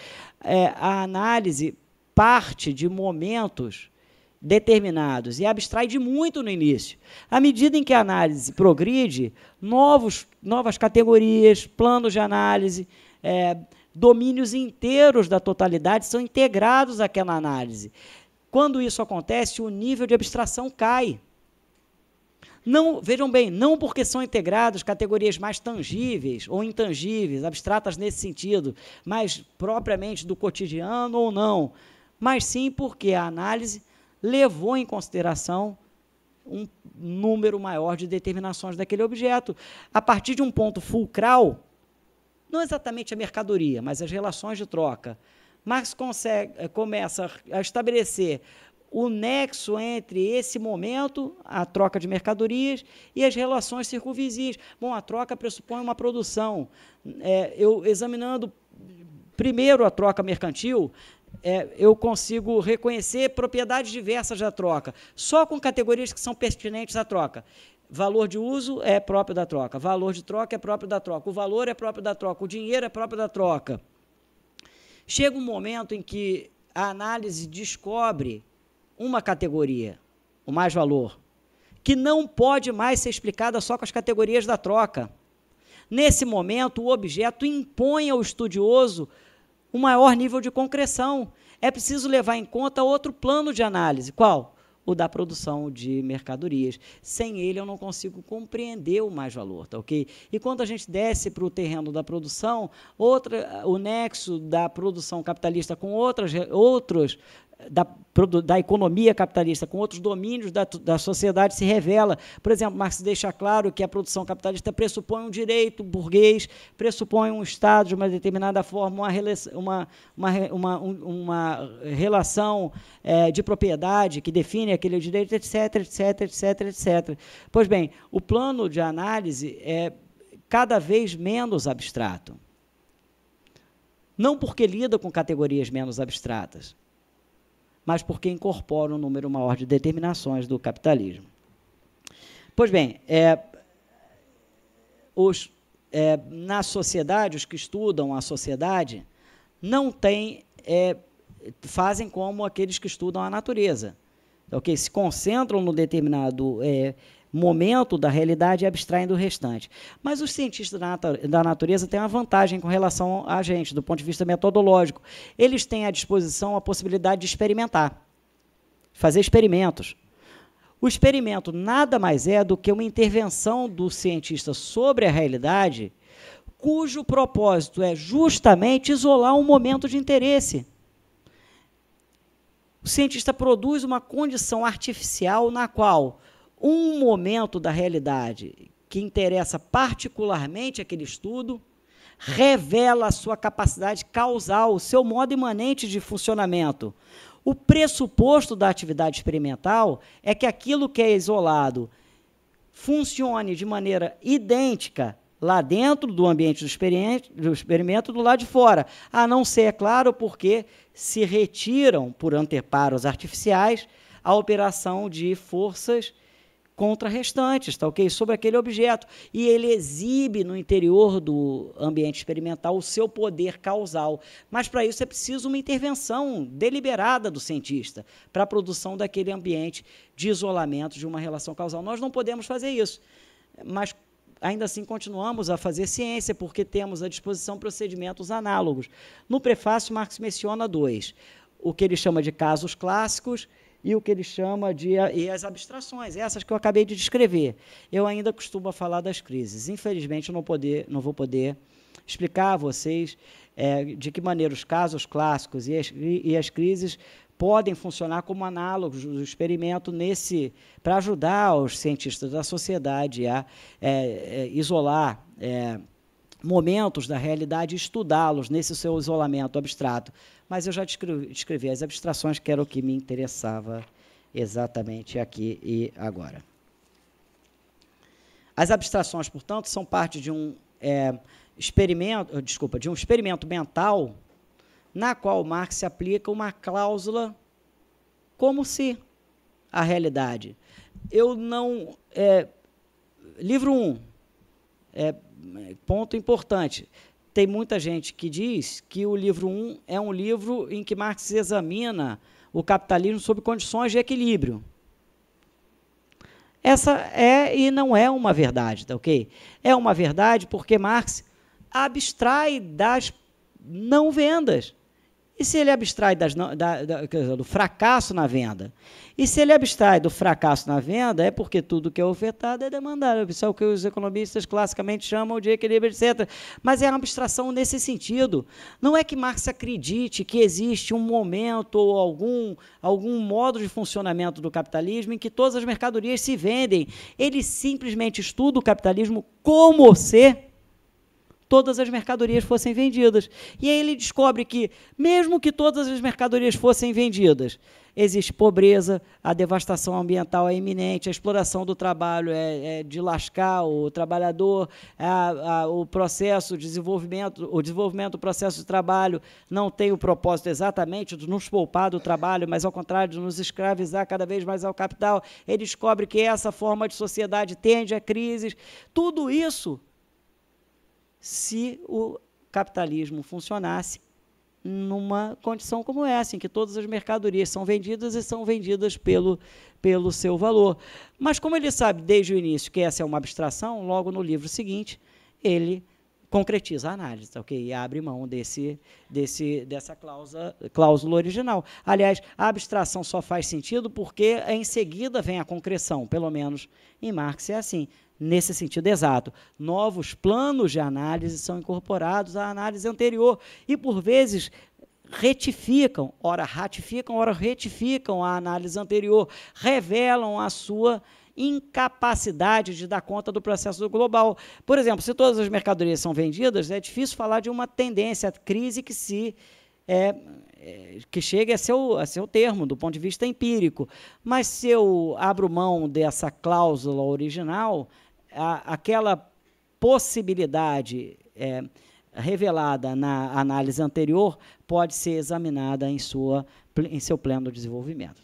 É, a análise parte de momentos determinados e abstrai de muito no início. À medida em que a análise progride, novos, novas categorias, planos de análise, é, domínios inteiros da totalidade são integrados àquela análise. Quando isso acontece, o nível de abstração cai. Não, vejam bem, não porque são integrados categorias mais tangíveis ou intangíveis, abstratas nesse sentido, mas propriamente do cotidiano ou não, mas sim porque a análise levou em consideração um número maior de determinações daquele objeto. A partir de um ponto fulcral, não exatamente a mercadoria, mas as relações de troca, Marx consegue, eh, começa a estabelecer o nexo entre esse momento, a troca de mercadorias, e as relações circunvizinhas. Bom, a troca pressupõe uma produção. É, eu examinando primeiro a troca mercantil, é, eu consigo reconhecer propriedades diversas da troca, só com categorias que são pertinentes à troca. Valor de uso é próprio da troca, valor de troca é próprio da troca, o valor é próprio da troca, o dinheiro é próprio da troca. Chega um momento em que a análise descobre uma categoria, o mais valor, que não pode mais ser explicada só com as categorias da troca. Nesse momento, o objeto impõe ao estudioso um maior nível de concreção. É preciso levar em conta outro plano de análise. Qual? O da produção de mercadorias. Sem ele, eu não consigo compreender o mais-valor, tá ok? E quando a gente desce para o terreno da produção, outra, o nexo da produção capitalista com outras, outros da, da economia capitalista com outros domínios da, da sociedade se revela. Por exemplo, Marx deixa claro que a produção capitalista pressupõe um direito burguês, pressupõe um Estado de uma determinada forma, uma, uma, uma, uma, uma relação é, de propriedade que define aquele direito, etc, etc, etc, etc. Pois bem, o plano de análise é cada vez menos abstrato. Não porque lida com categorias menos abstratas, mas porque incorpora um número maior de determinações do capitalismo. Pois bem, é, os, é, na sociedade, os que estudam a sociedade não têm, é, fazem como aqueles que estudam a natureza. Okay? Se concentram no determinado é, momento da realidade e abstraindo o restante. Mas os cientistas da natureza têm uma vantagem com relação a gente, do ponto de vista metodológico. Eles têm à disposição a possibilidade de experimentar, fazer experimentos. O experimento nada mais é do que uma intervenção do cientista sobre a realidade, cujo propósito é justamente isolar um momento de interesse. O cientista produz uma condição artificial na qual um momento da realidade que interessa particularmente aquele estudo, revela a sua capacidade causal, o seu modo imanente de funcionamento. O pressuposto da atividade experimental é que aquilo que é isolado funcione de maneira idêntica lá dentro do ambiente do, experimento do lado de fora. A não ser, é claro, porque se retiram, por anteparos artificiais, a operação de forças restantes, tá ok? Sobre aquele objeto. E ele exibe no interior do ambiente experimental o seu poder causal. Mas para isso é preciso uma intervenção deliberada do cientista para a produção daquele ambiente de isolamento de uma relação causal. Nós não podemos fazer isso. Mas ainda assim continuamos a fazer ciência porque temos à disposição procedimentos análogos. No prefácio, Marx menciona dois: o que ele chama de casos clássicos e o que ele chama de e as abstrações, é essas que eu acabei de descrever. Eu ainda costumo falar das crises. Infelizmente, eu não, poder, não vou poder explicar a vocês é, de que maneira os casos clássicos e as, e as crises podem funcionar como análogos do experimento nesse para ajudar os cientistas da sociedade a é, é, isolar é, momentos da realidade e estudá-los nesse seu isolamento abstrato mas eu já descrevi, descrevi as abstrações, que era o que me interessava exatamente aqui e agora. As abstrações, portanto, são parte de um é, experimento, eh, desculpa, de um experimento mental na qual Marx aplica uma cláusula como se a realidade. Eu não. É, livro 1, um, é, ponto importante tem muita gente que diz que o livro 1 um é um livro em que Marx examina o capitalismo sob condições de equilíbrio. Essa é e não é uma verdade, tá ok? É uma verdade porque Marx abstrai das não vendas. E se ele abstrai das, da, da, do fracasso na venda? E se ele abstrai do fracasso na venda, é porque tudo que é ofertado é demandado. Isso é o que os economistas classicamente chamam de equilíbrio, etc. Mas é uma abstração nesse sentido. Não é que Marx acredite que existe um momento ou algum, algum modo de funcionamento do capitalismo em que todas as mercadorias se vendem. Ele simplesmente estuda o capitalismo como ser todas as mercadorias fossem vendidas. E aí ele descobre que, mesmo que todas as mercadorias fossem vendidas, existe pobreza, a devastação ambiental é iminente, a exploração do trabalho é, é de lascar o trabalhador, a, a, o processo de desenvolvimento, o desenvolvimento do processo de trabalho não tem o propósito exatamente de nos poupar do trabalho, mas ao contrário de nos escravizar cada vez mais ao capital. Ele descobre que essa forma de sociedade tende a crises. Tudo isso se o capitalismo funcionasse numa condição como essa, em que todas as mercadorias são vendidas e são vendidas pelo, pelo seu valor. Mas, como ele sabe desde o início que essa é uma abstração, logo no livro seguinte, ele concretiza a análise, tá ok? E abre mão desse, desse, dessa cláusula, cláusula original. Aliás, a abstração só faz sentido porque em seguida vem a concreção, pelo menos em Marx é assim nesse sentido exato. Novos planos de análise são incorporados à análise anterior e, por vezes, retificam, ora ratificam, ora retificam a análise anterior, revelam a sua incapacidade de dar conta do processo global. Por exemplo, se todas as mercadorias são vendidas, é difícil falar de uma tendência, crise que se é, é, que chegue a seu, a seu termo, do ponto de vista empírico. Mas se eu abro mão dessa cláusula original, a, aquela possibilidade é, revelada na análise anterior pode ser examinada em, sua, em seu pleno desenvolvimento.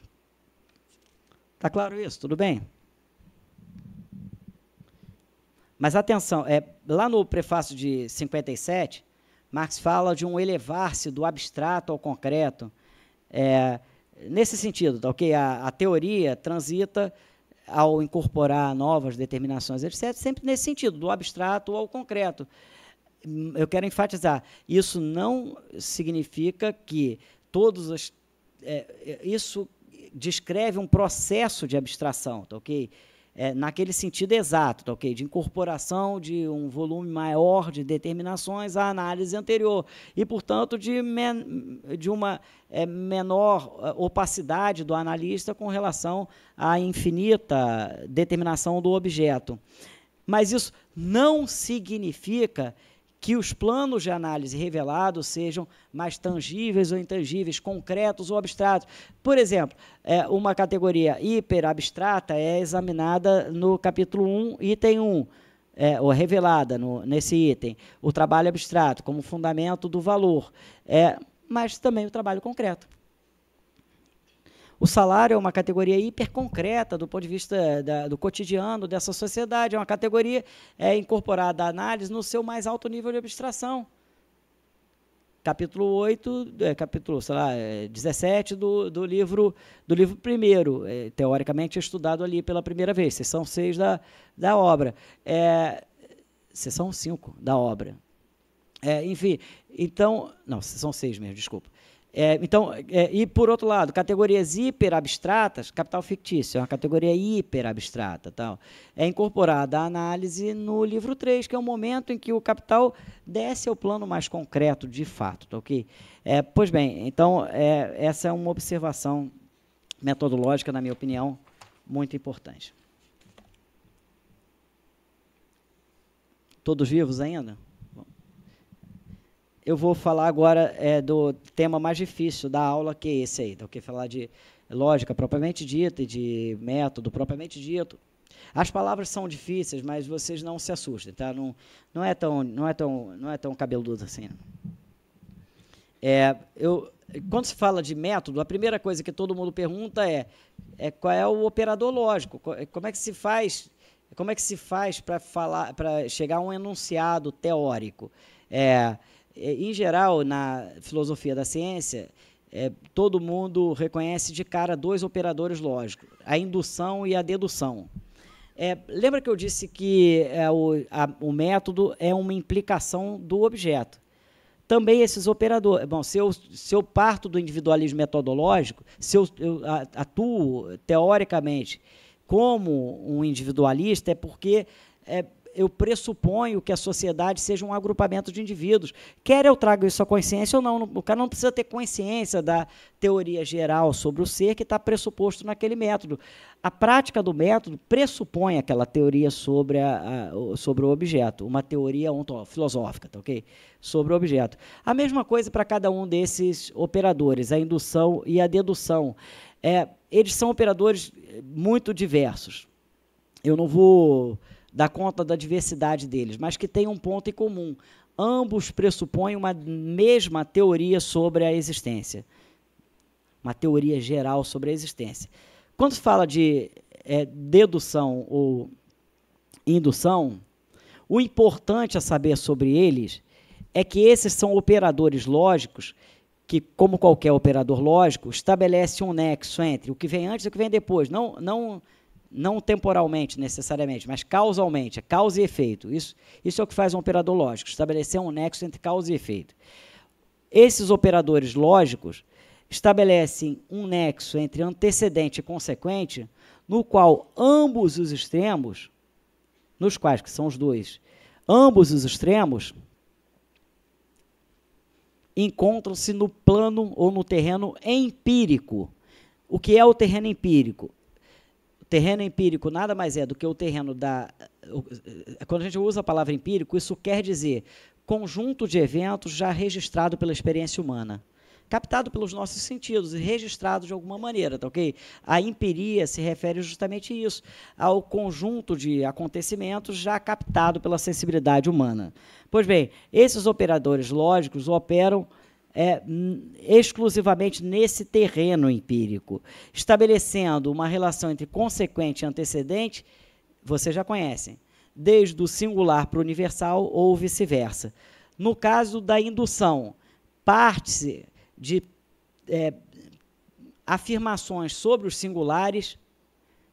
Está claro isso? Tudo bem? Mas atenção, é, lá no prefácio de 57, Marx fala de um elevar-se do abstrato ao concreto. É, nesse sentido, tá, ok? A, a teoria transita ao incorporar novas determinações, etc., sempre nesse sentido, do abstrato ao concreto. Eu quero enfatizar, isso não significa que todos as. É, é isso descreve um processo de abstração, tá ok? é, naquele sentido exato, tá, ok? De incorporação de um volume maior de determinações à análise anterior e, portanto, de, men de uma é, menor é, opacidade do analista com relação à infinita determinação do objeto. Mas isso não significa que os planos de análise revelados sejam mais tangíveis ou intangíveis, concretos ou abstratos. Por exemplo, é, uma categoria hiperabstrata é examinada no capítulo 1, item 1, é, ou revelada no, nesse item, o trabalho abstrato como fundamento do valor, é, mas também o trabalho concreto. O salário é uma categoria hiperconcreta do ponto de vista da, do cotidiano dessa sociedade, é uma categoria é, incorporada à análise no seu mais alto nível de abstração. Capítulo 8, é, capítulo, sei lá, 17 é, do, do livro do livro primeiro, é, teoricamente é estudado ali pela primeira vez, sessão 6 da, da obra. É, sessão 5 da obra. É, enfim, então. Não, sessão 6 mesmo, desculpa. É, então, é, e por outro lado, categorias hiperabstratas, capital fictício, é uma categoria hiperabstrata, tal, é incorporada a análise no livro 3, que é o momento em que o capital desce ao plano mais concreto de fato, tá ok? É, pois bem, então, é, essa é uma observação metodológica, na minha opinião, muito importante. Todos vivos ainda? eu vou falar agora é, do tema mais difícil da aula, que é esse aí, do tá, que é falar de lógica propriamente dita e de método propriamente dito. As palavras são difíceis, mas vocês não se assustem, tá? Não, não é tão, não é tão, não é tão cabeludo assim. É, eu, quando se fala de método, a primeira coisa que todo mundo pergunta é, é qual é o operador lógico? É, como é que se faz? Como é que se faz para falar, para chegar a um enunciado teórico? É, é, em geral, na filosofia da ciência, é, todo mundo reconhece de cara dois operadores lógicos, a indução e a dedução. É, lembra que eu disse que é, o, a, o, método é uma implicação do objeto. Também esses operadores. Bom, se eu, se eu parto do individualismo metodológico, se eu, eu atuo teoricamente como um individualista, é porque é, eu pressuponho que a sociedade seja um agrupamento de indivíduos. Quer eu traga isso à consciência ou não, o cara não precisa ter consciência da teoria geral sobre o ser que está pressuposto naquele método. A prática do método pressupõe aquela teoria sobre, a, a, sobre o objeto, uma teoria filosófica, tá ok? Sobre o objeto. A mesma coisa para cada um desses operadores, a indução e a dedução. É, eles são operadores muito diversos. Eu não vou dar conta da diversidade deles, mas que tem um ponto em comum. Ambos pressupõem uma mesma teoria sobre a existência. Uma teoria geral sobre a existência. Quando se fala de é, dedução ou indução, o importante a saber sobre eles é que esses são operadores lógicos que, como qualquer operador lógico, estabelece um nexo entre o que vem antes e o que vem depois. Não, não não temporalmente necessariamente, mas causalmente, é causa e efeito. Isso, isso é o que faz um operador lógico, estabelecer um nexo entre causa e efeito. Esses operadores lógicos estabelecem um nexo entre antecedente e consequente, no qual ambos os extremos, nos quais que são os dois, ambos os extremos encontram-se no plano ou no terreno empírico. O que é o terreno empírico? Terreno empírico nada mais é do que o terreno da. Quando a gente usa a palavra empírico, isso quer dizer conjunto de eventos já registrado pela experiência humana captado pelos nossos sentidos e registrado de alguma maneira, tá ok? A empiria se refere justamente a isso, ao conjunto de acontecimentos já captado pela sensibilidade humana. Pois bem, esses operadores lógicos operam é, exclusivamente nesse terreno empírico, estabelecendo uma relação entre consequente e antecedente, vocês já conhecem, desde o singular para o universal ou vice-versa. No caso da indução, parte-se de é, afirmações sobre os singulares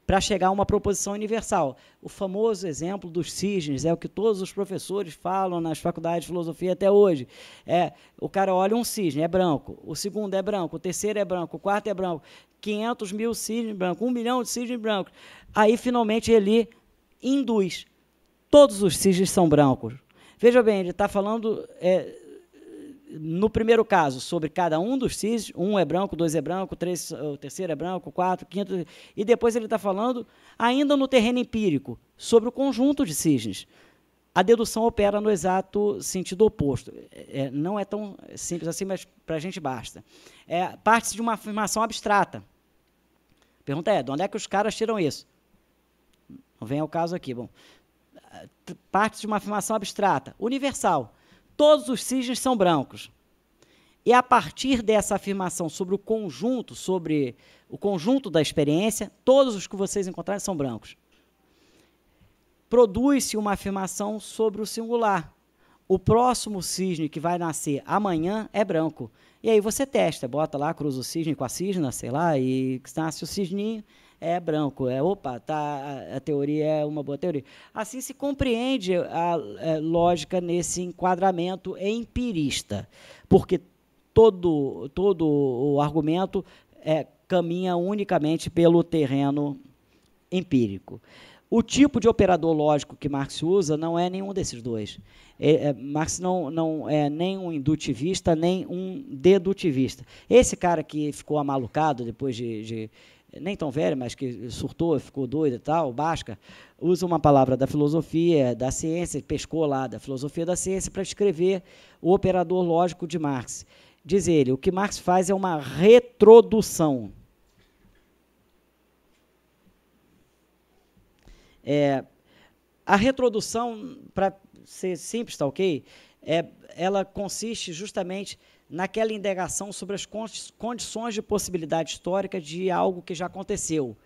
para chegar a uma proposição universal. O famoso exemplo dos cisnes é o que todos os professores falam nas faculdades de filosofia até hoje. É, o cara olha um cisne, é branco, o segundo é branco, o terceiro é branco, o quarto é branco, 500 mil cisnes brancos, um milhão de cisnes brancos. Aí, finalmente, ele induz. Todos os cisnes são brancos. Veja bem, ele está falando é, no primeiro caso, sobre cada um dos cis, um é branco, dois é branco, três, o terceiro é branco, quatro, quinto, e depois ele está falando, ainda no terreno empírico, sobre o conjunto de cisnes. A dedução opera no exato sentido oposto. É, não é tão simples assim, mas para a gente basta. É, Parte-se de uma afirmação abstrata. A pergunta é, de onde é que os caras tiram isso? Não vem ao caso aqui. Bom, parte de uma afirmação abstrata, universal todos os cisnes são brancos. E a partir dessa afirmação sobre o conjunto, sobre o conjunto da experiência, todos os que vocês encontrarem são brancos. Produz-se uma afirmação sobre o singular. O próximo cisne que vai nascer amanhã é branco. E aí você testa, bota lá, cruza o cisne com a cisna, sei lá, e nasce o cisninho é branco. É, opa, tá, a, teoria é uma boa teoria. Assim se compreende a, é, lógica nesse enquadramento empirista, porque todo, todo o argumento é, caminha unicamente pelo terreno empírico. O tipo de operador lógico que Marx usa não é nenhum desses dois. É, é, Marx não, não é nem um indutivista, nem um dedutivista. Esse cara que ficou amalucado depois de, de nem tão velha, mas que surtou, ficou doida e tal, Basca, usa uma palavra da filosofia, da ciência, pescou lá da filosofia da ciência para escrever o operador lógico de Marx. Diz ele, o que Marx faz é uma retrodução. É, a retrodução, para ser simples, está ok? É, ela consiste justamente naquela indagação sobre as condições de possibilidade histórica de algo que já aconteceu.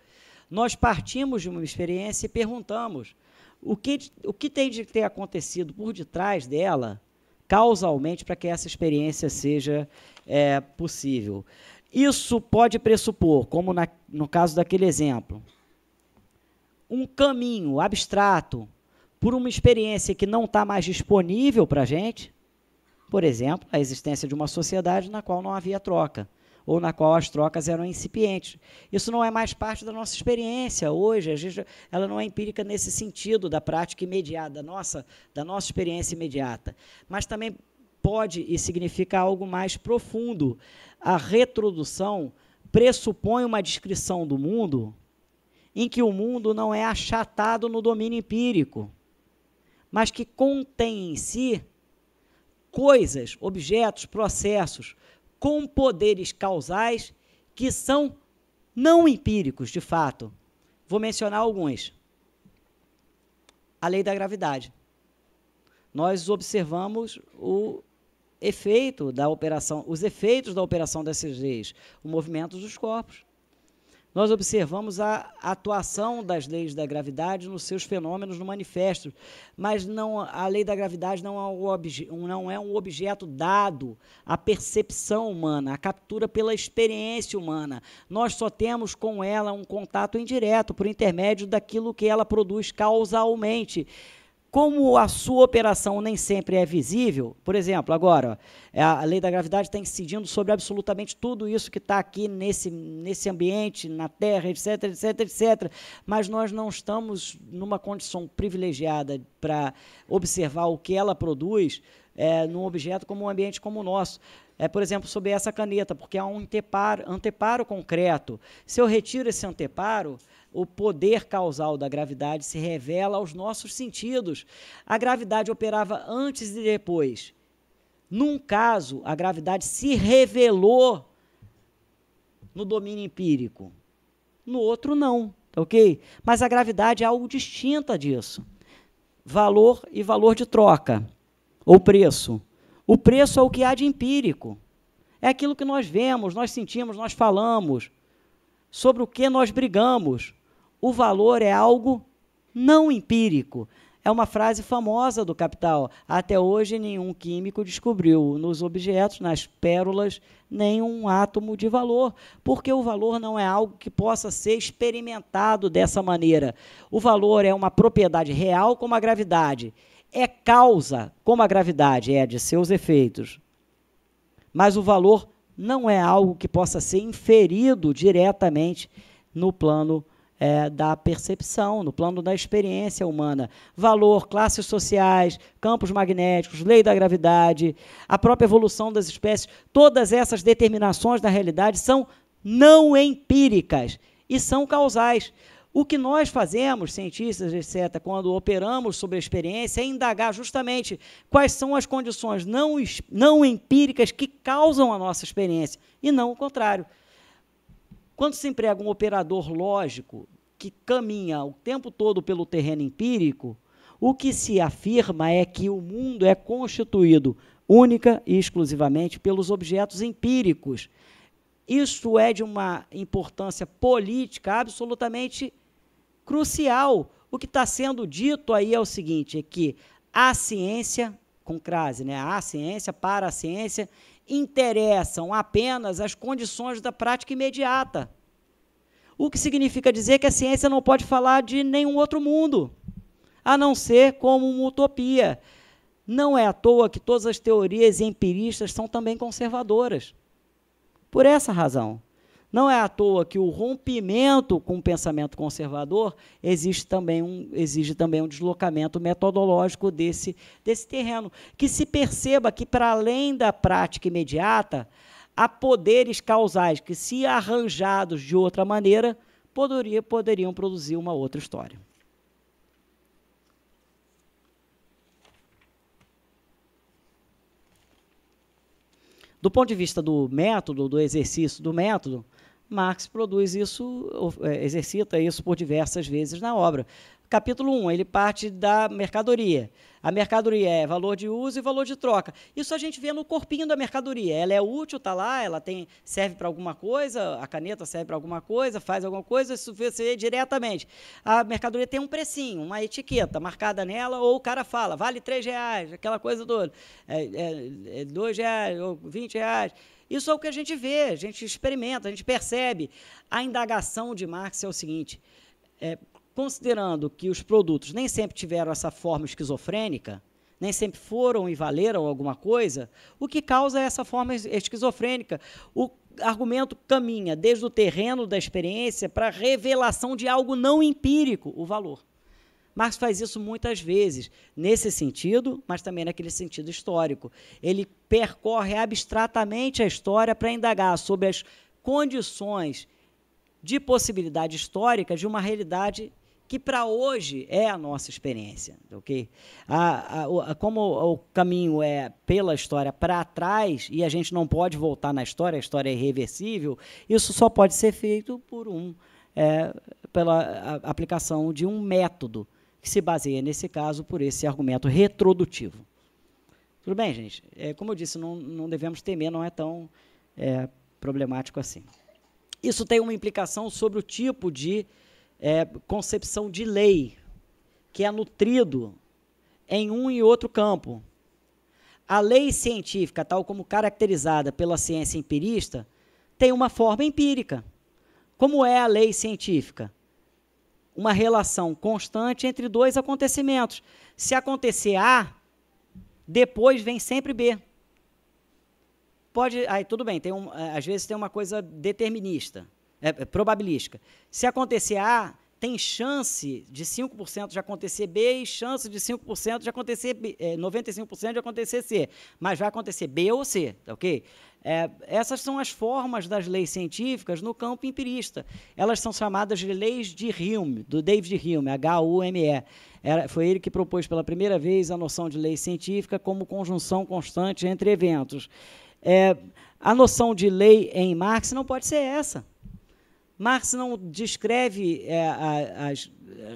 Nós partimos de uma experiência e perguntamos o que, o que tem de ter acontecido por detrás dela, causalmente, para que essa experiência seja é, possível. Isso pode pressupor, como na, no caso daquele exemplo, um caminho abstrato por uma experiência que não está mais disponível para a gente, por exemplo, a existência de uma sociedade na qual não havia troca, ou na qual as trocas eram incipientes. Isso não é mais parte da nossa experiência hoje, gente, ela não é empírica nesse sentido da prática imediata, nossa, da nossa experiência imediata. Mas também pode e significa algo mais profundo. A retrodução pressupõe uma descrição do mundo em que o mundo não é achatado no domínio empírico, mas que contém em si coisas, objetos, processos com poderes causais que são não empíricos, de fato. Vou mencionar alguns. A lei da gravidade. Nós observamos o efeito da operação, os efeitos da operação dessas leis, o movimento dos corpos nós observamos a atuação das leis da gravidade nos seus fenômenos no manifesto, mas não a lei da gravidade não é, um não é um objeto dado à percepção humana, à captura pela experiência humana. Nós só temos com ela um contato indireto por intermédio daquilo que ela produz causalmente. Como a sua operação nem sempre é visível, por exemplo, agora, é, a lei da gravidade está incidindo sobre absolutamente tudo isso que está aqui nesse, nesse ambiente, na Terra, etc, etc, etc. Mas nós não estamos numa condição privilegiada para observar o que ela produz é, num objeto como um ambiente como o nosso. É, por exemplo, sobre essa caneta, porque há um anteparo, anteparo concreto. Se eu retiro esse anteparo, o poder causal da gravidade se revela aos nossos sentidos. A gravidade operava antes e depois. Num caso, a gravidade se revelou no domínio empírico. No outro, não, tá ok? Mas a gravidade é algo distinta disso. Valor e valor de troca, ou preço. O preço é o que há de empírico. É aquilo que nós vemos, nós sentimos, nós falamos, sobre o que nós brigamos o valor é algo não empírico. É uma frase famosa do Capital. Até hoje, nenhum químico descobriu nos objetos, nas pérolas, nenhum átomo de valor, porque o valor não é algo que possa ser experimentado dessa maneira. O valor é uma propriedade real como a gravidade. É causa como a gravidade é de seus efeitos. Mas o valor não é algo que possa ser inferido diretamente no plano é, da percepção, no plano da experiência humana. Valor, classes sociais, campos magnéticos, lei da gravidade, a própria evolução das espécies, todas essas determinações da realidade são não empíricas e são causais. O que nós fazemos, cientistas, etc., quando operamos sobre a experiência, é indagar justamente quais são as condições não, não empíricas que causam a nossa experiência, e não o contrário. Quando se emprega um operador lógico, que caminha o tempo todo pelo terreno empírico, o que se afirma é que o mundo é constituído única e exclusivamente pelos objetos empíricos. Isso é de uma importância política absolutamente crucial. O que está sendo dito aí é o seguinte: é que a ciência, com crase, né, a ciência, para a ciência, interessam apenas as condições da prática imediata. O que significa dizer que a ciência não pode falar de nenhum outro mundo, a não ser como uma utopia. Não é à toa que todas as teorias empiristas são também conservadoras. Por essa razão. Não é à toa que o rompimento com o pensamento conservador exige também um, exige também um deslocamento metodológico desse, desse terreno. Que se perceba que, para além da prática imediata, a poderes causais que, se arranjados de outra maneira, poderia, poderiam produzir uma outra história. Do ponto de vista do método, do exercício do método, Marx produz isso, é, exercita isso por diversas vezes na obra. Capítulo 1, ele parte da mercadoria. A mercadoria é valor de uso e valor de troca. Isso a gente vê no corpinho da mercadoria. Ela é útil, está lá, ela tem serve para alguma coisa, a caneta serve para alguma coisa, faz alguma coisa, isso você vê diretamente. A mercadoria tem um precinho, uma etiqueta marcada nela, ou o cara fala, vale 3 reais, aquela coisa do é, é, é 2 reais, ou 20 reais. Isso é o que a gente vê, a gente experimenta, a gente percebe. A indagação de Marx é o seguinte: é, considerando que os produtos nem sempre tiveram essa forma esquizofrênica, nem sempre foram e valeram alguma coisa, o que causa essa forma esquizofrênica? O argumento caminha desde o terreno da experiência para a revelação de algo não empírico, o valor. Marx faz isso muitas vezes, nesse sentido, mas também naquele sentido histórico. Ele percorre abstratamente a história para indagar sobre as condições de possibilidade histórica de uma realidade que para hoje é a nossa experiência, ok? A, a, a, como o, caminho é pela história para trás e a gente não pode voltar na história, a história é irreversível, isso só pode ser feito por um, é, pela aplicação de um método que se baseia, nesse caso, por esse argumento retrodutivo. Tudo bem, gente? É, como eu disse, não, não devemos temer, não é tão é, problemático assim. Isso tem uma implicação sobre o tipo de é, concepção de lei, que é nutrido em um e outro campo. A lei científica, tal como caracterizada pela ciência empirista, tem uma forma empírica. Como é a lei científica? Uma relação constante entre dois acontecimentos. Se acontecer A, depois vem sempre B. Pode, aí tudo bem, tem um, às vezes tem uma coisa determinista. É, é, probabilística. Se acontecer A, tem chance de 5% de acontecer B e chance de 5% de acontecer B, é, 95% de acontecer C. Mas vai acontecer B ou C, tá ok? É, essas são as formas das leis científicas no campo empirista. Elas são chamadas de leis de Hume, do David Hume, H-U-M-E. Era, foi ele que propôs pela primeira vez a noção de lei científica como conjunção constante entre eventos. É, a noção de lei em Marx não pode ser essa. Marx não descreve é, a, as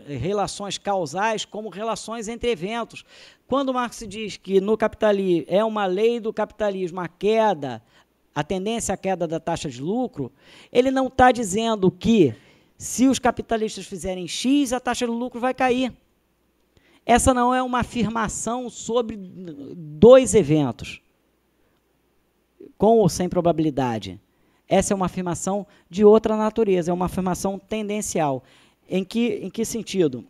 é, relações causais como relações entre eventos. Quando Marx diz que no capitalismo é uma lei do capitalismo a queda, a tendência à queda da taxa de lucro, ele não está dizendo que se os capitalistas fizerem X, a taxa de lucro vai cair. Essa não é uma afirmação sobre dois eventos, com ou sem probabilidade. Essa é uma afirmação de outra natureza, é uma afirmação tendencial. Em que, em que sentido?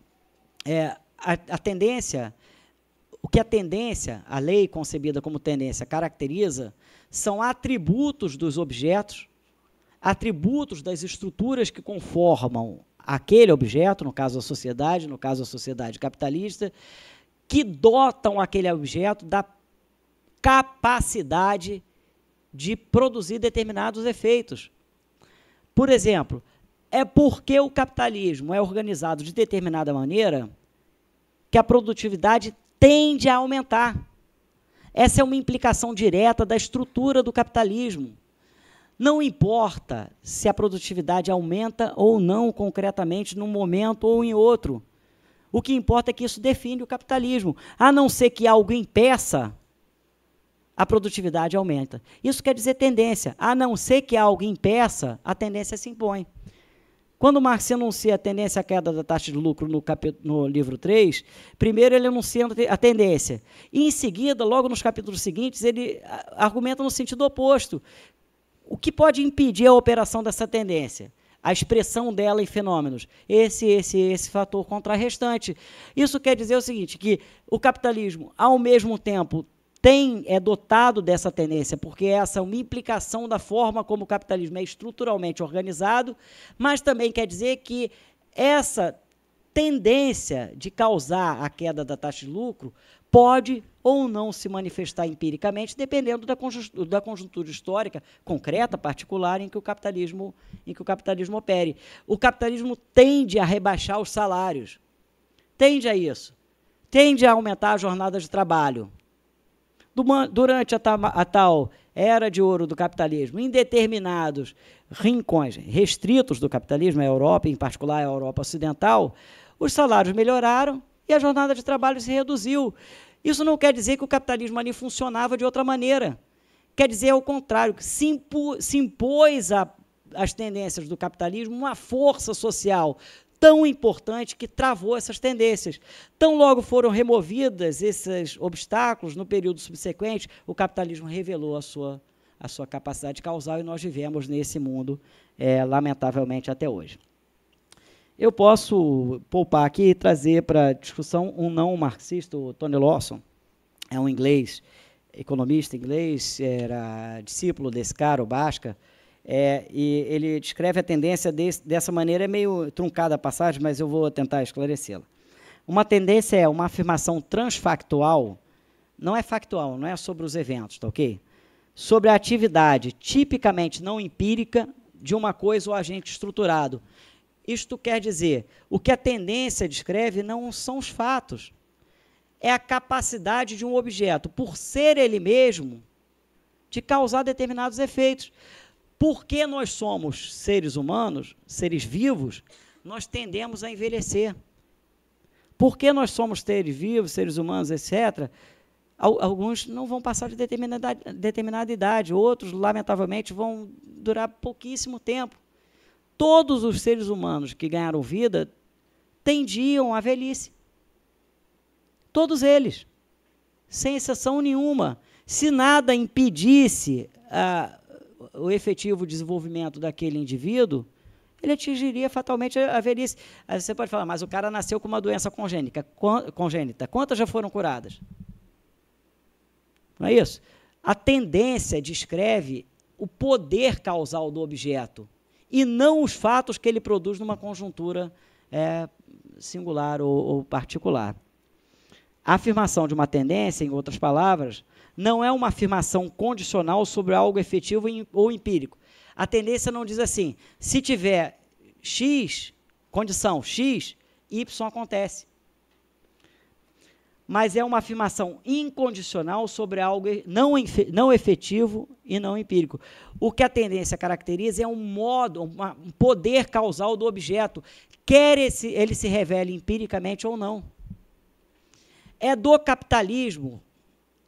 É, a, a tendência, o que a tendência, a lei concebida como tendência, caracteriza são atributos dos objetos, atributos das estruturas que conformam aquele objeto, no caso a sociedade, no caso a sociedade capitalista, que dotam aquele objeto da capacidade de produzir determinados efeitos. Por exemplo, é porque o capitalismo é organizado de determinada maneira que a produtividade tende a aumentar. Essa é uma implicação direta da estrutura do capitalismo. Não importa se a produtividade aumenta ou não concretamente num momento ou em outro. O que importa é que isso define o capitalismo, a não ser que algo impeça a produtividade aumenta. Isso quer dizer tendência, a não ser que algo impeça, a tendência se impõe. Quando Marx anuncia a tendência à queda da taxa de lucro no, no, livro 3, primeiro ele anuncia a tendência. E em seguida, logo nos capítulos seguintes, ele argumenta no sentido oposto. O que pode impedir a operação dessa tendência? A expressão dela em fenômenos. Esse, esse, esse fator contrarrestante. Isso quer dizer o seguinte: que o capitalismo, ao mesmo tempo, tem é dotado dessa tendência, porque essa é uma implicação da forma como o capitalismo é estruturalmente organizado, mas também quer dizer que essa tendência de causar a queda da taxa de lucro pode ou não se manifestar empiricamente, dependendo da conjuntura, da conjuntura histórica concreta, particular, em que o capitalismo em que o capitalismo opere. O capitalismo tende a rebaixar os salários, tende a isso, tende a aumentar a jornada de trabalho durante a, ta, a tal era de ouro do capitalismo, em determinados rincões restritos do capitalismo, a Europa, em particular a Europa Ocidental, os salários melhoraram e a jornada de trabalho se reduziu. Isso não quer dizer que o capitalismo ali funcionava de outra maneira. Quer dizer, ao contrário, que se, impu, se impôs a, as tendências do capitalismo uma força social tão importante que travou essas tendências. Tão logo foram removidas esses obstáculos no período subsequente, o capitalismo revelou a sua, a sua capacidade causal e nós vivemos nesse mundo, é, lamentavelmente, até hoje. Eu posso poupar aqui e trazer para discussão um não marxista, o Tony Lawson, é um inglês, economista inglês, era discípulo desse cara, o Basca, é, e ele descreve a tendência dessa maneira, é meio truncada a passagem, mas eu vou tentar esclarecê-la. Uma tendência é uma afirmação transfactual, não é factual, não é sobre os eventos, tá ok? Sobre a atividade tipicamente não empírica de uma coisa ou agente estruturado. Isto quer dizer, o que a tendência descreve não são os fatos, é a capacidade de um objeto, por ser ele mesmo, de causar determinados efeitos. Porque nós somos seres humanos, seres vivos, nós tendemos a envelhecer. Porque nós somos seres vivos, seres humanos, etc., alguns não vão passar de determinada, determinada idade, outros, lamentavelmente, vão durar pouquíssimo tempo. Todos os seres humanos que ganharam vida tendiam à velhice. Todos eles, sem exceção nenhuma. Se nada impedisse a, o efetivo desenvolvimento daquele indivíduo, ele atingiria fatalmente a velhice. Aí você pode falar, mas o cara nasceu com uma doença congênica, congênita. Quantas já foram curadas? Não é isso? A tendência descreve o poder causal do objeto e não os fatos que ele produz numa conjuntura é, singular ou, ou particular. A afirmação de uma tendência, em outras palavras, não é uma afirmação condicional sobre algo efetivo ou empírico. A tendência não diz assim: se tiver X, condição X, Y acontece. Mas é uma afirmação incondicional sobre algo não, não efetivo e não empírico. O que a tendência caracteriza é um modo, uma, um poder causal do objeto, quer esse, ele se revele empiricamente ou não. É do capitalismo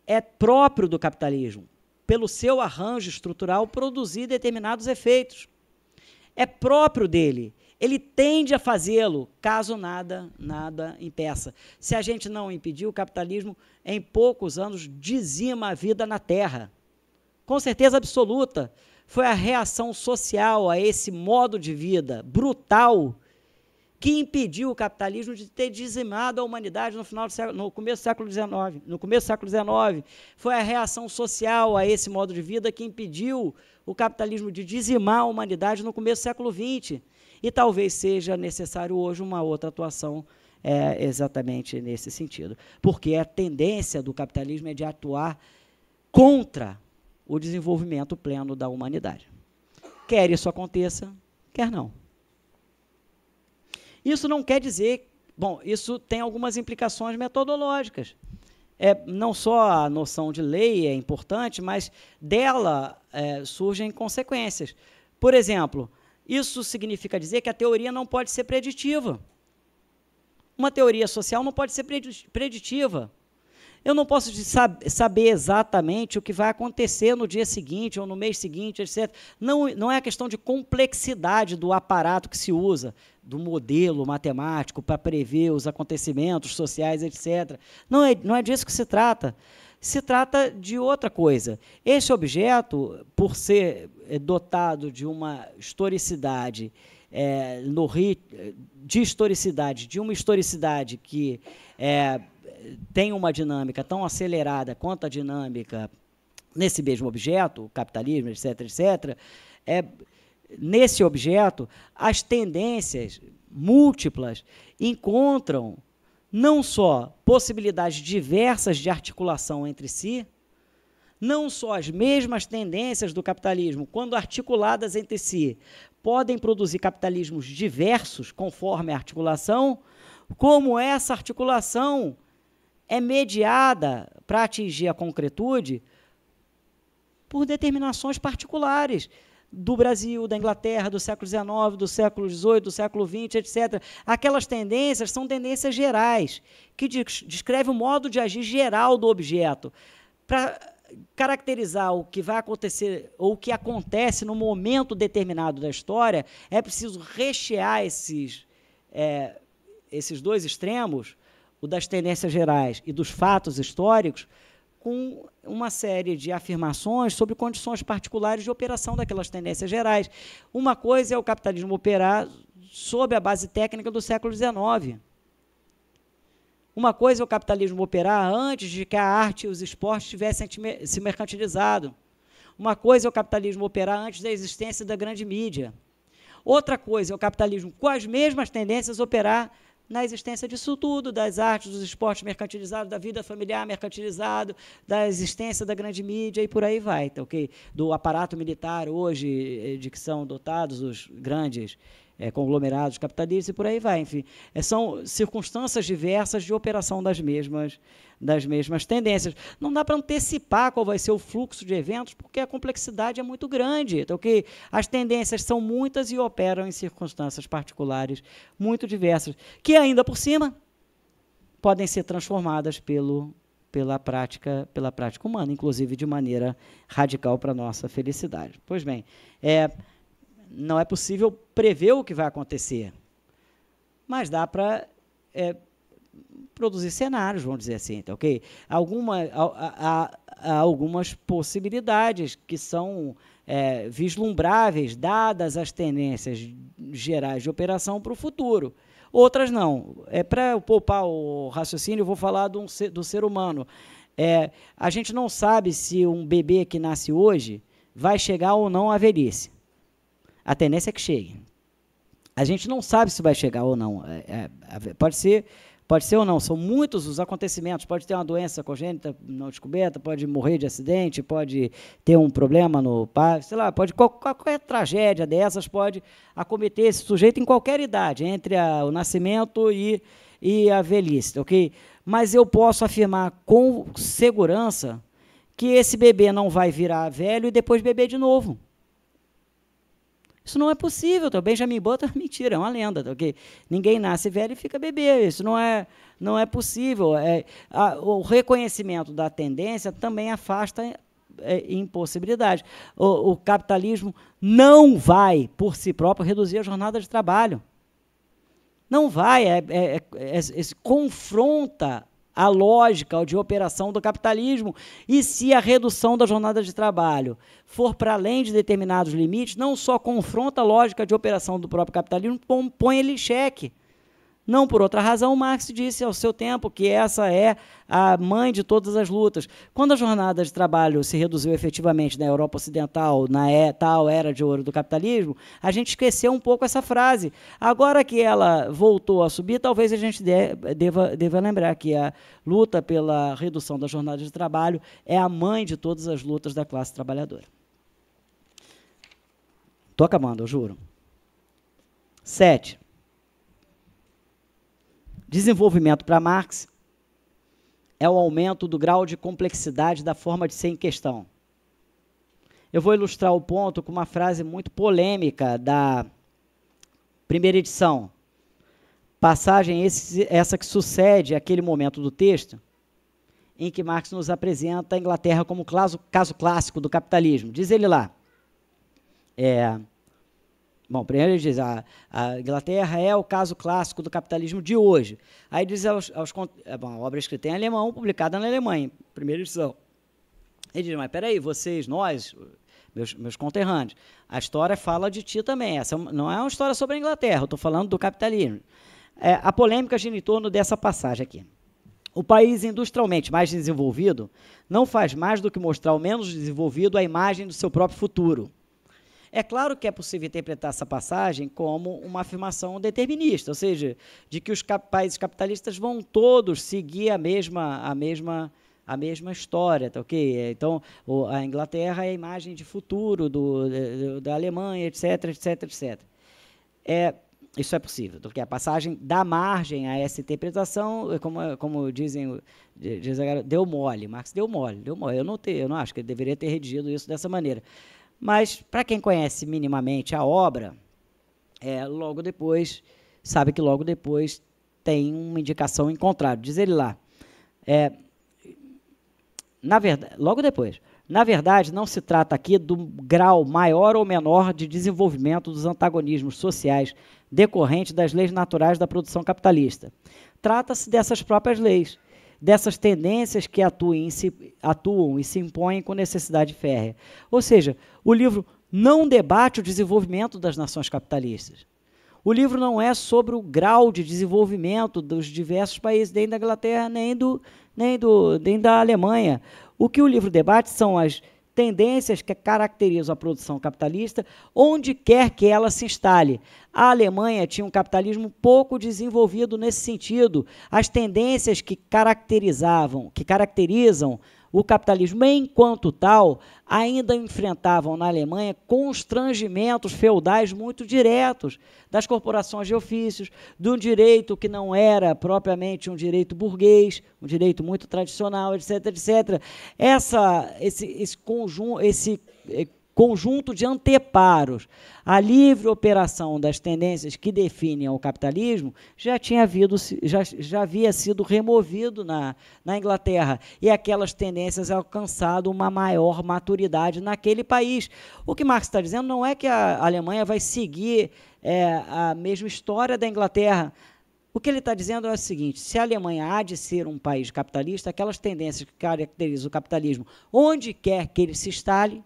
é próprio do capitalismo, pelo seu arranjo estrutural, produzir determinados efeitos. É próprio dele. Ele tende a fazê-lo, caso nada, nada impeça. Se a gente não impedir, o capitalismo, em poucos anos, dizima a vida na Terra. Com certeza absoluta. Foi a reação social a esse modo de vida brutal que impediu o capitalismo de ter dizimado a humanidade no, final século, no começo do século XIX. No começo do século XIX, foi a reação social a esse modo de vida que impediu o capitalismo de dizimar a humanidade no começo do século XX. E talvez seja necessário hoje uma outra atuação é, exatamente nesse sentido. Porque a tendência do capitalismo é de atuar contra o desenvolvimento pleno da humanidade. Quer isso aconteça, quer não. Isso não quer dizer. Bom, isso tem algumas implicações metodológicas. É, não só a noção de lei é importante, mas dela é, surgem consequências. Por exemplo, isso significa dizer que a teoria não pode ser preditiva. Uma teoria social não pode ser preditiva. Eu não posso sab saber exatamente o que vai acontecer no dia seguinte ou no mês seguinte, etc. Não, não é a questão de complexidade do aparato que se usa, do modelo matemático para prever os acontecimentos sociais, etc. Não é, não é disso que se trata. Se trata de outra coisa. Esse objeto, por ser eh, dotado de uma historicidade, é, no, de historicidade, de uma historicidade que é, tem uma dinâmica tão acelerada quanto a dinâmica nesse mesmo objeto, o capitalismo, etc., etc., é, nesse objeto, as tendências múltiplas encontram não só possibilidades diversas de articulação entre si, não só as mesmas tendências do capitalismo, quando articuladas entre si, podem produzir capitalismos diversos conforme a articulação, como essa articulação é mediada para atingir a concretude por determinações particulares do Brasil, da Inglaterra, do século XIX, do século XVIII, do século XX, etc. Aquelas tendências são tendências gerais, que descrevem o modo de agir geral do objeto, para caracterizar o que vai acontecer ou o que acontece no momento determinado da história, é preciso rechear esses, é, esses dois extremos, o das tendências gerais e dos fatos históricos, com uma série de afirmações sobre condições particulares de operação daquelas tendências gerais. Uma coisa é o capitalismo operar sob a base técnica do século XIX. Uma coisa é o capitalismo operar antes de que a arte e os esportes tivessem se mercantilizado. Uma coisa é o capitalismo operar antes da existência da grande mídia. Outra coisa é o capitalismo com as mesmas tendências operar na existência disso tudo, das artes, dos esportes mercantilizados, da vida familiar mercantilizado, da existência da grande mídia e por aí vai, tá ok? Do aparato militar hoje, eh, de que são dotados os grandes é, conglomerados capitalistas e por aí vai. Enfim, é, são circunstâncias diversas de operação das mesmas, das mesmas tendências. Não dá para antecipar qual vai ser o fluxo de eventos, porque a complexidade é muito grande. Então, tá que As tendências são muitas e operam em circunstâncias particulares muito diversas, que ainda por cima podem ser transformadas pelo pela prática, pela prática humana, inclusive de maneira radical para nossa felicidade. Pois bem, é, não é possível prever o que vai acontecer, mas dá para é, produzir cenários, vamos dizer assim, tá ok? Alguma, há, há, há algumas possibilidades que são é, vislumbráveis, dadas as tendências gerais de operação para o futuro. Outras não. É para poupar o raciocínio, eu vou falar do, do ser humano. É, a gente não sabe se um bebê que nasce hoje vai chegar ou não à velhice a tendência é que chegue. A gente não sabe se vai chegar ou não. É, é, é, pode ser pode ser ou não. São muitos os acontecimentos. Pode ter uma doença congênita não descoberta, pode morrer de acidente, pode ter um problema no pai, sei lá, pode qualquer, é tragédia dessas pode acometer esse sujeito em qualquer idade, entre a, o nascimento e, e a velhice, ok? Mas eu posso afirmar com segurança que esse bebê não vai virar velho e depois beber de novo. Isso não é possível. O Benjamin Button, é mentira, é uma lenda. Tá? Okay? Ninguém nasce velho e fica bebê. Isso não é, não é possível. É, a, o reconhecimento da tendência também afasta é, impossibilidade. O, o, capitalismo não vai, por si próprio, reduzir a jornada de trabalho. Não vai. É, é, é, é se confronta a lógica de operação do capitalismo. E se a redução da jornada de trabalho for para além de determinados limites, não só confronta a lógica de operação do próprio capitalismo, como põe ele em xeque. Não por outra razão, Marx disse ao é seu tempo que essa é a mãe de todas as lutas. Quando a jornada de trabalho se reduziu efetivamente na Europa Ocidental, na é, tal era de ouro do capitalismo, a gente esqueceu um pouco essa frase. Agora que ela voltou a subir, talvez a gente deva, deva lembrar que a luta pela redução da jornada de trabalho é a mãe de todas as lutas da classe trabalhadora. Estou acabando, eu juro. Sete. Desenvolvimento para Marx é o aumento do grau de complexidade da forma de ser em questão. Eu vou ilustrar o ponto com uma frase muito polêmica da primeira edição. Passagem esse, essa que sucede aquele momento do texto em que Marx nos apresenta a Inglaterra como caso, caso clássico do capitalismo. Diz ele lá. É, Bom, primeiro ele diz, a, a, Inglaterra é o caso clássico do capitalismo de hoje. Aí diz aos, aos eh, bom, obra escrita em alemão, publicada na Alemanha, primeira edição. Ele diz, mas peraí, vocês, nós, meus, meus conterrâneos, a história fala de ti também. Essa é não é uma história sobre a Inglaterra, eu estou falando do capitalismo. É, a polêmica gira em torno dessa passagem aqui. O país industrialmente mais desenvolvido não faz mais do que mostrar ao menos desenvolvido a imagem do seu próprio futuro é claro que é possível interpretar essa passagem como uma afirmação determinista, ou seja, de que os países capitalistas vão todos seguir a mesma, a mesma, a mesma história, tá ok? É, então, a Inglaterra é a imagem de futuro do, da Alemanha, etc, etc, etc. É, isso é possível, porque tá a passagem dá margem a essa interpretação, é como, é, como dizem, diz a garota, deu mole, Marx deu mole, deu mole. Eu não, te, eu não acho que ele deveria ter redigido isso dessa maneira. Mas, para quem conhece minimamente a obra, é, logo depois, sabe que logo depois tem uma indicação em contrário. Diz ele lá. É, na verdade, logo depois. Na verdade, não se trata aqui do grau maior ou menor de desenvolvimento dos antagonismos sociais decorrentes das leis naturais da produção capitalista. Trata-se dessas próprias leis, dessas tendências que atuem, se, atuam e se impõem com necessidade férrea. Ou seja, o livro não debate o desenvolvimento das nações capitalistas. O livro não é sobre o grau de desenvolvimento dos diversos países, nem da Inglaterra, nem, do, nem, do, nem da Alemanha. O que o livro debate são as tendências que caracterizam a produção capitalista, onde quer que ela se instale. A Alemanha tinha um capitalismo pouco desenvolvido nesse sentido. As tendências que caracterizavam, que caracterizam o capitalismo, enquanto tal, ainda enfrentavam na Alemanha constrangimentos feudais muito diretos das corporações de ofícios, de um direito que não era propriamente um direito burguês, um direito muito tradicional, etc, etc. Essa, esse, esse conjunto, esse eh, conjunto de anteparos à livre operação das tendências que definem o capitalismo já tinha havido, já, já havia sido removido na, na Inglaterra e aquelas tendências alcançado uma maior maturidade naquele país. O que Marx está dizendo não é que a Alemanha vai seguir é, a mesma história da Inglaterra. O que ele está dizendo é o seguinte: se a Alemanha há de ser um país capitalista, aquelas tendências que caracterizam o capitalismo, onde quer que ele se instale,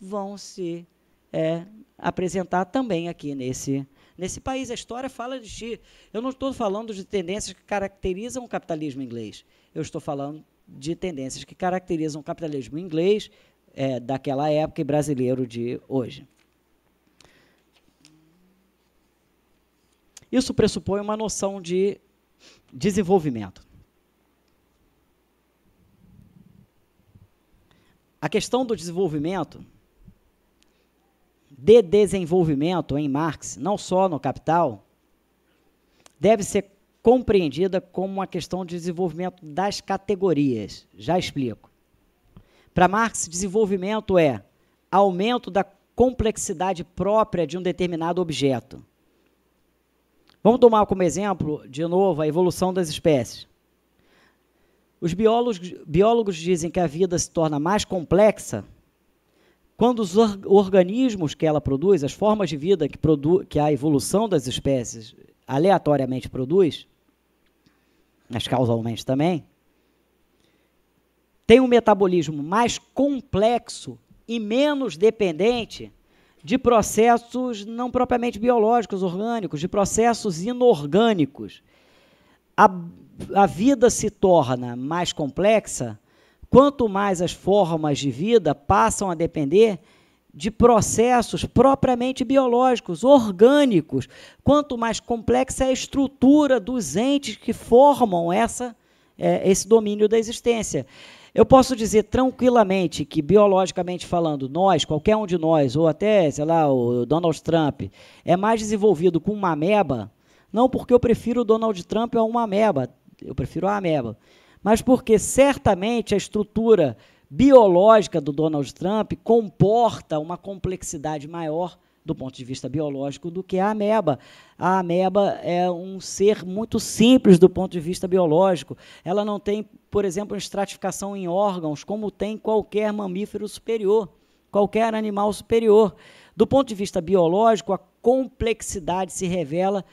vão se é, apresentar também aqui nesse, nesse país. A história fala de ti. Eu não estou falando de tendências que caracterizam o capitalismo inglês. Eu estou falando de tendências que caracterizam o capitalismo inglês é, daquela época e brasileiro de hoje. Isso pressupõe uma noção de desenvolvimento. A questão do desenvolvimento de desenvolvimento em Marx, não só no Capital, deve ser compreendida como uma questão de desenvolvimento das categorias. Já explico. Para Marx, desenvolvimento é aumento da complexidade própria de um determinado objeto. Vamos tomar como exemplo, de novo, a evolução das espécies. Os biólogos, biólogos dizem que a vida se torna mais complexa quando os or organismos que ela produz, as formas de vida que, produ que a evolução das espécies aleatoriamente produz, mas causalmente também, tem um metabolismo mais complexo e menos dependente de processos não propriamente biológicos, orgânicos, de processos inorgânicos. A, a vida se torna mais complexa quanto mais as formas de vida passam a depender de processos propriamente biológicos, orgânicos, quanto mais complexa é a estrutura dos entes que formam essa, é, esse domínio da existência. Eu posso dizer tranquilamente que, biologicamente falando, nós, qualquer um de nós, ou até, sei lá, o Donald Trump, é mais desenvolvido com uma ameba, não porque eu prefiro o Donald Trump a uma ameba, eu prefiro a ameba mas porque certamente a estrutura biológica do Donald Trump comporta uma complexidade maior do ponto de vista biológico do que a ameba. A ameba é um ser muito simples do ponto de vista biológico. Ela não tem, por exemplo, estratificação em órgãos, como tem qualquer mamífero superior, qualquer animal superior. Do ponto de vista biológico, a complexidade se revela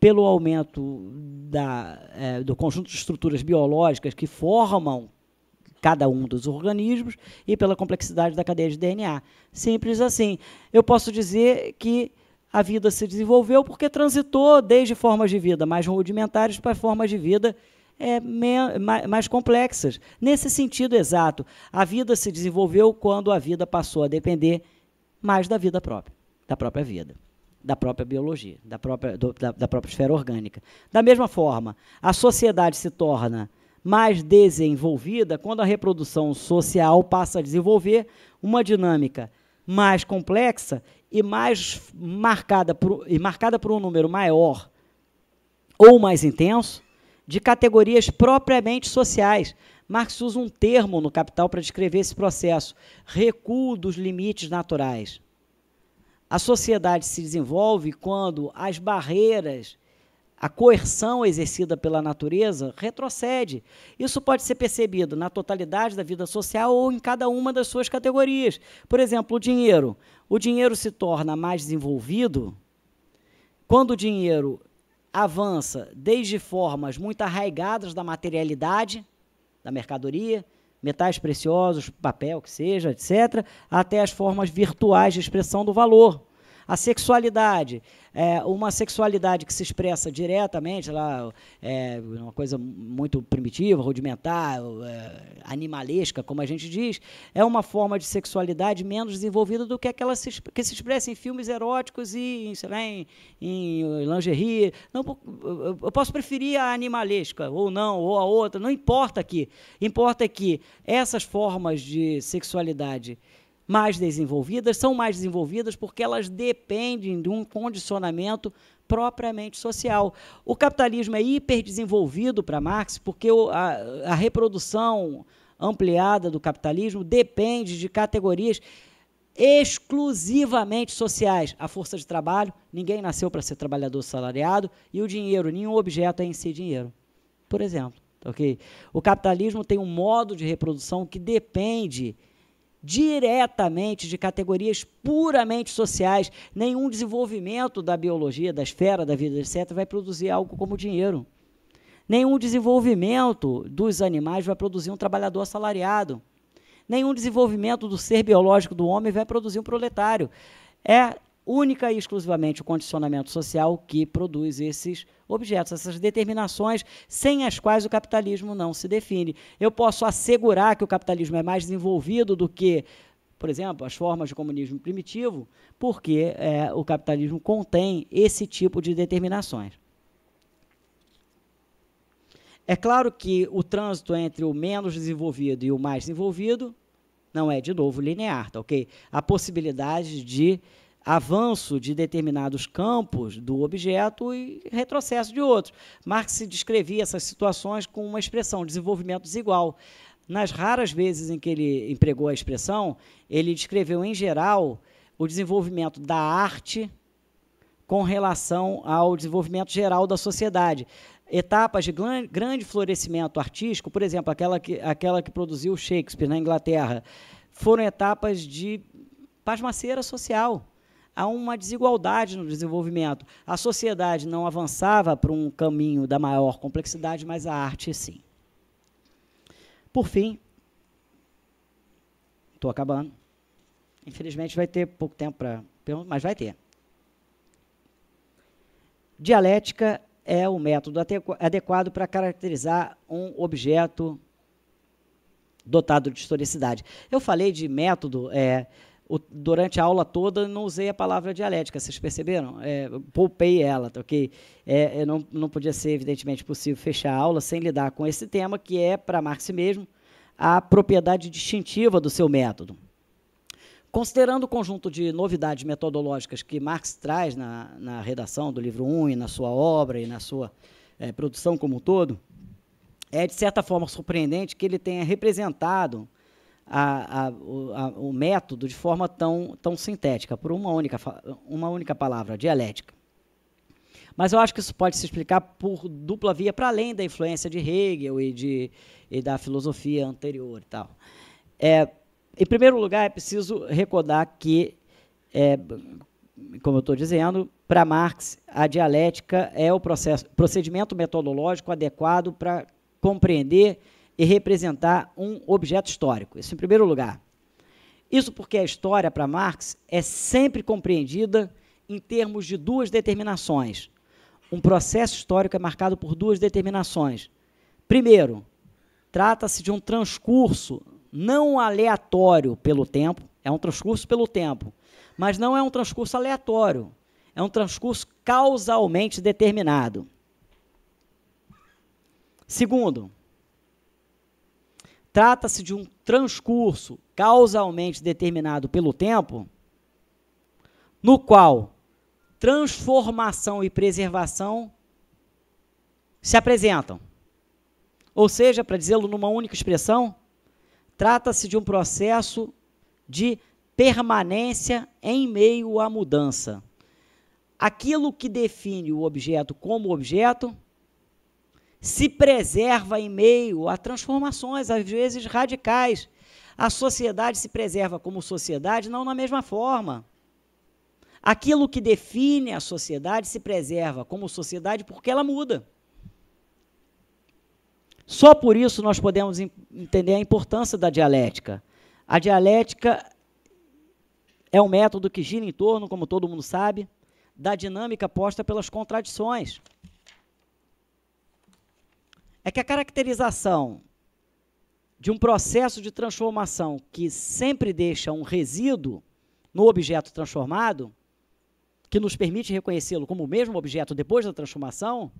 pelo aumento da, é, do conjunto de estruturas biológicas que formam cada um dos organismos e pela complexidade da cadeia de DNA. Simples assim. Eu posso dizer que a vida se desenvolveu porque transitou desde formas de vida mais rudimentares para formas de vida é, mais complexas. Nesse sentido exato, a vida se desenvolveu quando a vida passou a depender mais da vida própria, da própria vida da própria biologia, da própria, do, da, da própria esfera orgânica. Da mesma forma, a sociedade se torna mais desenvolvida quando a reprodução social passa a desenvolver uma dinâmica mais complexa e mais marcada por, e marcada por um número maior ou mais intenso de categorias propriamente sociais. Marx usa um termo no Capital para descrever esse processo: recuo dos limites naturais. A sociedade se desenvolve quando as barreiras, a coerção exercida pela natureza retrocede. Isso pode ser percebido na totalidade da vida social ou em cada uma das suas categorias. Por exemplo, o dinheiro. O dinheiro se torna mais desenvolvido quando o dinheiro avança desde formas muito arraigadas da materialidade, da mercadoria, metais preciosos, papel, que seja, etc., até as formas virtuais de expressão do valor, a sexualidade, é uma sexualidade que se expressa diretamente, lá, é uma coisa muito primitiva, rudimentar, é, animalesca, como a gente diz, é uma forma de sexualidade menos desenvolvida do que aquela se, que se expressa em filmes eróticos e sei lá, em, em lingerie. Não, eu posso preferir a animalesca, ou não, ou a outra, não importa aqui. Importa que essas formas de sexualidade mais desenvolvidas, são mais desenvolvidas porque elas dependem de um condicionamento propriamente social. O capitalismo é hiperdesenvolvido para Marx porque a, a reprodução ampliada do capitalismo depende de categorias exclusivamente sociais. A força de trabalho, ninguém nasceu para ser trabalhador salariado, e o dinheiro, nenhum objeto é em si dinheiro. Por exemplo, ok? O capitalismo tem um modo de reprodução que depende diretamente de categorias puramente sociais. Nenhum desenvolvimento da biologia, da esfera da vida, etc., vai produzir algo como dinheiro. Nenhum desenvolvimento dos animais vai produzir um trabalhador assalariado. Nenhum desenvolvimento do ser biológico do homem vai produzir um proletário. É única e exclusivamente o condicionamento social que produz esses objetos, essas determinações sem as quais o capitalismo não se define. Eu posso assegurar que o capitalismo é mais desenvolvido do que, por exemplo, as formas de comunismo primitivo, porque é, o capitalismo contém esse tipo de determinações. É claro que o trânsito entre o menos desenvolvido e o mais desenvolvido não é, de novo, linear, tá ok? A possibilidade de avanço de determinados campos do objeto e retrocesso de outros. Marx descrevia essas situações com uma expressão desenvolvimento desigual. Nas raras vezes em que ele empregou a expressão, ele descreveu em geral o desenvolvimento da arte com relação ao desenvolvimento geral da sociedade. Etapas de grande florescimento artístico, por exemplo, aquela que, aquela que produziu Shakespeare na Inglaterra, foram etapas de pasmaceira social há uma desigualdade no desenvolvimento. A sociedade não avançava para um caminho da maior complexidade, mas a arte sim. Por fim, estou acabando. Infelizmente vai ter pouco tempo para mas vai ter. Dialética é o método adequado para caracterizar um objeto dotado de historicidade. Eu falei de método, é, o, durante a aula toda não usei a palavra dialética, vocês perceberam? É, poupei ela, tá ok? É, é, não, não podia ser, evidentemente, possível fechar a aula sem lidar com esse tema, que é, para Marx mesmo, a propriedade distintiva do seu método. Considerando o conjunto de novidades metodológicas que Marx traz na, na redação do livro 1 e na sua obra e na sua é, produção como um todo, é de certa forma surpreendente que ele tenha representado a, a, a, o método de forma tão, tão sintética, por uma única, uma única palavra, dialética. Mas eu acho que isso pode se explicar por dupla via, para além da influência de Hegel e, de, e da filosofia anterior e tal. É, em primeiro lugar, é preciso recordar que, é, como eu estou dizendo, para Marx, a dialética é o processo, procedimento metodológico adequado para compreender e representar um objeto histórico. Isso em primeiro lugar. Isso porque a história, para Marx, é sempre compreendida em termos de duas determinações. Um processo histórico é marcado por duas determinações. Primeiro, trata-se de um transcurso não aleatório pelo tempo, é um transcurso pelo tempo, mas não é um transcurso aleatório, é um transcurso causalmente determinado. Segundo, trata-se de um transcurso causalmente determinado pelo tempo, no qual transformação e preservação se apresentam. Ou seja, para dizê-lo numa única expressão, trata-se de um processo de permanência em meio à mudança. Aquilo que define o objeto como objeto se preserva em meio a transformações, às vezes radicais. A sociedade se preserva como sociedade, não na mesma forma. Aquilo que define a sociedade se preserva como sociedade porque ela muda. Só por isso nós podemos entender a importância da dialética. A dialética é um método que gira em torno, como todo mundo sabe, da dinâmica posta pelas contradições é que a caracterização de um processo de transformação que sempre deixa um resíduo no objeto transformado, que nos permite reconhecê-lo como o mesmo objeto depois da transformação,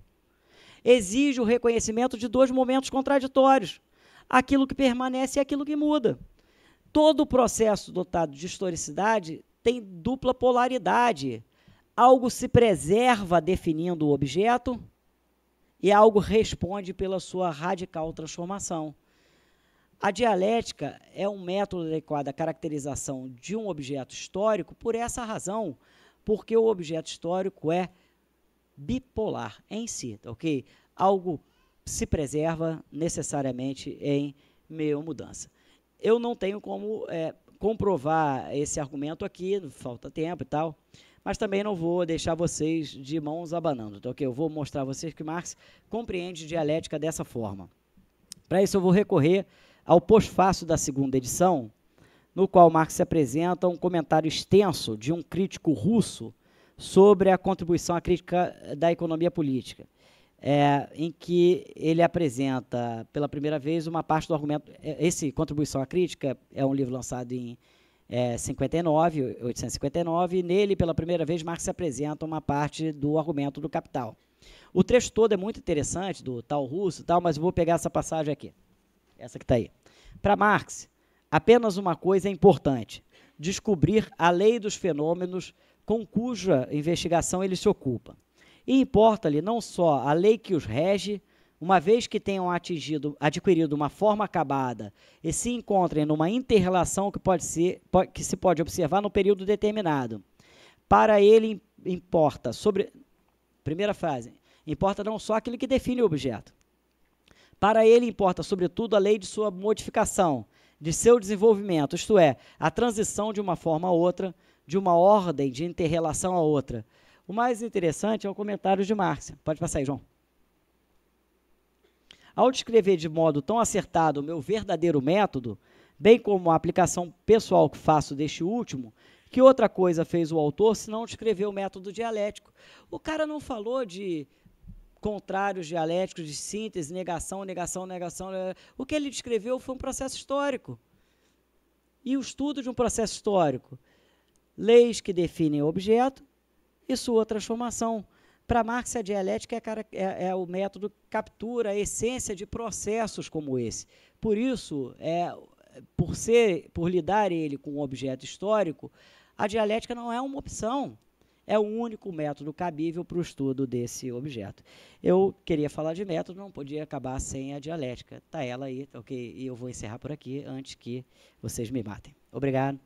exige o reconhecimento de dois momentos contraditórios: aquilo que permanece e aquilo que muda. Todo processo dotado de historicidade tem dupla polaridade. Algo se preserva definindo o objeto, e algo responde pela sua radical transformação. A dialética é um método adequado à caracterização de um objeto histórico por essa razão, porque o objeto histórico é bipolar em si, tá ok? Algo se preserva necessariamente em meio à mudança. Eu não tenho como é, comprovar esse argumento aqui, falta tempo e tal, mas também não vou deixar vocês de mãos abanando, tá ok? Eu vou mostrar a vocês que Marx compreende dialética dessa forma. Para isso, eu vou recorrer ao pós-fácil da segunda edição, no qual Marx apresenta um comentário extenso de um crítico russo sobre a contribuição à crítica da economia política, é, em que ele apresenta pela primeira vez uma parte do argumento. É, esse Contribuição à Crítica é um livro lançado em é, 59, 859, nele, pela primeira vez, Marx apresenta uma parte do argumento do capital. O trecho todo é muito interessante, do tal russo tal, mas eu vou pegar essa passagem aqui, essa que está aí. Para Marx, apenas uma coisa é importante, descobrir a lei dos fenômenos com cuja investigação ele se ocupa. E importa-lhe não só a lei que os rege, uma vez que tenham atingido, adquirido uma forma acabada e se encontrem numa interrelação que, pode ser, que se pode observar no período determinado. Para ele importa sobre primeira frase, importa não só aquilo que define o objeto. Para ele importa sobretudo a lei de sua modificação, de seu desenvolvimento, isto é, a transição de uma forma a outra, de uma ordem de interrelação a outra. O mais interessante é o comentário de Marx. Pode passar aí, João. Ao descrever de modo tão acertado o meu verdadeiro método, bem como a aplicação pessoal que faço deste último, que outra coisa fez o autor se não descrever o método dialético? O cara não falou de contrários dialéticos, de síntese, negação, negação, negação. Né? O que ele descreveu foi um processo histórico. E o estudo de um processo histórico. Leis que definem o objeto e sua transformação. Para Marx, a dialética é, cara, é, é, o método que captura a essência de processos como esse. Por isso, é, por, ser, por lidar ele com um objeto histórico, a dialética não é uma opção. É o único método cabível para o estudo desse objeto. Eu queria falar de método, não podia acabar sem a dialética. Está ela aí, ok? E eu vou encerrar por aqui antes que vocês me matem. Obrigado.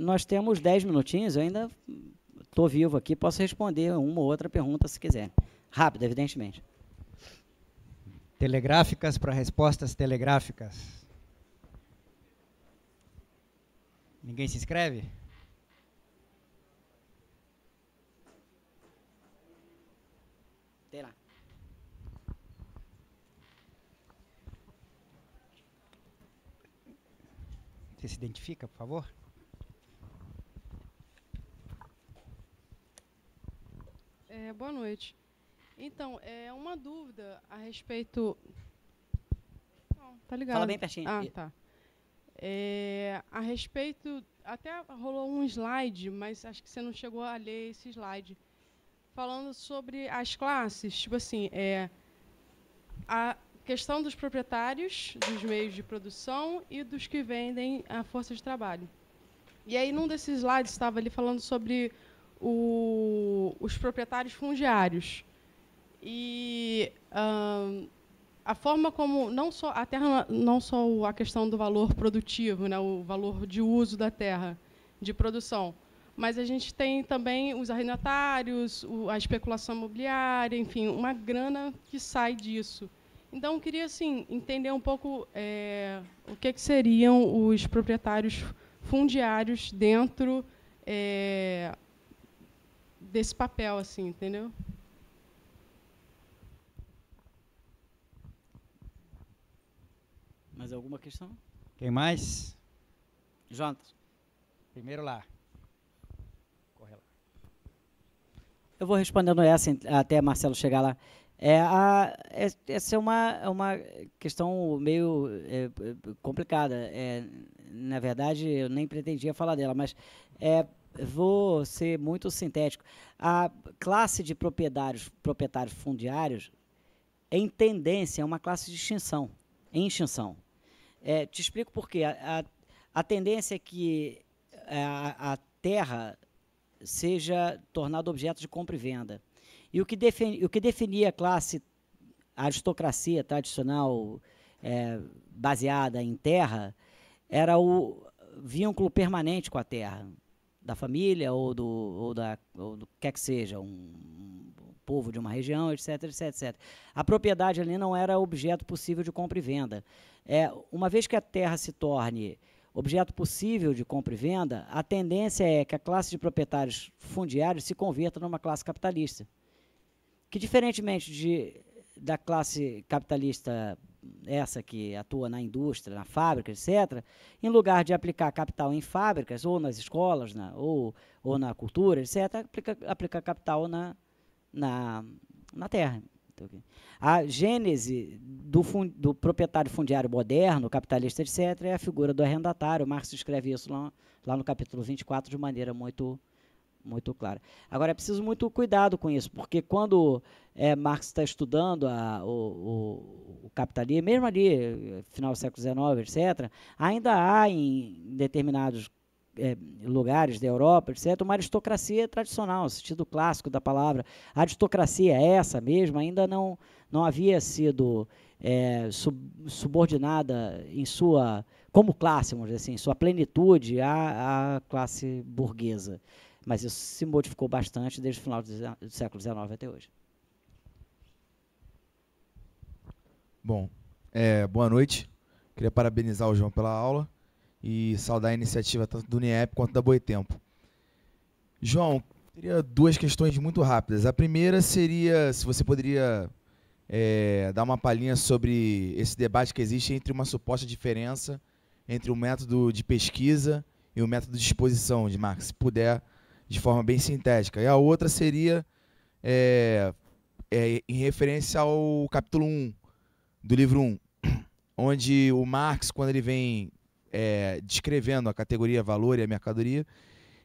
nós temos 10 minutinhos, eu ainda estou vivo aqui, posso responder uma ou outra pergunta se quiser. Rápido, evidentemente. Telegráficas para respostas telegráficas. Ninguém se inscreve? Tem lá. Você se identifica, por favor? É, boa noite. Então, é uma dúvida a respeito. Não, tá ligado? Fala bem pertinho. Ah, tá. É, a respeito. Até rolou um slide, mas acho que você não chegou a ler esse slide. Falando sobre as classes. Tipo assim, é, a questão dos proprietários dos meios de produção e dos que vendem a força de trabalho. E aí, num desses slides, estava ali falando sobre o, os proprietários fundiários. E a forma como não só a terra, não só a questão do valor produtivo, né, o valor de uso da terra, de produção, mas a gente tem também os arrendatários, a especulação imobiliária, enfim, uma grana que sai disso. Então, eu queria assim, entender um pouco é, o que, é que, seriam os proprietários fundiários dentro é, desse papel, assim, entendeu? Mais alguma questão? Quem mais? Jonas. Primeiro lá. Corre lá. Eu vou respondendo essa até Marcelo chegar lá. É, a, é, essa é uma, é uma questão meio é, é, complicada. É, na verdade, eu nem pretendia falar dela, mas é, vou ser muito sintético. A classe de proprietários, proprietários fundiários, em tendência, é uma classe de extinção, em extinção. É, te explico por quê. A, a, a tendência é que é, a, a, terra seja tornada objeto de compra e venda. E o que, defini, o que definia a classe, a aristocracia tradicional é, baseada em terra, era o vínculo permanente com a terra da família ou do, ou da, ou do que é que seja, um, um povo de uma região, etc, etc, etc. A propriedade ali não era objeto possível de compra e venda. É, uma vez que a terra se torne objeto possível de compra e venda, a tendência é que a classe de proprietários fundiários se converta numa classe capitalista. Que, diferentemente de, da classe capitalista essa que atua na indústria, na fábrica, etc., em lugar de aplicar capital em fábricas, ou nas escolas, na, ou, ou na cultura, etc., aplica, aplica capital na, na, na terra. Então, a gênese do, fund, do, proprietário fundiário moderno, capitalista, etc., é a figura do arrendatário. Marx escreve isso lá, lá no capítulo 24 de maneira muito muito clara. Agora, é preciso muito cuidado com isso, porque quando é, Marx está estudando a, o, o, o, capitalismo, mesmo ali, final do século XIX, etc., ainda há em determinados é, lugares da Europa, etc., uma aristocracia tradicional, no sentido clássico da palavra. A aristocracia, é essa mesma, ainda não, não havia sido é, sub, subordinada em sua como classe, vamos dizer assim, em sua plenitude à, à classe burguesa. Mas isso se modificou bastante desde o final do século XIX até hoje. Bom, é, boa noite. Queria parabenizar o João pela aula e saudar a iniciativa tanto do NIEP quanto da Boitempo. João, teria duas questões muito rápidas. A primeira seria se você poderia é, dar uma palhinha sobre esse debate que existe entre uma suposta diferença entre o método de pesquisa e o método de exposição de Marx. Se puder de forma bem sintética. E a outra seria é, é, em referência ao capítulo 1 do livro 1, onde o Marx, quando ele vem é, descrevendo a categoria valor e a mercadoria,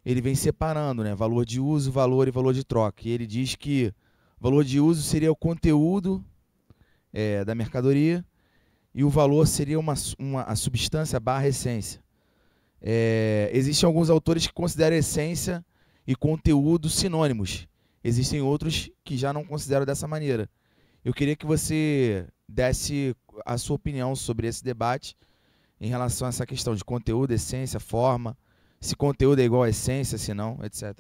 ele vem separando né, valor de uso, valor e valor de troca. E ele diz que valor de uso seria o conteúdo é, da mercadoria e o valor seria uma, uma a substância barra essência. É, existem alguns autores que consideram a essência e conteúdo sinônimos. Existem outros que já não consideram dessa maneira. Eu queria que você desse a sua opinião sobre esse debate em relação a essa questão de conteúdo, essência, forma, se conteúdo é igual a essência, se não, etc.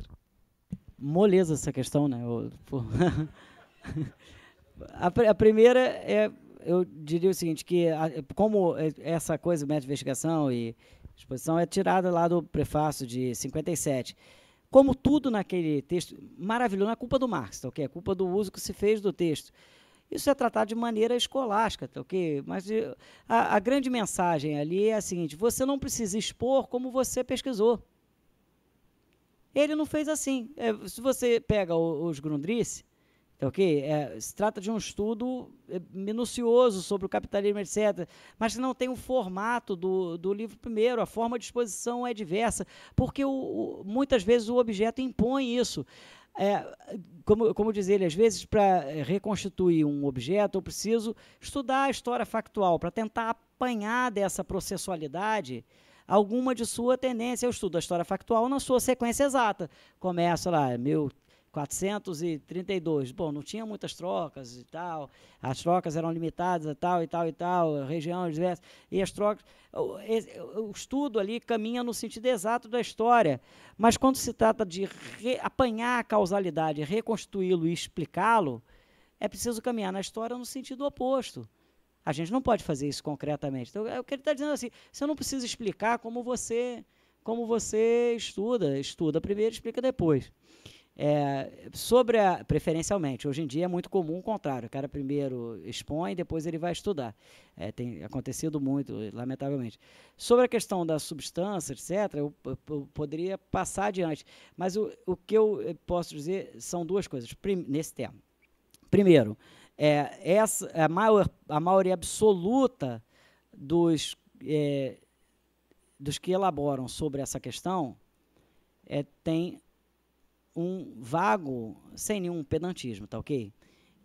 Moleza essa questão, né? Eu, a, pr a, primeira é, eu diria o seguinte, que a, como é, essa coisa de investigação e exposição é tirada lá do prefácio de 57, como tudo naquele texto maravilhoso, não é culpa do Marx, tá, okay? é culpa do uso que se fez do texto. Isso é tratado de maneira escolástica, tá, ok? Mas eh, a, a grande mensagem ali é a seguinte: você não precisa expor como você pesquisou. Ele não fez assim. É, se você pega o, os Grundrisse, então, ok? É, se trata de um estudo é, minucioso sobre o capitalismo, etc. Mas não tem o formato do, do livro primeiro, a forma de exposição é diversa, porque o, o, muitas vezes o objeto impõe isso. É, como, como diz ele, às vezes para reconstituir um objeto eu preciso estudar a história factual para tentar apanhar dessa processualidade alguma de sua tendência. Eu estudo a história factual na sua sequência exata. Começa lá, meu 432. Bom, não tinha muitas trocas e tal. As trocas eram limitadas e tal e tal e tal, região diversa. E as trocas. O, o estudo ali caminha no sentido exato da história. Mas quando se trata de apanhar a causalidade, reconstruí-lo e explicá-lo, é preciso caminhar na história no sentido oposto. A gente não pode fazer isso concretamente. Então, é o que ele está dizendo assim: você não precisa explicar como você como você estuda. Estuda primeiro, explica depois. É, sobre a, preferencialmente, hoje em dia é muito comum o contrário, o cara primeiro expõe, depois ele vai estudar. É, tem acontecido muito, lamentavelmente. Sobre a questão da substância, etc., eu, eu, eu poderia passar adiante, mas o, o que eu posso dizer são duas coisas prim, nesse tema. Primeiro, é, essa, a, maior, a maioria absoluta dos, é, dos que elaboram sobre essa questão é, tem um vago, sem nenhum pedantismo, tá ok?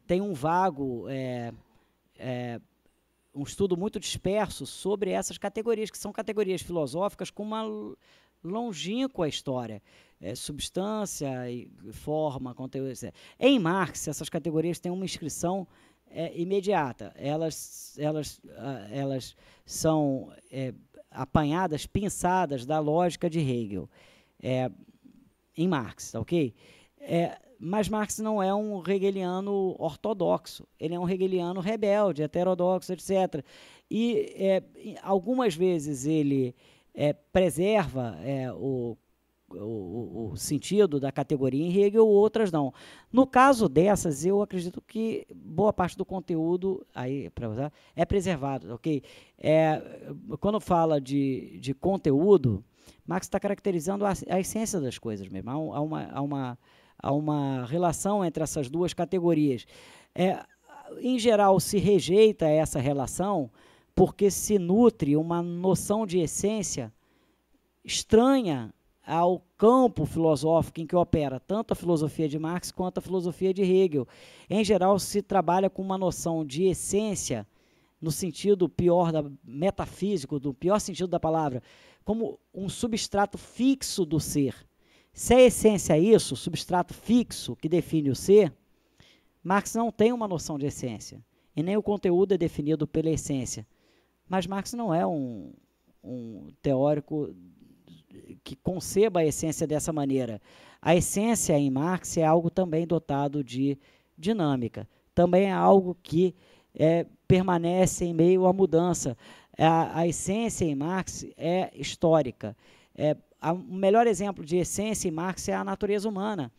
Tem um vago, é, é, um estudo muito disperso sobre essas categorias, que são categorias filosóficas com uma longínqua história. É, substância, e forma, conteúdo, etc. Em Marx, essas categorias têm uma inscrição é, imediata. Elas, elas, elas são é, apanhadas, pensadas da lógica de Hegel. É, em Marx, tá ok? É, mas Marx não é um hegeliano ortodoxo, ele é um hegeliano rebelde, heterodoxo, etc. E é, algumas vezes ele é, preserva é, o, o, o, sentido da categoria em Hegel, outras não. No caso dessas, eu acredito que boa parte do conteúdo aí para usar é preservado, tá ok? É, quando fala de, de conteúdo Marx está caracterizando a, a, essência das coisas mesmo. Há, um, há, uma, há, uma, há uma relação entre essas duas categorias. É, em geral, se rejeita essa relação porque se nutre uma noção de essência estranha ao campo filosófico em que opera tanto a filosofia de Marx quanto a filosofia de Hegel. Em geral, se trabalha com uma noção de essência no sentido pior da metafísico, do pior sentido da palavra, como um substrato fixo do ser. Se a é essência é isso, substrato fixo que define o ser, Marx não tem uma noção de essência. E nem o conteúdo é definido pela essência. Mas Marx não é um, um teórico que conceba a essência dessa maneira. A essência em Marx é algo também dotado de dinâmica, também é algo que é permanece em meio à mudança. A, a essência em Marx é histórica. É, a, o melhor exemplo de essência em Marx é a natureza humana.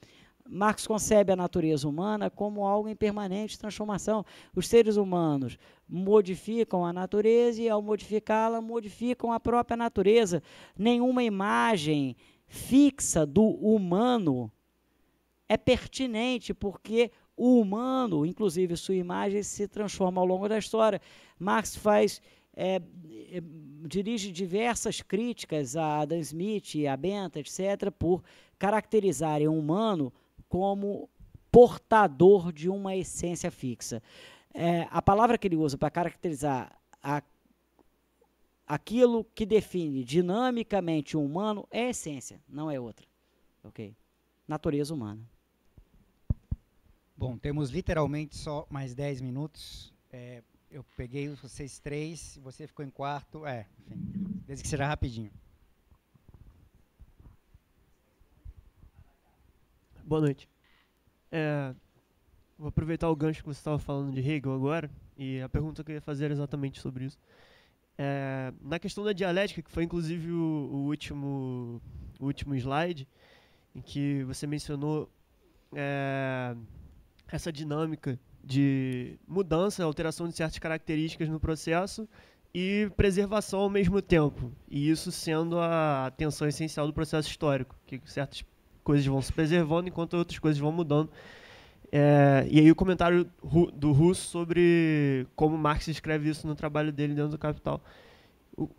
Marx concebe a natureza humana como algo em permanente transformação. Os seres humanos modificam a natureza e, ao modificá-la, modificam a própria natureza. Nenhuma imagem fixa do humano é pertinente, porque o humano, inclusive sua imagem, se transforma ao longo da história. Marx faz é, é, dirige diversas críticas a Adam Smith, a Benta, etc., por caracterizarem o humano como portador de uma essência fixa. É, a palavra que ele usa para caracterizar a, aquilo que define dinamicamente o humano é essência, não é outra. Ok? Natureza humana. Bom, temos literalmente só mais 10 minutos. É, eu peguei vocês três, você ficou em quarto. É, enfim, desde que seja rapidinho. Boa noite. É, vou aproveitar o gancho que você estava falando de Hegel agora, e a pergunta que eu ia fazer é exatamente sobre isso. É, na questão da dialética, que foi inclusive o, o último, o último slide, em que você mencionou é, essa dinâmica de mudança, alteração de certas características no processo e preservação ao mesmo tempo. E isso sendo a atenção essencial do processo histórico, que certas coisas vão se preservando enquanto outras coisas vão mudando. É, e aí o comentário do Russo sobre como Marx escreve isso no trabalho dele dentro do Capital.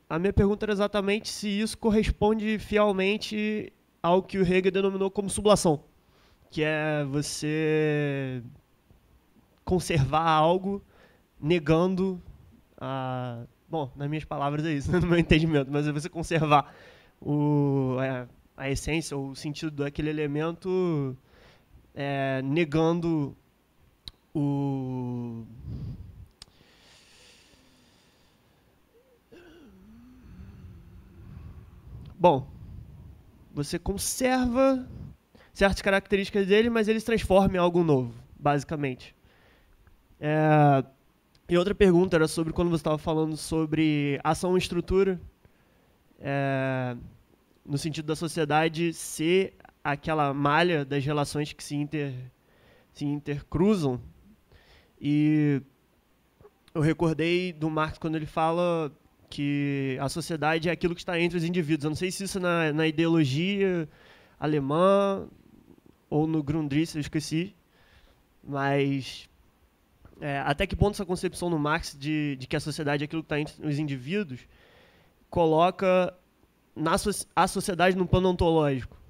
A minha pergunta era exatamente se isso corresponde fielmente ao que o Hegel denominou como sublação que é você conservar algo negando a. Bom, nas minhas palavras é isso, né, no meu entendimento, mas é você conservar o, a, é, a essência ou o sentido daquele elemento é, negando o. Bom, você conserva certas características dele, mas eles transformam em algo novo, basicamente. É... E outra pergunta era sobre quando você estava falando sobre ação e estrutura, é... no sentido da sociedade ser aquela malha das relações que se, inter... se intercruzam. E eu recordei do Marx quando ele fala que a sociedade é aquilo que está entre os indivíduos. Eu não sei se isso é na, na ideologia alemã ou no Grundrisse, eu esqueci. Mas é, até que ponto essa concepção no Marx de, de que a sociedade é aquilo que está entre os indivíduos coloca na so a sociedade num plano ontológico?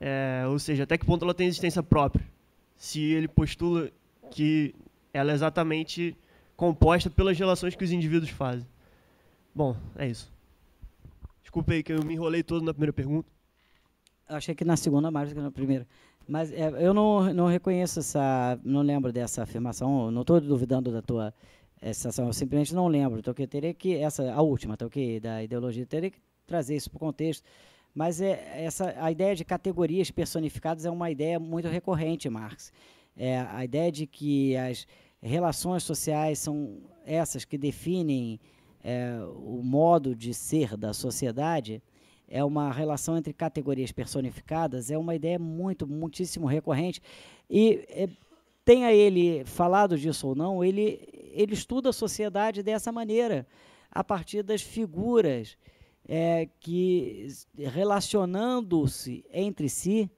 É, ou seja, até que ponto ela tem existência própria? Se ele postula que ela é exatamente composta pelas relações que os indivíduos fazem. Bom, é isso. Desculpa aí que eu me enrolei todo na primeira pergunta. Achei que na segunda mais do que na primeira. Mas é, eu não, não reconheço essa, não lembro dessa afirmação, não estou duvidando da tua é, sensação, eu simplesmente não lembro. Então, que eu teria que, essa, a última, então, tá que da ideologia, teria que trazer isso para o contexto. Mas é, essa, a ideia de categorias personificadas é uma ideia muito recorrente, Marx. É, a ideia de que as relações sociais são essas que definem é, o modo de ser da sociedade é uma relação entre categorias personificadas, é uma ideia muito, muitíssimo recorrente. E é, tenha ele falado disso ou não, ele, ele estuda a sociedade dessa maneira, a partir das figuras é, que, relacionando-se entre si,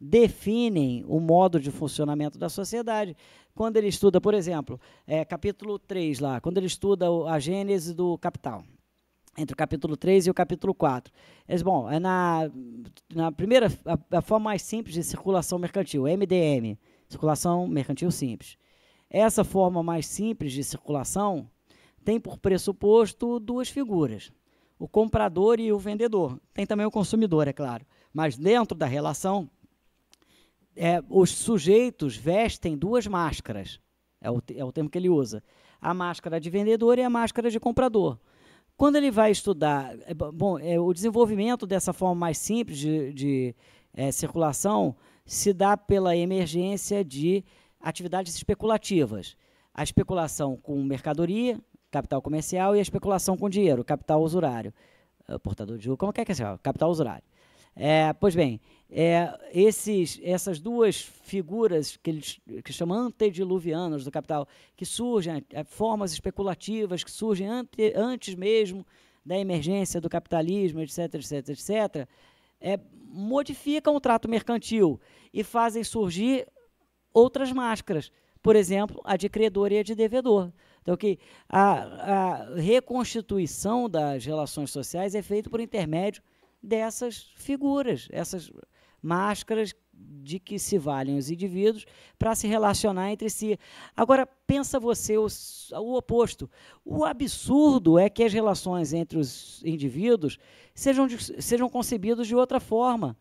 definem o modo de funcionamento da sociedade. Quando ele estuda, por exemplo, é, capítulo 3 lá, quando ele estuda a gênese do capital entre o capítulo 3 e o capítulo 4. Mas, bom, é na, na primeira, a, a, forma mais simples de circulação mercantil, MDM, é circulação mercantil simples. Essa forma mais simples de circulação tem por pressuposto duas figuras, o comprador e o vendedor. Tem também o consumidor, é claro. Mas dentro da relação, é, os sujeitos vestem duas máscaras, é o, é o termo que ele usa. A máscara de vendedor e a máscara de comprador. Quando ele vai estudar, é, bom, é, o desenvolvimento dessa forma mais simples de, de é, circulação se dá pela emergência de atividades especulativas. A especulação com mercadoria, capital comercial, e a especulação com dinheiro, capital usurário. Ah, portador de juros, como é que é que é? Capital usurário. É, pois bem, é, esses, essas duas figuras que eles que chamam antediluvianas do capital, que surgem, é, formas especulativas que surgem ante, antes mesmo da emergência do capitalismo, etc., etc., etc., é, modificam o trato mercantil e fazem surgir outras máscaras, por exemplo, a de credor e a de devedor. Então, que a, a reconstituição das relações sociais é feita por intermédio dessas figuras, essas máscaras de que se valem os indivíduos para se relacionar entre si. Agora, pensa você o, o, oposto. O absurdo é que as relações entre os indivíduos sejam, sejam concebidas de outra forma.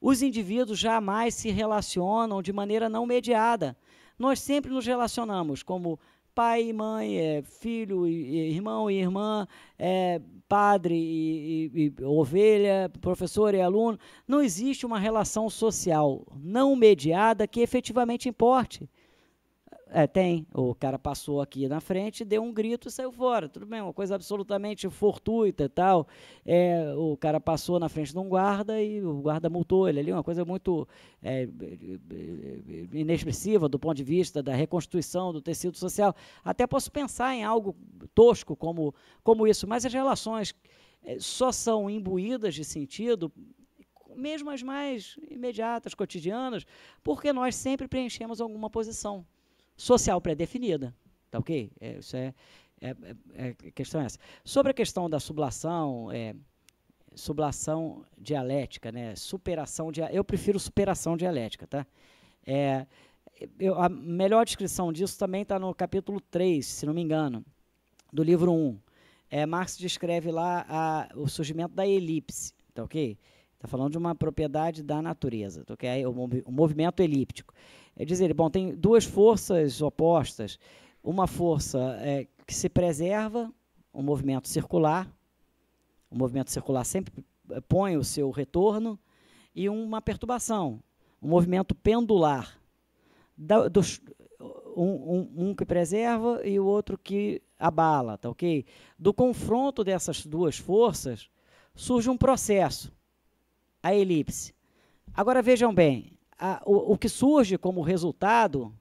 Os indivíduos jamais se relacionam de maneira não mediada. Nós sempre nos relacionamos como pai e mãe, é filho e irmão e irmã, é padre e, e, e ovelha, professor e aluno. Não existe uma relação social não mediada que efetivamente importe. É, tem. O cara passou aqui na frente, deu um grito e saiu fora. Tudo bem, uma coisa absolutamente fortuita e tal. É, o cara passou na frente de um guarda e o guarda multou ele ali. Uma coisa muito é, é, é inexpressiva do ponto de vista da reconstituição do tecido social. Até posso pensar em algo tosco como, como isso, mas as relações é, só são imbuídas de sentido mesmo as mais imediatas, cotidianas, porque nós sempre preenchemos alguma posição social pré-definida. Tá ok? É, isso é, é, é, é, questão essa. Sobre a questão da sublação, é, sublação dialética, né? Superação de, eu prefiro superação dialética, tá? É, eu, a melhor descrição disso também está no capítulo 3, se não me engano, do livro 1. É, Marx descreve lá a, o surgimento da elipse, tá ok? Está falando de uma propriedade da natureza, tá ok? O, o movimento elíptico é dizer, bom, tem duas forças opostas. Uma força é, que se preserva, um movimento circular, o um movimento circular sempre é, põe o seu retorno, e uma perturbação, um movimento pendular, da, dos, um, um, um, que preserva e o outro que abala, tá ok? Do confronto dessas duas forças surge um processo, a elipse. Agora vejam bem, a, o, o que surge como resultado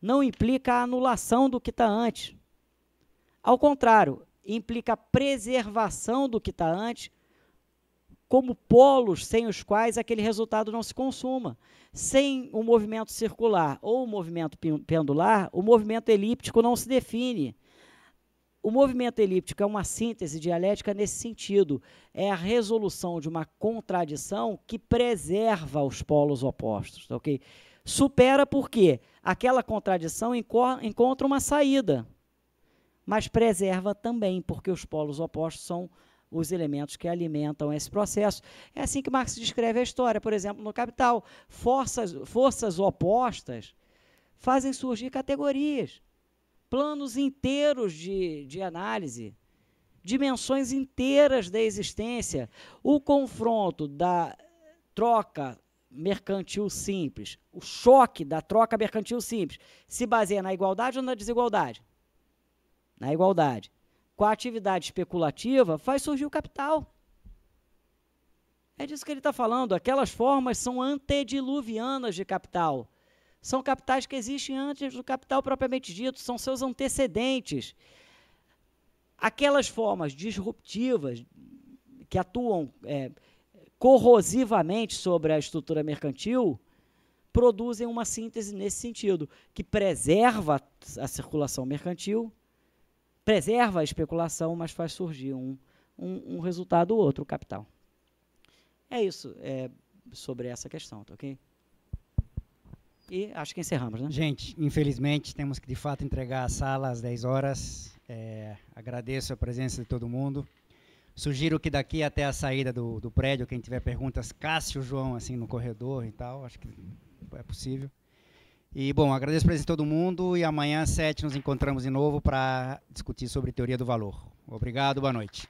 não implica a anulação do que está antes. Ao contrário, implica a preservação do que está antes como polos sem os quais aquele resultado não se consuma. Sem o movimento circular ou o movimento pendular, o movimento elíptico não se define. O movimento elíptico é uma síntese dialética nesse sentido. É a resolução de uma contradição que preserva os polos opostos, tá ok? Supera porque aquela contradição encontra uma saída, mas preserva também porque os polos opostos são os elementos que alimentam esse processo. É assim que Marx descreve a história, por exemplo, no Capital. Forças, forças opostas fazem surgir categorias planos inteiros de, de análise, dimensões inteiras da existência. O confronto da troca mercantil simples, o choque da troca mercantil simples, se baseia na igualdade ou na desigualdade? Na igualdade. Com a atividade especulativa, faz surgir o capital. É disso que ele está falando. Aquelas formas são antediluvianas de capital. São capitais que existem antes do capital propriamente dito, são seus antecedentes. Aquelas formas disruptivas que atuam é, corrosivamente sobre a estrutura mercantil produzem uma síntese nesse sentido, que preserva a circulação mercantil, preserva a especulação, mas faz surgir um, um, um resultado ou outro, o capital. É isso é, sobre essa questão, tá ok? E acho que encerramos, né? Gente, infelizmente temos que de fato entregar a sala às 10 horas. É, agradeço a presença de todo mundo. Sugiro que daqui até a saída do, do prédio, quem tiver perguntas, Cássio João, assim, no corredor e tal. Acho que é possível. E, bom, agradeço a presença de todo mundo e amanhã, às 7, nos encontramos de novo para discutir sobre teoria do valor. Obrigado, boa noite.